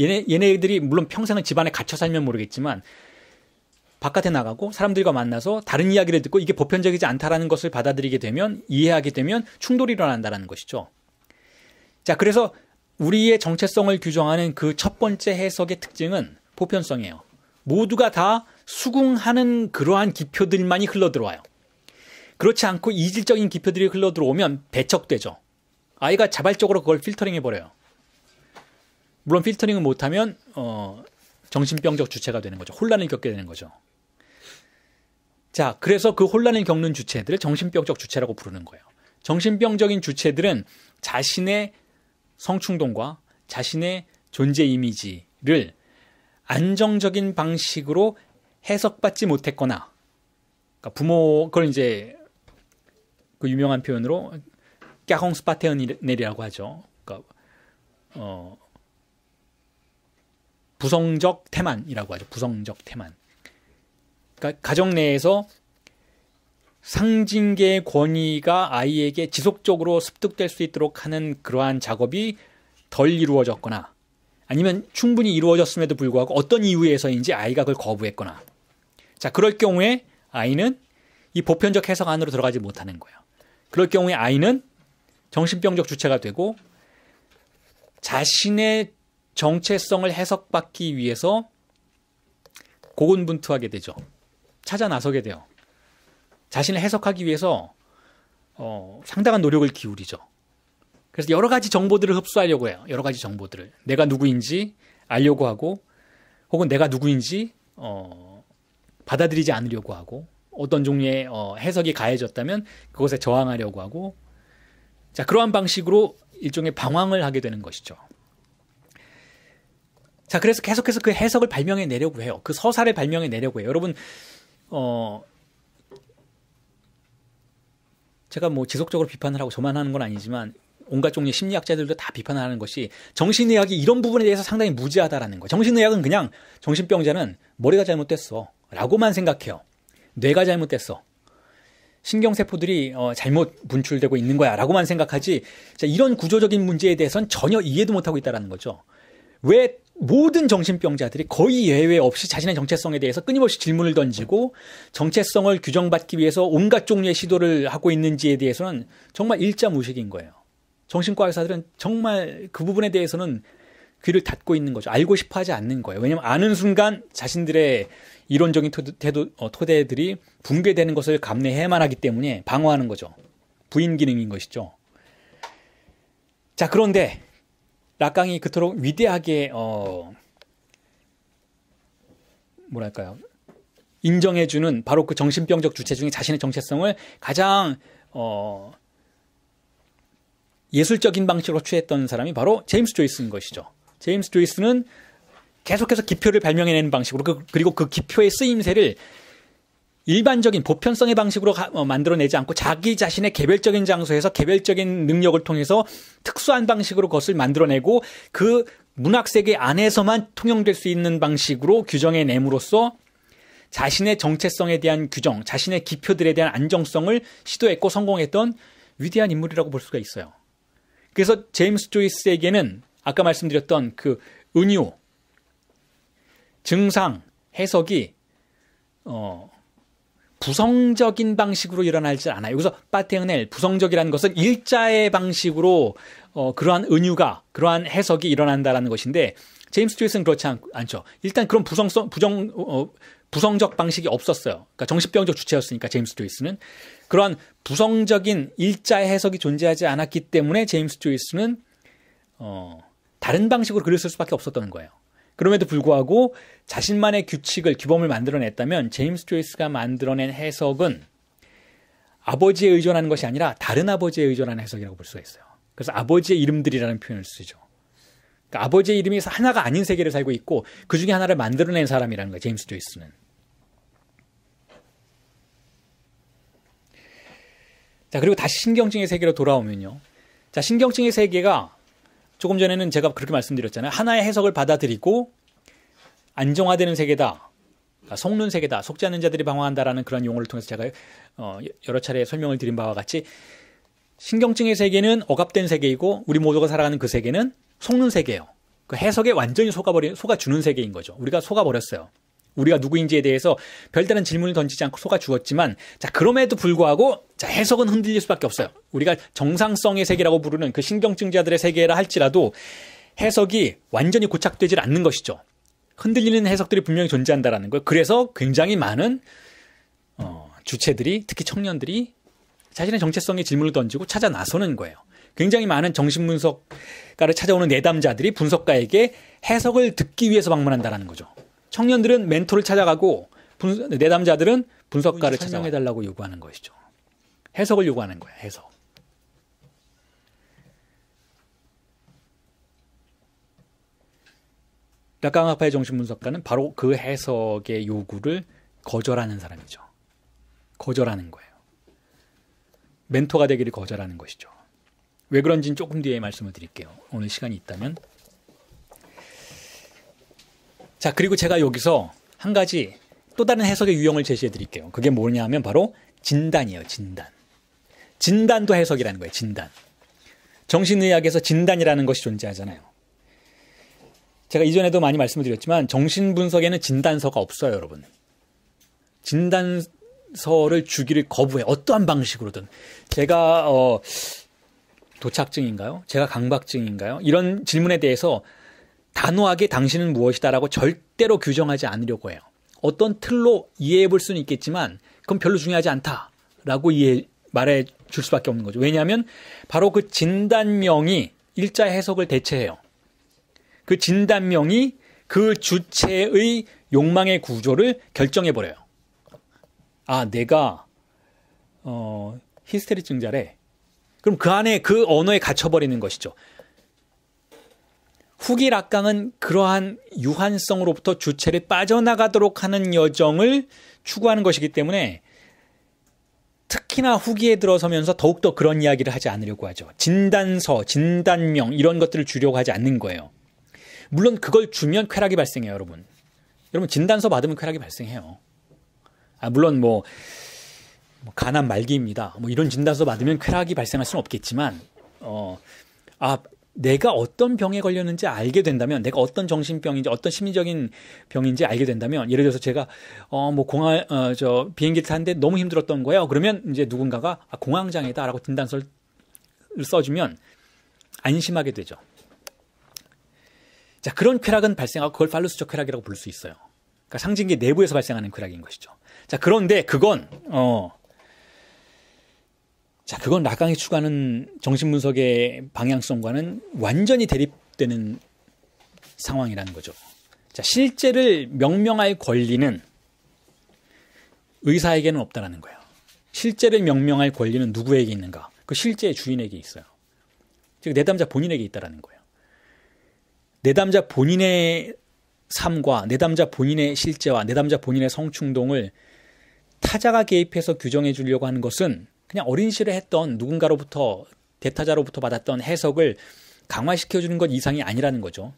S1: 얘네 얘네들이 물론 평생을 집안에 갇혀 살면 모르겠지만 바깥에 나가고 사람들과 만나서 다른 이야기를 듣고 이게 보편적이지 않다라는 것을 받아들이게 되면 이해하게 되면 충돌이 일어난다라는 것이죠. 자, 그래서 우리의 정체성을 규정하는 그 첫 번째 해석의 특징은 보편성이에요. 모두가 다 수긍하는 그러한 기표들만이 흘러들어와요. 그렇지 않고 이질적인 기표들이 흘러들어오면 배척되죠. 아이가 자발적으로 그걸 필터링해 버려요. 물론 필터링을 못하면 어, 정신병적 주체가 되는 거죠. 혼란을 겪게 되는 거죠. 자, 그래서 그 혼란을 겪는 주체들을 정신병적 주체라고 부르는 거예요. 정신병적인 주체들은 자신의 성충동과 자신의 존재 이미지를 안정적인 방식으로 해석받지 못했거나 그러니까 부모 그걸 이제 그 유명한 표현으로 까홍스 파테언넬이라고 하죠. 그러니까 어 부성적 태만이라고 하죠. 부성적 태만. 그러니까 가정 내에서 상징계의 권위가 아이에게 지속적으로 습득될 수 있도록 하는 그러한 작업이 덜 이루어졌거나 아니면 충분히 이루어졌음에도 불구하고 어떤 이유에서인지 아이가 그걸 거부했거나 자 그럴 경우에 아이는 이 보편적 해석 안으로 들어가지 못하는 거예요. 그럴 경우에 아이는 정신병적 주체가 되고 자신의 정체성을 해석받기 위해서 고군분투하게 되죠. 찾아 나서게 돼요. 자신을 해석하기 위해서 어, 상당한 노력을 기울이죠. 그래서 여러 가지 정보들을 흡수하려고 해요. 여러 가지 정보들을 내가 누구인지 알려고 하고, 혹은 내가 누구인지 어, 받아들이지 않으려고 하고, 어떤 종류의 어, 해석이 가해졌다면 그것에 저항하려고 하고, 자 그러한 방식으로 일종의 방황을 하게 되는 것이죠. 자 그래서 계속해서 그 해석을 발명해 내려고 해요. 그 서사를 발명해 내려고 해요. 여러분 어, 제가 뭐 지속적으로 비판을 하고 저만 하는 건 아니지만 온갖 종류의 심리학자들도 다 비판을 하는 것이 정신의학이 이런 부분에 대해서 상당히 무지하다라는 거. 예요 정신의학은 그냥 정신병자는 머리가 잘못됐어. 라고만 생각해요. 뇌가 잘못됐어. 신경세포들이 어, 잘못 분출되고 있는 거야. 라고만 생각하지. 자, 이런 구조적인 문제에 대해서는 전혀 이해도 못하고 있다라는 거죠. 왜 모든 정신병자들이 거의 예외 없이 자신의 정체성에 대해서 끊임없이 질문을 던지고 정체성을 규정받기 위해서 온갖 종류의 시도를 하고 있는지에 대해서는 정말 일자무식인 거예요. 정신과 의사들은 정말 그 부분에 대해서는 귀를 닫고 있는 거죠. 알고 싶어 하지 않는 거예요. 왜냐하면 아는 순간 자신들의 이론적인 토대, 어, 토대들이 붕괴되는 것을 감내해야만 하기 때문에 방어하는 거죠. 부인 기능인 것이죠. 자, 그런데 락강이 그토록 위대하게 어 뭐랄까요 인정해주는 바로 그 정신병적 주체 중에 자신의 정체성을 가장 어 예술적인 방식으로 취했던 사람이 바로 제임스 조이스인 것이죠. 제임스 조이스는 계속해서 기표를 발명해내는 방식으로 그, 그리고 그 기표의 쓰임새를 일반적인 보편성의 방식으로 가, 어, 만들어내지 않고 자기 자신의 개별적인 장소에서 개별적인 능력을 통해서 특수한 방식으로 그것을 만들어내고 그 문학 세계 안에서만 통용될 수 있는 방식으로 규정해 냄으로써 자신의 정체성에 대한 규정, 자신의 기표들에 대한 안정성을 시도했고 성공했던 위대한 인물이라고 볼 수가 있어요. 그래서 제임스 조이스에게는 아까 말씀드렸던 그 은유, 증상, 해석이 어, 부성적인 방식으로 일어나질 않아요. 여기서 파테넬 부성적이라는 것은 일자의 방식으로 어, 그러한 은유가 그러한 해석이 일어난다라는 것인데 제임스 튜이스는 그렇지 않, 죠 일단 그런 부성성 부정 어, 부성적 방식이 없었어요. 그러니까 정신병적 주체였으니까 제임스 튜이스는 그러한 부성적인 일자의 해석이 존재하지 않았기 때문에 제임스 튜이스는 어, 다른 방식으로 글을 쓸 수밖에 없었던 거예요. 그럼에도 불구하고 자신만의 규칙을 규범을 만들어냈다면 제임스 조이스가 만들어낸 해석은 아버지에 의존하는 것이 아니라 다른 아버지에 의존하는 해석이라고 볼 수가 있어요. 그래서 아버지의 이름들이라는 표현을 쓰죠. 그러니까 아버지의 이름이 하나가 아닌 세계를 살고 있고 그 중에 하나를 만들어낸 사람이라는 거예요. 제임스 조이스는. 자 그리고 다시 신경증의 세계로 돌아오면요. 자 신경증의 세계가 조금 전에는 제가 그렇게 말씀드렸잖아요. 하나의 해석을 받아들이고 안정화되는 세계다. 그러니까 속는 세계다. 속지 않는 자들이 방황한다라는 그런 용어를 통해서 제가 어, 여러 차례 설명을 드린 바와 같이 신경증의 세계는 억압된 세계이고 우리 모두가 살아가는 그 세계는 속는 세계예요. 그 해석에 완전히 속아버린 속아주는 세계인 거죠. 우리가 속아버렸어요. 우리가 누구인지에 대해서 별다른 질문을 던지지 않고 속아 주었지만 자 그럼에도 불구하고 자 해석은 흔들릴 수밖에 없어요. 우리가 정상성의 세계라고 부르는 그 신경증자들의 세계라 할지라도 해석이 완전히 고착되질 않는 것이죠. 흔들리는 해석들이 분명히 존재한다라는 거예요. 그래서 굉장히 많은 어, 주체들이 특히 청년들이 자신의 정체성의 질문을 던지고 찾아 나서는 거예요. 굉장히 많은 정신분석가를 찾아오는 내담자들이 분석가에게 해석을 듣기 위해서 방문한다라는 거죠. 청년들은 멘토를 찾아가고 분, 내담자들은 분석가를 찾아해 달라고 요구하는 것이죠. 해석을 요구하는 거예요 해석. 락강학파의 정신분석가는 바로 그 해석의 요구를 거절하는 사람이죠. 거절하는 거예요. 멘토가 되기를 거절하는 것이죠. 왜 그런지는 조금 뒤에 말씀을 드릴게요. 오늘 시간이 있다면. 자, 그리고 제가 여기서 한 가지 또 다른 해석의 유형을 제시해 드릴게요. 그게 뭐냐 하면 바로 진단이에요, 진단. 진단도 해석이라는 거예요, 진단. 정신의학에서 진단이라는 것이 존재하잖아요. 제가 이전에도 많이 말씀을 드렸지만 정신분석에는 진단서가 없어요, 여러분. 진단서를 주기를 거부해. 어떠한 방식으로든. 제가, 어, 도착증인가요? 제가 강박증인가요? 이런 질문에 대해서 단호하게 당신은 무엇이다라고 절대로 규정하지 않으려고 해요. 어떤 틀로 이해해 볼 수는 있겠지만 그건 별로 중요하지 않다라고 이해 말해 줄 수밖에 없는 거죠. 왜냐하면 바로 그 진단명이 일자 해석을 대체해요. 그 진단명이 그 주체의 욕망의 구조를 결정해 버려요. 아, 내가 어 히스테리증자래. 그럼 그 안에 그 언어에 갇혀 버리는 것이죠. 후기 락강은 그러한 유한성으로부터 주체를 빠져나가도록 하는 여정을 추구하는 것이기 때문에 특히나 후기에 들어서면서 더욱더 그런 이야기를 하지 않으려고 하죠. 진단서, 진단명 이런 것들을 주려고 하지 않는 거예요. 물론 그걸 주면 쾌락이 발생해요, 여러분. 여러분 진단서 받으면 쾌락이 발생해요. 아 물론 뭐, 뭐 가난 말기입니다. 뭐 이런 진단서 받으면 쾌락이 발생할 수는 없겠지만 어아 내가 어떤 병에 걸렸는지 알게 된다면 내가 어떤 정신병인지 어떤 심리적인 병인지 알게 된다면 예를 들어서 제가 어뭐 공항 어저 비행기 타는데 너무 힘들었던 거예요. 그러면 이제 누군가가 아, 공황장애다라고 진단서를 써주면 안심하게 되죠. 자 그런 쾌락은 발생하고 그걸 팔루스적 쾌락이라고 부를 수 있어요. 그러니까 상징계 내부에서 발생하는 쾌락인 것이죠. 자 그런데 그건 어 자, 그건 라캉이 추구하는 정신분석의 방향성과는 완전히 대립되는 상황이라는 거죠. 자, 실제를 명명할 권리는 의사에게는 없다라는 거예요. 실제를 명명할 권리는 누구에게 있는가? 그 실제의 주인에게 있어요. 즉 내담자 본인에게 있다라는 거예요. 내담자 본인의 삶과 내담자 본인의 실제와 내담자 본인의 성충동을 타자가 개입해서 규정해 주려고 하는 것은 그냥 어린 시절에 했던 누군가로부터 대타자로부터 받았던 해석을 강화시켜주는 것 이상이 아니라는 거죠.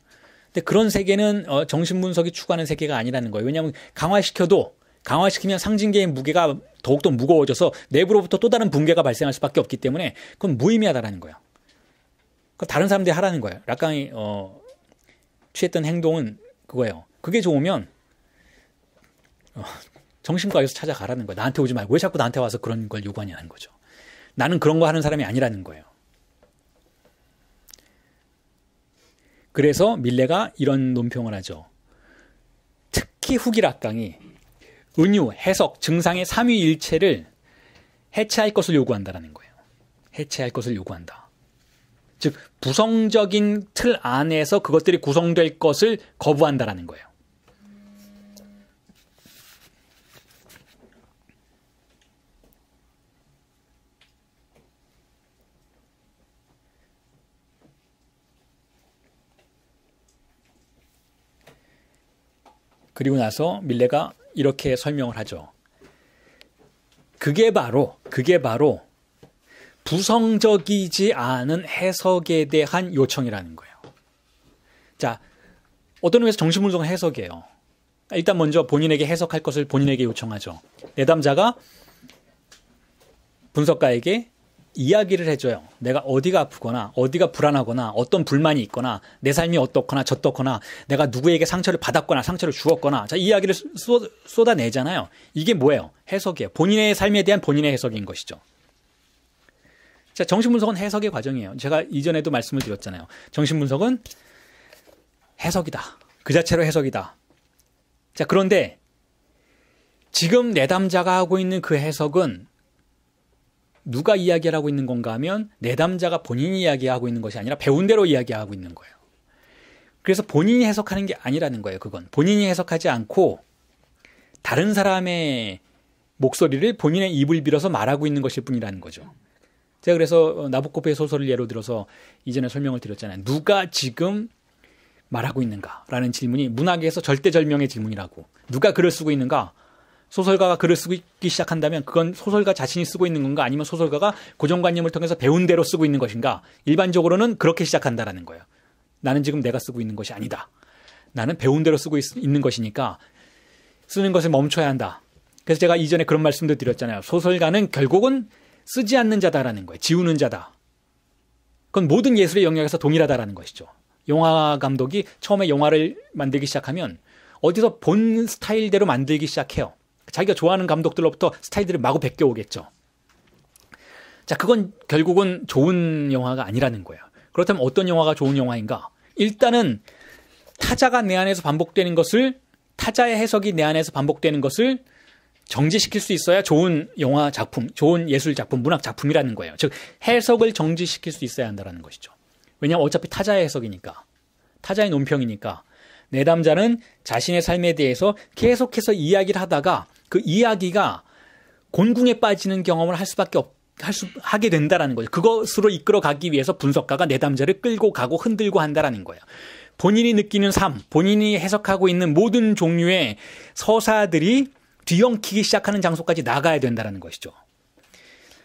S1: 근데 그런 세계는 어, 정신분석이 추구하는 세계가 아니라는 거예요. 왜냐하면 강화시켜도 강화시키면 상징계의 무게가 더욱더 무거워져서 내부로부터 또 다른 붕괴가 발생할 수밖에 없기 때문에 그건 무의미하다라는 거예요. 그 다른 사람들이 하라는 거예요. 락강이 어, 취했던 행동은 그거예요. 그게 좋으면 어, 정신과에서 찾아가라는 거야. 나한테 오지 말고 왜 자꾸 나한테 와서 그런 걸 요구하냐는 거죠. 나는 그런 거 하는 사람이 아니라는 거예요. 그래서 밀레가 이런 논평을 하죠. 특히 후기 락강이 은유, 해석, 증상의 삼위일체를 해체할 것을 요구한다라는 거예요. 해체할 것을 요구한다. 즉 부성적인 틀 안에서 그것들이 구성될 것을 거부한다라는 거예요. 그리고 나서 밀레가 이렇게 설명을 하죠. 그게 바로, 그게 바로 부성적이지 않은 해석에 대한 요청이라는 거예요. 자, 어떤 의미에서 정신분석은 해석이에요. 일단 먼저 본인에게 해석할 것을 본인에게 요청하죠. 내담자가 분석가에게 이야기를 해줘요. 내가 어디가 아프거나 어디가 불안하거나 어떤 불만이 있거나 내 삶이 어떻거나 저떻거나 내가 누구에게 상처를 받았거나 상처를 주었거나 자 이야기를 쏟, 아내잖아요 이게 뭐예요? 해석이에요. 본인의 삶에 대한 본인의 해석인 것이죠. 자 정신분석은 해석의 과정이에요. 제가 이전에도 말씀을 드렸잖아요. 정신분석은 해석이다. 그 자체로 해석이다. 자 그런데 지금 내담자가 하고 있는 그 해석은 누가 이야기를 하고 있는 건가 하면 내담자가 본인이 이야기하고 있는 것이 아니라 배운 대로 이야기하고 있는 거예요. 그래서 본인이 해석하는 게 아니라는 거예요. 그건 본인이 해석하지 않고 다른 사람의 목소리를 본인의 입을 빌어서 말하고 있는 것일 뿐이라는 거죠. 제가 그래서 어, 나부코프의 소설을 예로 들어서 이전에 설명을 드렸잖아요. 누가 지금 말하고 있는가라는 질문이 문학에서 절대절명의 질문이라고. 누가 글을 쓰고 있는가? 소설가가 글을 쓰기 시작한다면 그건 소설가 자신이 쓰고 있는 건가 아니면 소설가가 고정관념을 통해서 배운 대로 쓰고 있는 것인가 일반적으로는 그렇게 시작한다라는 거예요. 나는 지금 내가 쓰고 있는 것이 아니다. 나는 배운 대로 쓰고 있, 있는 것이니까 쓰는 것을 멈춰야 한다. 그래서 제가 이전에 그런 말씀도 드렸잖아요. 소설가는 결국은 쓰지 않는 자다라는 거예요. 지우는 자다. 그건 모든 예술의 영역에서 동일하다라는 것이죠. 영화 감독이 처음에 영화를 만들기 시작하면 어디서 본 스타일대로 만들기 시작해요. 자기가 좋아하는 감독들로부터 스타일들을 마구 베껴오겠죠. 자, 그건 결국은 좋은 영화가 아니라는 거예요. 그렇다면 어떤 영화가 좋은 영화인가? 일단은 타자가 내 안에서 반복되는 것을 타자의 해석이 내 안에서 반복되는 것을 정지시킬 수 있어야 좋은 영화 작품, 좋은 예술 작품, 문학 작품이라는 거예요. 즉 해석을 정지시킬 수 있어야 한다는 것이죠. 왜냐하면 어차피 타자의 해석이니까, 타자의 논평이니까 내담자는 자신의 삶에 대해서 계속해서 이야기를 하다가 그 이야기가 곤궁에 빠지는 경험을 할 수밖에 없. 할 수 하게 된다라는 거죠. 그것으로 이끌어 가기 위해서 분석가가 내담자를 끌고 가고 흔들고 한다라는 거예요. 본인이 느끼는 삶, 본인이 해석하고 있는 모든 종류의 서사들이 뒤엉키기 시작하는 장소까지 나가야 된다라는 것이죠.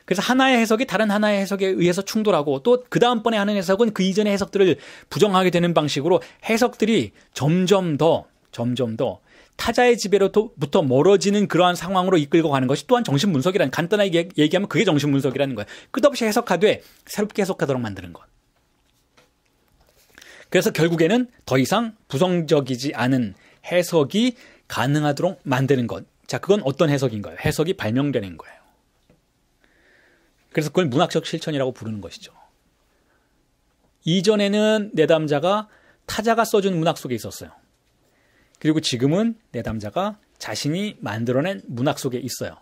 S1: 그래서 하나의 해석이 다른 하나의 해석에 의해서 충돌하고 또 그 다음번에 하는 해석은 그 이전의 해석들을 부정하게 되는 방식으로 해석들이 점점 더, 점점 더 타자의 지배로부터 멀어지는 그러한 상황으로 이끌고 가는 것이 또한 정신분석이라는 간단하게 얘기하면 그게 정신분석이라는 거예요. 끝없이 해석하되 새롭게 해석하도록 만드는 것. 그래서 결국에는 더 이상 부정적이지 않은 해석이 가능하도록 만드는 것. 자, 그건 어떤 해석인가요? 해석이 발명되는 거예요. 그래서 그걸 문학적 실천이라고 부르는 것이죠. 이전에는 내담자가 타자가 써준 문학 속에 있었어요. 그리고 지금은 내담자가 자신이 만들어낸 문학 속에 있어요.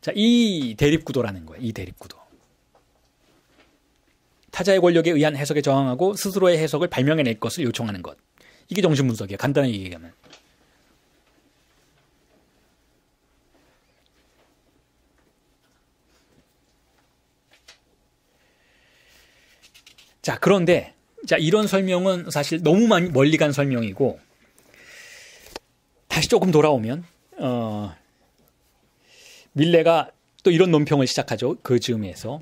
S1: 자, 이 대립구도라는 거예요. 이 대립구도. 타자의 권력에 의한 해석에 저항하고 스스로의 해석을 발명해낼 것을 요청하는 것. 이게 정신분석이에요. 간단하게 얘기하면. 자, 그런데, 자, 이런 설명은 사실 너무 멀리 간 설명이고, 조금 돌아오면 어, 밀레가 또 이런 논평을 시작하죠. 그 즈음에서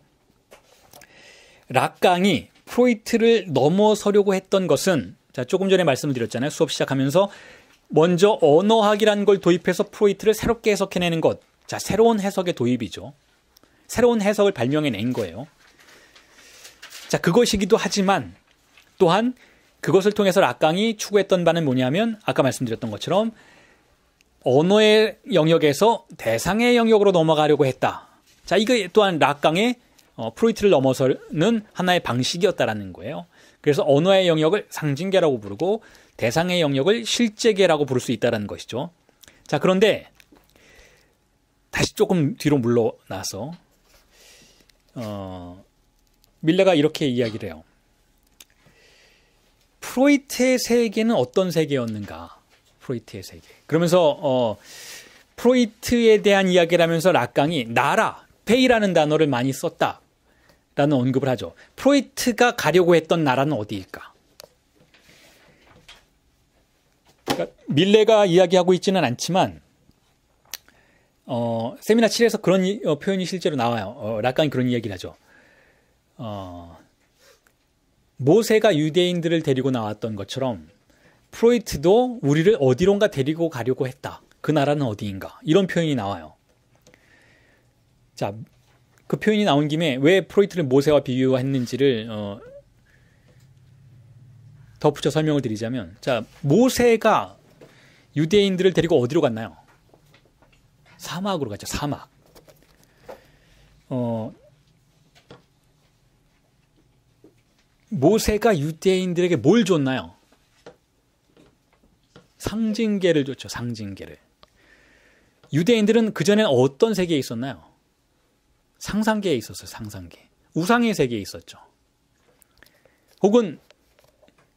S1: 락강이 프로이트를 넘어서려고 했던 것은 자 조금 전에 말씀을 드렸잖아요. 수업 시작하면서 먼저 언어학이라는 걸 도입해서 프로이트를 새롭게 해석해내는 것. 자 새로운 해석의 도입이죠. 새로운 해석을 발명해낸 거예요. 자 그것이기도 하지만 또한 그것을 통해서 락강이 추구했던 바는 뭐냐면 아까 말씀드렸던 것처럼 언어의 영역에서 대상의 영역으로 넘어가려고 했다. 자, 이거 또한 락강의 어, 프로이트를 넘어서는 하나의 방식이었다라는 거예요. 그래서 언어의 영역을 상징계라고 부르고 대상의 영역을 실제계라고 부를 수 있다는 것이죠. 자, 그런데 다시 조금 뒤로 물러나서 어, 밀레가 이렇게 이야기를 해요. 프로이트의 세계는 어떤 세계였는가? 프로이트의 세계. 그러면서 어 프로이트에 대한 이야기를 하면서 락강이 나라, 페이라는 단어를 많이 썼다. 라는 언급을 하죠. 프로이트가 가려고 했던 나라는 어디일까? 그러니까 밀레가 이야기하고 있지는 않지만 어, 세미나 7에서 그런 이, 어, 표현이 실제로 나와요. 어, 락강이 그런 이야기를 하죠. 어, 모세가 유대인들을 데리고 나왔던 것처럼 프로이트도 우리를 어디론가 데리고 가려고 했다. 그 나라는 어디인가? 이런 표현이 나와요. 자, 그 표현이 나온 김에 왜 프로이트를 모세와 비유했는지를 어, 덧붙여 설명을 드리자면, 자 모세가 유대인들을 데리고 어디로 갔나요? 사막으로 갔죠. 사막. 어, 모세가 유대인들에게 뭘 줬나요? 상징계를 줬죠. 상징계를. 유대인들은 그전엔 어떤 세계에 있었나요? 상상계에 있었어요. 상상계. 우상의 세계에 있었죠. 혹은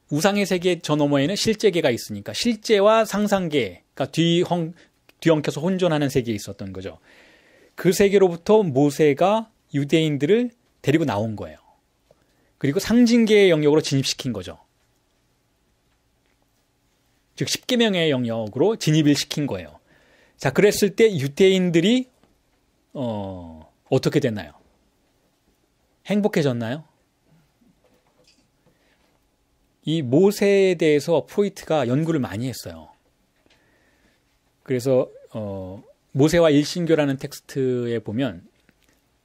S1: 우상의 세계 저 너머에는 실제계가 있으니까 실제와 상상계가 뒤엉, 뒤엉켜서 혼존하는 세계에 있었던 거죠. 그 세계로부터 모세가 유대인들을 데리고 나온 거예요. 그리고 상징계의 영역으로 진입시킨 거죠. 즉 10계명의 영역으로 진입을 시킨 거예요. 자, 그랬을 때 유대인들이 어, 어떻게 됐나요? 행복해졌나요? 이 모세에 대해서 포로이트가 연구를 많이 했어요. 그래서 어, 모세와 일신교라는 텍스트에 보면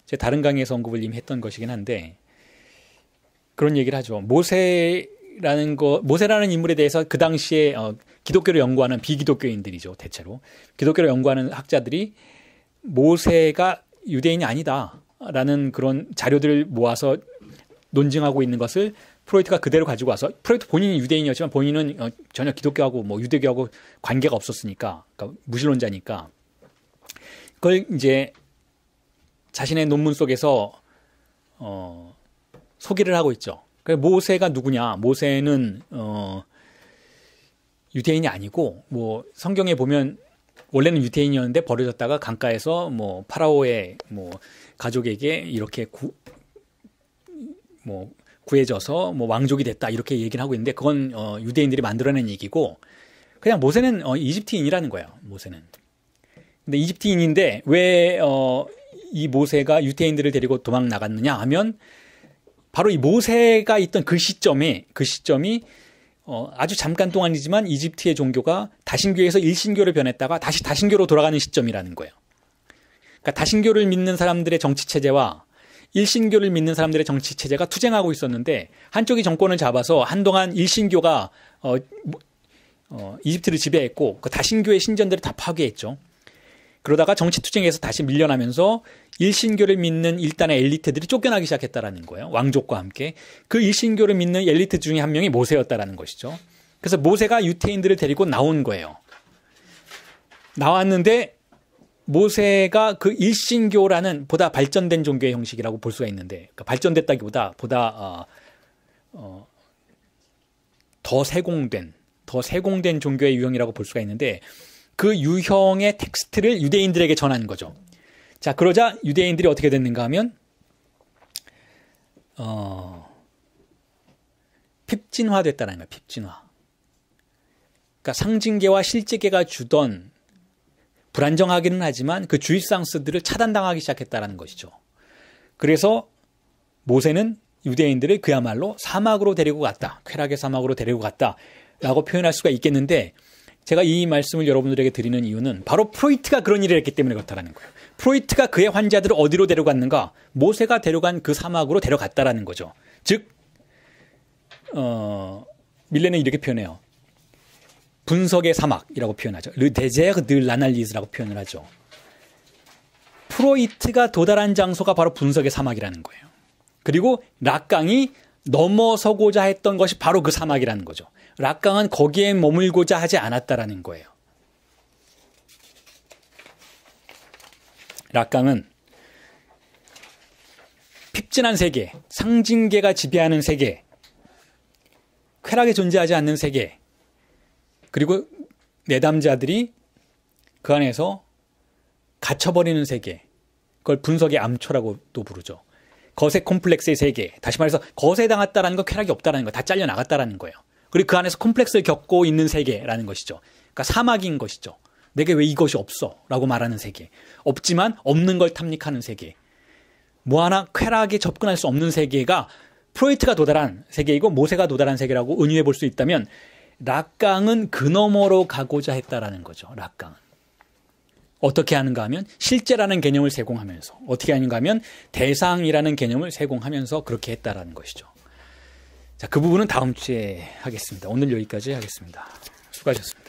S1: 제 다른 강의에서 언급을 이미 했던 것이긴 한데 그런 얘기를 하죠. 모세 라는 거 모세라는 인물에 대해서 그 당시에 어, 기독교를 연구하는 비기독교인들이죠 대체로 기독교를 연구하는 학자들이 모세가 유대인이 아니다라는 그런 자료들을 모아서 논증하고 있는 것을 프로이트가 그대로 가지고 와서 프로이트 본인이 유대인이었지만 본인은 어, 전혀 기독교하고 뭐 유대교하고 관계가 없었으니까 그러니까 무신론자니까 그걸 이제 자신의 논문 속에서 어, 소개를 하고 있죠. 그러니까 모세가 누구냐? 모세는 어 유대인이 아니고 뭐 성경에 보면 원래는 유대인이었는데 버려졌다가 강가에서 뭐 파라오의 뭐 가족에게 이렇게 구, 뭐 구해져서 뭐 왕족이 됐다 이렇게 얘기를 하고 있는데 그건 어 유대인들이 만들어낸 얘기고 그냥 모세는 어 이집트인이라는 거예요. 모세는. 근데 이집트인인데 왜어이 모세가 유태인들을 데리고 도망 나갔느냐 하면 바로 이 모세가 있던 그 시점이 그 시점이 어, 아주 잠깐 동안이지만 이집트의 종교가 다신교에서 일신교를 변했다가 다시 다신교로 돌아가는 시점이라는 거예요. 그러니까 다신교를 믿는 사람들의 정치 체제와 일신교를 믿는 사람들의 정치 체제가 투쟁하고 있었는데 한쪽이 정권을 잡아서 한동안 일신교가 어, 뭐, 어, 이집트를 지배했고 그 다신교의 신전들을 다 파괴했죠. 그러다가 정치 투쟁에서 다시 밀려나면서 일신교를 믿는 일단의 엘리트들이 쫓겨나기 시작했다라는 거예요. 왕족과 함께. 그 일신교를 믿는 엘리트 중에 한 명이 모세였다라는 것이죠. 그래서 모세가 유태인들을 데리고 나온 거예요. 나왔는데 모세가 그 일신교라는 보다 발전된 종교의 형식이라고 볼 수가 있는데 그러니까 발전됐다기보다 보다 어, 어, 더 세공된 더 세공된 종교의 유형이라고 볼 수가 있는데 그 유형의 텍스트를 유대인들에게 전한 거죠. 자, 그러자 유대인들이 어떻게 됐는가 하면 어 핍진화 됐다는 거야. 핍진화. 그러니까 상징계와 실제계가 주던 불안정하기는 하지만 그 주입상스들을 차단당하기 시작했다라는 것이죠. 그래서 모세는 유대인들을 그야말로 사막으로 데리고 갔다. 쾌락의 사막으로 데리고 갔다. 라고 표현할 수가 있겠는데 제가 이 말씀을 여러분들에게 드리는 이유는 바로 프로이트가 그런 일을 했기 때문에 그렇다라는 거예요. 프로이트가 그의 환자들을 어디로 데려갔는가? 모세가 데려간 그 사막으로 데려갔다라는 거죠. 즉, 어, 밀레는 이렇게 표현해요. 분석의 사막이라고 표현하죠. 르 데제르 늘 라날리즈라고 표현을 하죠. 프로이트가 도달한 장소가 바로 분석의 사막이라는 거예요. 그리고 락강이 넘어서고자 했던 것이 바로 그 사막이라는 거죠. 락강은 거기에 머물고자 하지 않았다라는 거예요. 락강은 핍진한 세계, 상징계가 지배하는 세계, 쾌락이 존재하지 않는 세계, 그리고 내담자들이 그 안에서 갇혀버리는 세계, 그걸 분석의 암초라고 도 부르죠. 거세 콤플렉스의 세계, 다시 말해서 거세당했다라는 거 쾌락이 없다라는 거, 다 잘려 나갔다라는 거예요. 그리고 그 안에서 콤플렉스를 겪고 있는 세계라는 것이죠. 그러니까 사막인 것이죠. 내게 왜 이것이 없어? 라고 말하는 세계. 없지만 없는 걸 탐닉하는 세계. 뭐 하나 쾌락에 접근할 수 없는 세계가 프로이트가 도달한 세계이고 모세가 도달한 세계라고 은유해 볼 수 있다면 락강은 그 너머로 가고자 했다라는 거죠. 락강은. 어떻게 하는가 하면 실제라는 개념을 제공하면서 어떻게 하는가 하면 대상이라는 개념을 제공하면서 그렇게 했다라는 것이죠. 자, 그 부분은 다음 주에 하겠습니다. 오늘 여기까지 하겠습니다. 수고하셨습니다.